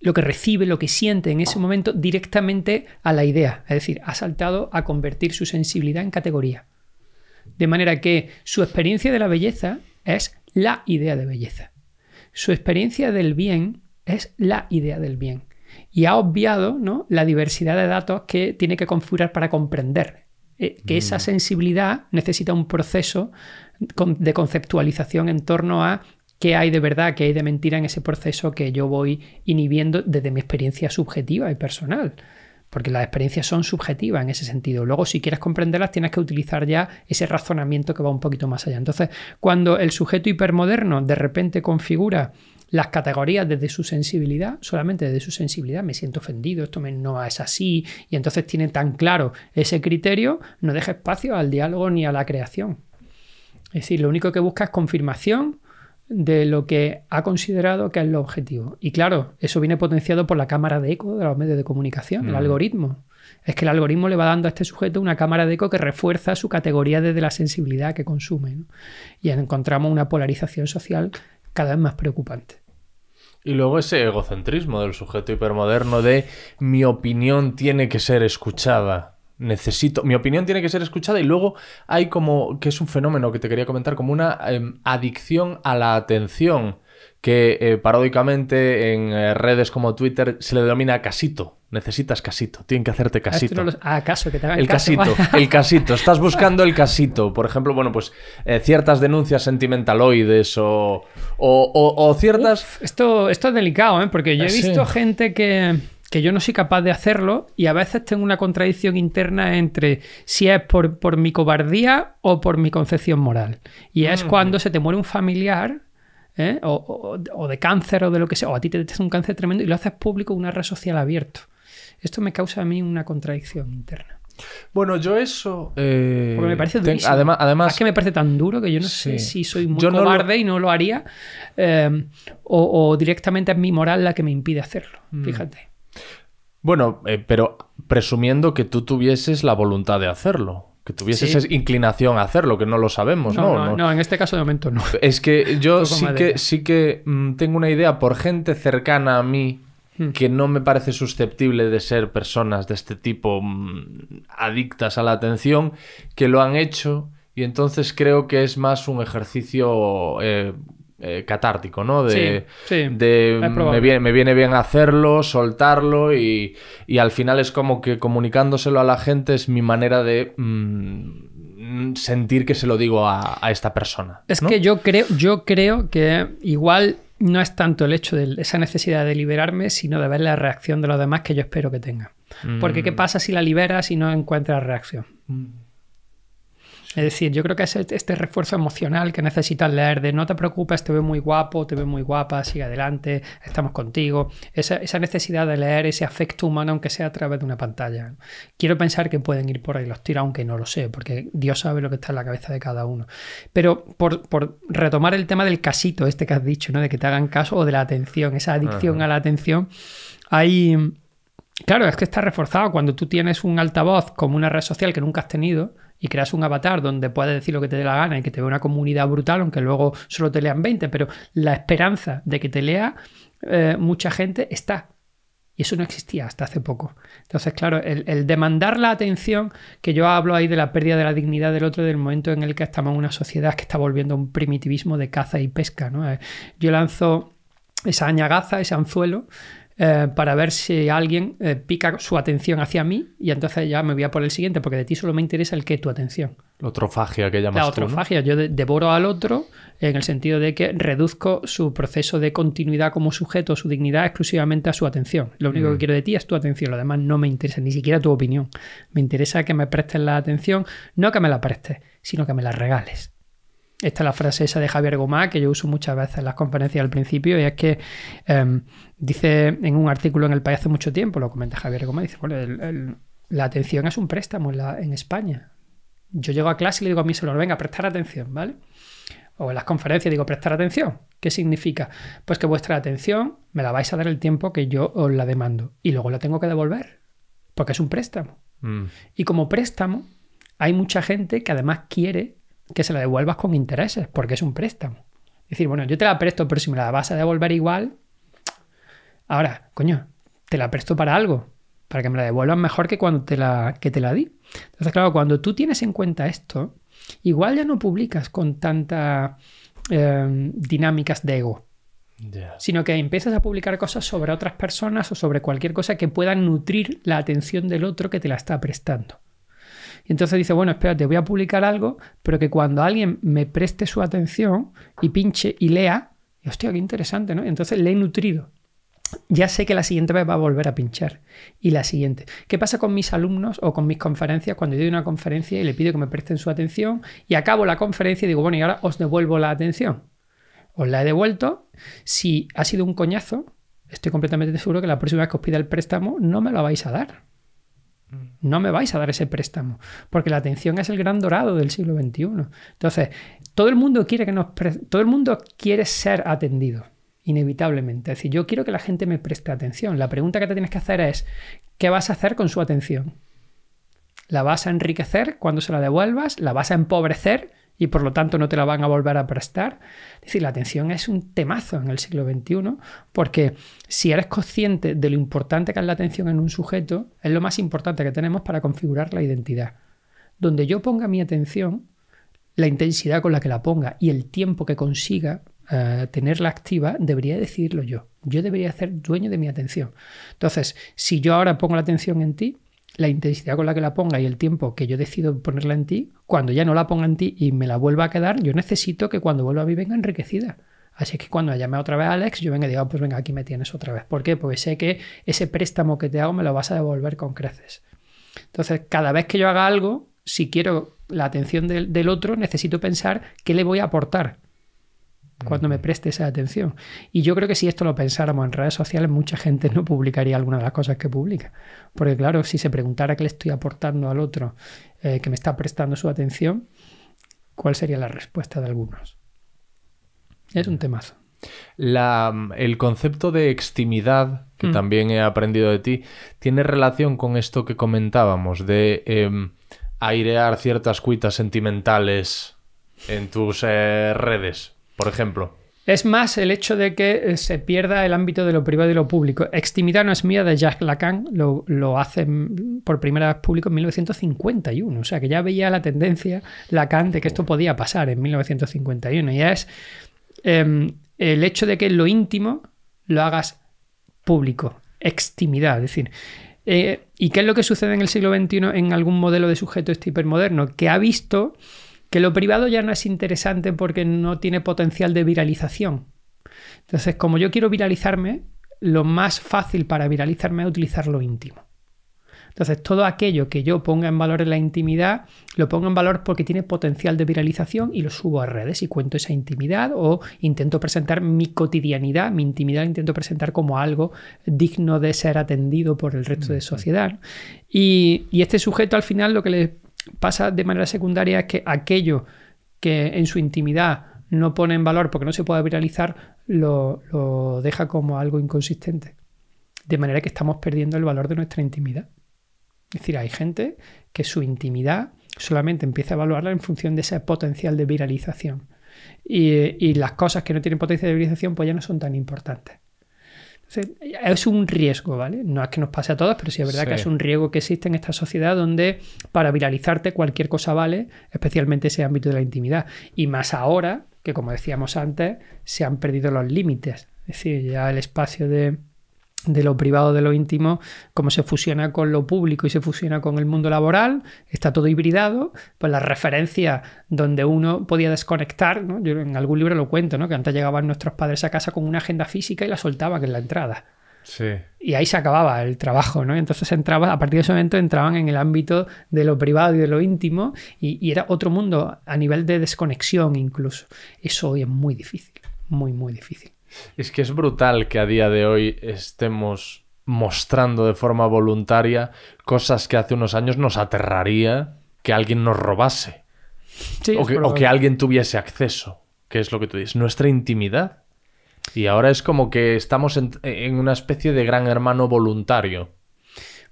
Speaker 1: lo que recibe, lo que siente en ese momento, directamente a la idea. Es decir, ha saltado a convertir su sensibilidad en categoría. De manera que su experiencia de la belleza es la idea de belleza. Su experiencia del bien es la idea del bien y ha obviado ¿no? la diversidad de datos que tiene que configurar para comprender. Eh, que esa mm. sensibilidad necesita un proceso de conceptualización en torno a qué hay de verdad, qué hay de mentira en ese proceso que yo voy inhibiendo desde mi experiencia subjetiva y personal. Porque las experiencias son subjetivas en ese sentido. Luego, si quieres comprenderlas, tienes que utilizar ya ese razonamiento que va un poquito más allá. Entonces, cuando el sujeto hipermoderno de repente configura las categorías desde su sensibilidad, solamente desde su sensibilidad, me siento ofendido, esto no es así, y entonces tiene tan claro ese criterio, no deja espacio al diálogo ni a la creación. Es decir, lo único que busca es confirmación de lo que ha considerado que es lo objetivo. Y claro, eso viene potenciado por la cámara de eco de los medios de comunicación, el mm. algoritmo. Es que el algoritmo le va dando a este sujeto una cámara de eco que refuerza su categoría desde la sensibilidad que consume. Y encontramos una polarización social cada vez más preocupante.
Speaker 2: Y luego ese egocentrismo del sujeto hipermoderno de mi opinión tiene que ser escuchada. Necesito, mi opinión tiene que ser escuchada y luego hay como, que es un fenómeno que te quería comentar, como una em, adicción a la atención que eh, paródicamente en eh, redes como Twitter se le denomina casito. Necesitas casito, tienen que hacerte ah, casito.
Speaker 1: ah, caso, que te hagan el casito, (laughs) el
Speaker 2: casito. Estás buscando el casito. Por ejemplo, bueno, pues eh, ciertas denuncias sentimentaloides o, o, ciertas. esto, esto es delicado, porque yo he ah, visto gente
Speaker 1: que, que yo no soy capaz de hacerlo y a veces tengo una contradicción interna entre si es por, mi cobardía o por mi concepción moral. Y es mm. cuando se te muere un familiar ¿eh? o, de cáncer o de lo que sea, o a ti te detectas un cáncer tremendo y lo haces público en una red social abierta. Esto me causa a mí una contradicción interna.
Speaker 2: Bueno, yo eso.
Speaker 1: Eh, Porque me parece además, Es que me parece tan duro que yo no sé si soy muy yo cobarde y no lo haría. Em, o, directamente es mi moral la que me impide hacerlo. Mm. Fíjate.
Speaker 2: Bueno, eh, pero presumiendo que tú tuvieses la voluntad de hacerlo que tuviese esa inclinación a hacerlo, que no lo sabemos, no ¿no? no, no en este caso de momento no. Es que yo sí que, sí que mm, tengo una idea por gente cercana a mí hmm. que no me parece susceptible de ser personas de este tipo mm, adictas a la atención, que lo han hecho y entonces creo que es más un ejercicio eh, eh, catártico, ¿no? De, sí, me, viene, bien hacerlo, soltarlo y, al final es como que comunicándoselo a la gente es mi manera de mm, sentir que se lo digo a, esta persona.
Speaker 1: Es que yo creo, yo creo que igual no es tanto el hecho de esa necesidad de liberarme, sino de ver la reacción de los demás que yo espero que tenga. Porque ¿qué mm. pasa si la liberas y no encuentras reacción? Mm. Es decir, yo creo que es este, este refuerzo emocional que necesitas leer de no te preocupes, te ve muy guapo, te veo muy guapa, sigue adelante, estamos contigo. Esa, necesidad de leer ese afecto humano, aunque sea a través de una pantalla. Quiero pensar que pueden ir por ahí los tiros, aunque no lo sé, porque Dios sabe lo que está en la cabeza de cada uno. Pero por, retomar el tema del casito este que has dicho, ¿no? De que te hagan caso o de la atención, esa adicción a la atención, hay... Claro, es que está reforzado cuando tú tienes un altavoz como una red social que nunca has tenido, y creas un avatar donde puedes decir lo que te dé la gana y que te vea una comunidad brutal, aunque luego solo te lean 20, pero la esperanza de que te lea eh, mucha gente está. Y eso no existía hasta hace poco. Entonces, claro, el, demandar la atención, que yo hablo ahí de la pérdida de la dignidad del otro, del momento en el que estamos en una sociedad que está volviendo a un primitivismo de caza y pesca. ¿no? Eh, yo lanzo esa añagaza, ese anzuelo, eh, para ver si alguien eh, pica su atención hacia mí y entonces ya me voy a por el siguiente, porque de ti solo me interesa el que es tu atención.
Speaker 2: La otrofagia que llamas La otrofagia.
Speaker 1: Yo devoro al otro en el sentido de que reduzco su proceso de continuidad como sujeto, su dignidad exclusivamente a su atención. Lo único que mm. quiero de ti es tu atención, lo demás no me interesa, ni siquiera tu opinión. Me interesa que me prestes la atención, no que me la prestes, sino que me la regales. Esta es la frase esa de Javier Gomá que yo uso muchas veces en las conferencias al principio y es que em, dice en un artículo en El País hace mucho tiempo, lo comenta Javier Gomá, dice, bueno, la atención es un préstamo en, España. Yo llego a clase y le digo a mi celular, venga, prestar atención, ¿vale? O en las conferencias digo, prestar atención. ¿Qué significa? Pues que vuestra atención me la vais a dar el tiempo que yo os la demando y luego la tengo que devolver, porque es un préstamo. Mm. Y como préstamo, hay mucha gente que además quiere que se la devuelvas con intereses, porque es un préstamo. Es decir, bueno, yo te la presto, pero si me la vas a devolver igual, ahora, coño, te la presto para algo, para que me la devuelvan mejor que cuando te la, que te la di. Entonces, claro, cuando tú tienes en cuenta esto, igual ya no publicas con tantas em, dinámicas de ego. sino que empiezas a publicar cosas sobre otras personas o sobre cualquier cosa que pueda nutrir la atención del otro que te la está prestando entonces dice, bueno, espérate, voy a publicar algo, pero que cuando alguien me preste su atención y pinche y lea, hostia, qué interesante, ¿no? entonces le he nutrido. Ya sé que la siguiente vez va a volver a pinchar. Y la siguiente. ¿Qué pasa con mis alumnos o con mis conferencias cuando yo doy una conferencia y le pido que me presten su atención y acabo la conferencia y digo, bueno, y ahora os devuelvo la atención? Os la he devuelto. Si ha sido un coñazo, estoy completamente seguro que la próxima vez que os pida el préstamo no me lo vais a dar. No me vais a dar ese préstamo, porque la atención es el gran dorado del siglo XXI. Entonces, todo el mundo quiere que nos todo el mundo quiere ser atendido, inevitablemente. Es decir, yo quiero que la gente me preste atención. La pregunta que te tienes que hacer es, ¿qué vas a hacer con su atención? ¿La vas a enriquecer cuando se la devuelvas? ¿La vas a empobrecer y por lo tanto no te la van a volver a prestar. Es decir, la atención es un temazo en el siglo XXI porque si eres consciente de lo importante que es la atención en un sujeto, es lo más importante que tenemos para configurar la identidad. Donde yo ponga mi atención, la intensidad con la que la ponga y el tiempo que consiga eh, tenerla activa, debería decidirlo yo. Yo debería ser dueño de mi atención. Entonces, si yo ahora pongo la atención en ti, la intensidad con la que la ponga y el tiempo que yo decido ponerla en ti, cuando ya no la ponga en ti y me la vuelva a quedar, yo necesito que cuando vuelva a mí venga enriquecida. Así que cuando llame otra vez a Alex, yo venga y digo, ah, pues venga, aquí me tienes otra vez. ¿Por qué? Pues sé que ese préstamo que te hago me lo vas a devolver con creces. Entonces, cada vez que yo haga algo, si quiero la atención del, del otro, necesito pensar qué le voy a aportar cuando me preste esa atención. Y yo creo que si esto lo pensáramos en redes sociales, mucha gente no publicaría alguna de las cosas que publica. Porque claro, si se preguntara qué le estoy aportando al otro eh, que me está prestando su atención, ¿cuál sería la respuesta de algunos? Es un mm. temazo.
Speaker 2: La, el concepto de extimidad, que mm. también he aprendido de ti, tiene relación con esto que comentábamos, de em, airear ciertas cuitas sentimentales en tus eh, redes por ejemplo.
Speaker 1: Es más el hecho de que eh, se pierda el ámbito de lo privado y lo público. Extimidad no es mía de Jacques Lacan, lo, lo hace por primera vez público en 1951, o sea que ya veía la tendencia Lacan de que esto podía pasar en 1951. Ya es em, el hecho de que lo íntimo lo hagas público, extimidad, es decir... Eh, ¿Y qué es lo que sucede en el siglo XXI en algún modelo de sujeto este hipermoderno? Que ha visto que lo privado ya no es interesante porque no tiene potencial de viralización. Entonces, como yo quiero viralizarme, lo más fácil para viralizarme es utilizar lo íntimo. Entonces, todo aquello que yo ponga en valor en la intimidad, lo pongo en valor porque tiene potencial de viralización y lo subo a redes y cuento esa intimidad o intento presentar mi cotidianidad, mi intimidad intento presentar como algo digno de ser atendido por el resto de sociedad. Y, y este sujeto al final lo que le pasa de manera secundaria es que aquello que en su intimidad no pone en valor porque no se puede viralizar, lo, deja como algo inconsistente. De manera que estamos perdiendo el valor de nuestra intimidad. Es decir, hay gente que su intimidad solamente empieza a evaluarla en función de ese potencial de viralización. Y, y, las cosas que no tienen potencia de viralización pues ya no son tan importantes es un riesgo, ¿vale? No es que nos pase a todos, pero sí es verdad que es un riesgo que existe en esta sociedad donde para viralizarte cualquier cosa vale, especialmente ese ámbito de la intimidad. Y más ahora, que como decíamos antes, se han perdido los límites. Es decir, ya el espacio de de lo privado, de lo íntimo, cómo se fusiona con lo público y se fusiona con el mundo laboral, está todo hibridado, pues las referencias donde uno podía desconectar, ¿no? yo en algún libro lo cuento, ¿no? que antes llegaban nuestros padres a casa con una agenda física y la soltaban en la entrada. Sí. Y ahí se acababa el trabajo, ¿no? Entonces entraba, a partir de ese momento entraban en el ámbito de lo privado y de lo íntimo y era otro mundo a nivel de desconexión incluso. Eso hoy es muy difícil, muy, muy difícil.
Speaker 2: Es que es brutal que a día de hoy estemos mostrando de forma voluntaria cosas que hace unos años nos aterraría que alguien nos robase. o, que, alguien tuviese acceso, que es lo que tú dices, nuestra intimidad. Y ahora es como que estamos en, una especie de gran hermano voluntario.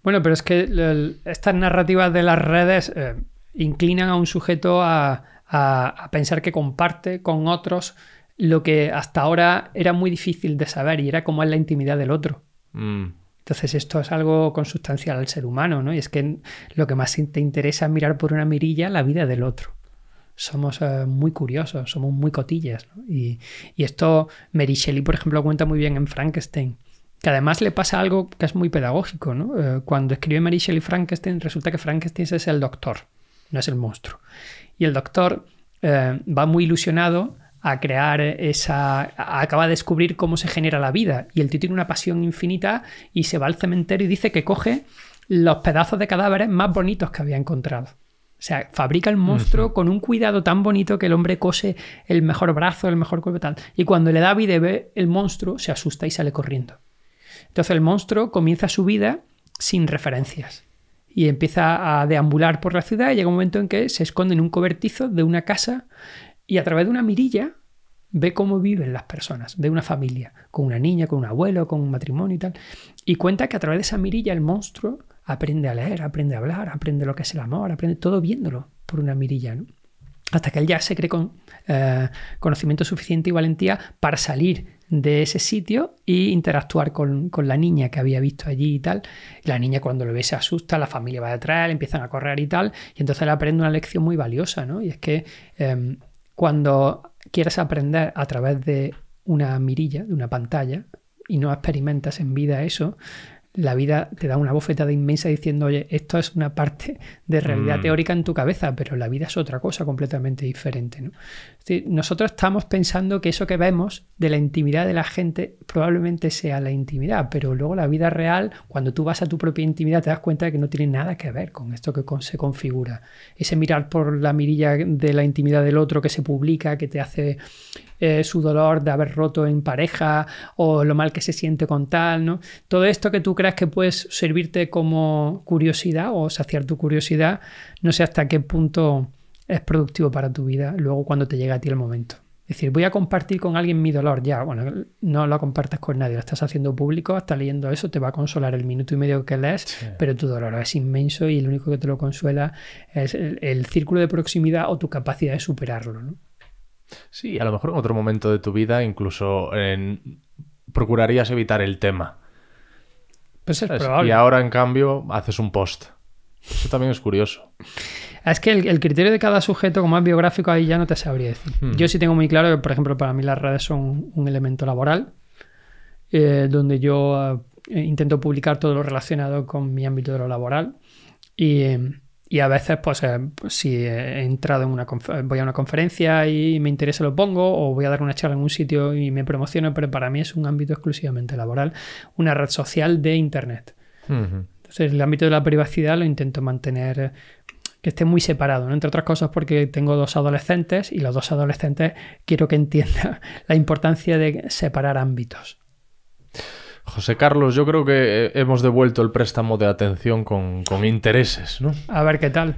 Speaker 1: Bueno, pero es que estas narrativas de las redes eh, inclinan a un sujeto a pensar que comparte con otros lo que hasta ahora era muy difícil de saber y era cómo es la intimidad del otro. Mm. Entonces esto es algo consustancial al ser humano, ¿no? Y es que lo que más te interesa es mirar por una mirilla la vida del otro. Somos eh, muy curiosos, somos muy cotillas. ¿no? Y, esto Mary Shelley, por ejemplo, cuenta muy bien en Frankenstein. Que además le pasa algo que es muy pedagógico, ¿no? Eh, cuando escribe Mary Shelley Frankenstein, resulta que Frankenstein es el doctor, no es el monstruo. Y el doctor eh, va muy ilusionado a crear esa. acaba de descubrir cómo se genera la vida. Y el tío tiene una pasión infinita y se va al cementerio y dice que coge los pedazos de cadáveres más bonitos que había encontrado. O sea, fabrica el monstruo con un cuidado tan bonito que el hombre cose el mejor brazo, el mejor cuerpo tal. Y cuando le da vida el monstruo, se asusta y sale corriendo. Entonces el monstruo comienza su vida sin referencias y empieza a deambular por la ciudad. Y llega un momento en que se esconde en un cobertizo de una casa y a través de una mirilla ve cómo viven las personas de una familia, con una niña, con un abuelo, con un matrimonio y tal. Y cuenta que a través de esa mirilla el monstruo aprende a leer, aprende a hablar, aprende lo que es el amor, aprende todo viéndolo por una mirilla, ¿no? Hasta que él ya se cree con eh, conocimiento suficiente y valentía para salir de ese sitio e interactuar con, la niña que había visto allí y tal. La niña cuando lo ve se asusta, la familia va detrás, le empiezan a correr y tal. Y entonces le aprende una lección muy valiosa, ¿no? Y es que em, cuando quieres aprender a través de una mirilla, de una pantalla, y no experimentas en vida eso, la vida te da una bofetada inmensa diciendo, oye, esto es una parte de realidad mm. teórica en tu cabeza, pero la vida es otra cosa completamente diferente. ¿no? nosotros estamos pensando que eso que vemos de la intimidad de la gente probablemente sea la intimidad, pero luego la vida real, cuando tú vas a tu propia intimidad, te das cuenta de que no tiene nada que ver con esto que se configura. Ese mirar por la mirilla de la intimidad del otro que se publica, que te hace eh, su dolor de haber roto en pareja o lo mal que se siente con tal, ¿no? Todo esto que tú creas que puedes servirte como curiosidad o saciar tu curiosidad, no sé hasta qué punto es productivo para tu vida luego cuando te llega a ti el momento. Es decir, voy a compartir con alguien mi dolor, ya, bueno, no lo compartas con nadie, lo estás haciendo público, estás leyendo eso, te va a consolar el minuto y medio que lees, pero tu dolor es inmenso y el único que te lo consuela es el círculo de proximidad o tu capacidad de superarlo. ¿no?
Speaker 2: Sí, a lo mejor en otro momento de tu vida incluso procurarías evitar el tema.
Speaker 1: Pues es probable. Y
Speaker 2: ahora, en cambio, haces un post. Eso también es curioso.
Speaker 1: Ah, es que el, criterio de cada sujeto, como es biográfico, ahí ya no te sabría decir. Hmm. Yo sí tengo muy claro que, por ejemplo, para mí las redes son un elemento laboral, eh, donde yo eh, intento publicar todo lo relacionado con mi ámbito de lo laboral. Y, eh, y a veces, pues, eh, si he entrado en una voy a una conferencia y me interesa lo pongo, o voy a dar una charla en un sitio y me promociono, pero para mí es un ámbito exclusivamente laboral, una red social de Internet.
Speaker 3: Entonces,
Speaker 1: el ámbito de la privacidad lo intento mantener eh, que esté muy separado, entre otras cosas porque tengo dos adolescentes y los dos adolescentes quiero que entiendan (laughs) la importancia de separar ámbitos.
Speaker 2: José Carlos, yo creo que eh, hemos devuelto el préstamo de atención con, intereses, ¿no? A ver qué tal,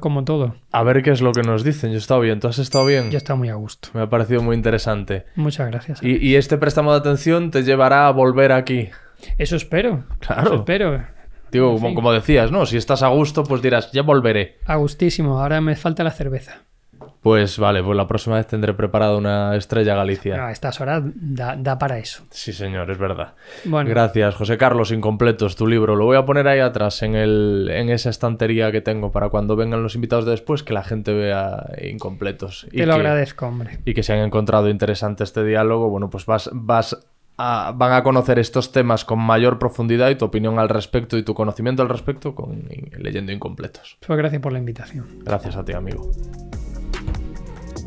Speaker 2: como todo. A ver qué es lo que nos dicen. Yo he estado bien, ¿tú has estado bien? Yo he estado muy a gusto. Me ha parecido muy interesante. Muchas gracias. Y, este préstamo de atención te llevará a volver aquí. Eso espero. Claro. Eso espero. Digo, como, como decías, ¿no? Si estás a gusto, pues dirás, ya volveré.
Speaker 1: A gustísimo, ahora me falta la cerveza.
Speaker 2: Pues vale, pues la próxima vez tendré preparada una estrella Galicia. a
Speaker 1: estas horas da, para eso.
Speaker 2: Sí, señor, es verdad. Gracias, José Carlos, incompletos tu libro. Lo voy a poner ahí atrás en, esa estantería que tengo para cuando vengan los invitados después que la gente vea incompletos. Te lo agradezco, hombre. Y que se han encontrado interesante este diálogo, bueno, pues vas, vas a, van a conocer estos temas con mayor profundidad y tu opinión al respecto y tu conocimiento al respecto con Leyendo Incompletos. Pues gracias por la invitación. Gracias a ti, amigo.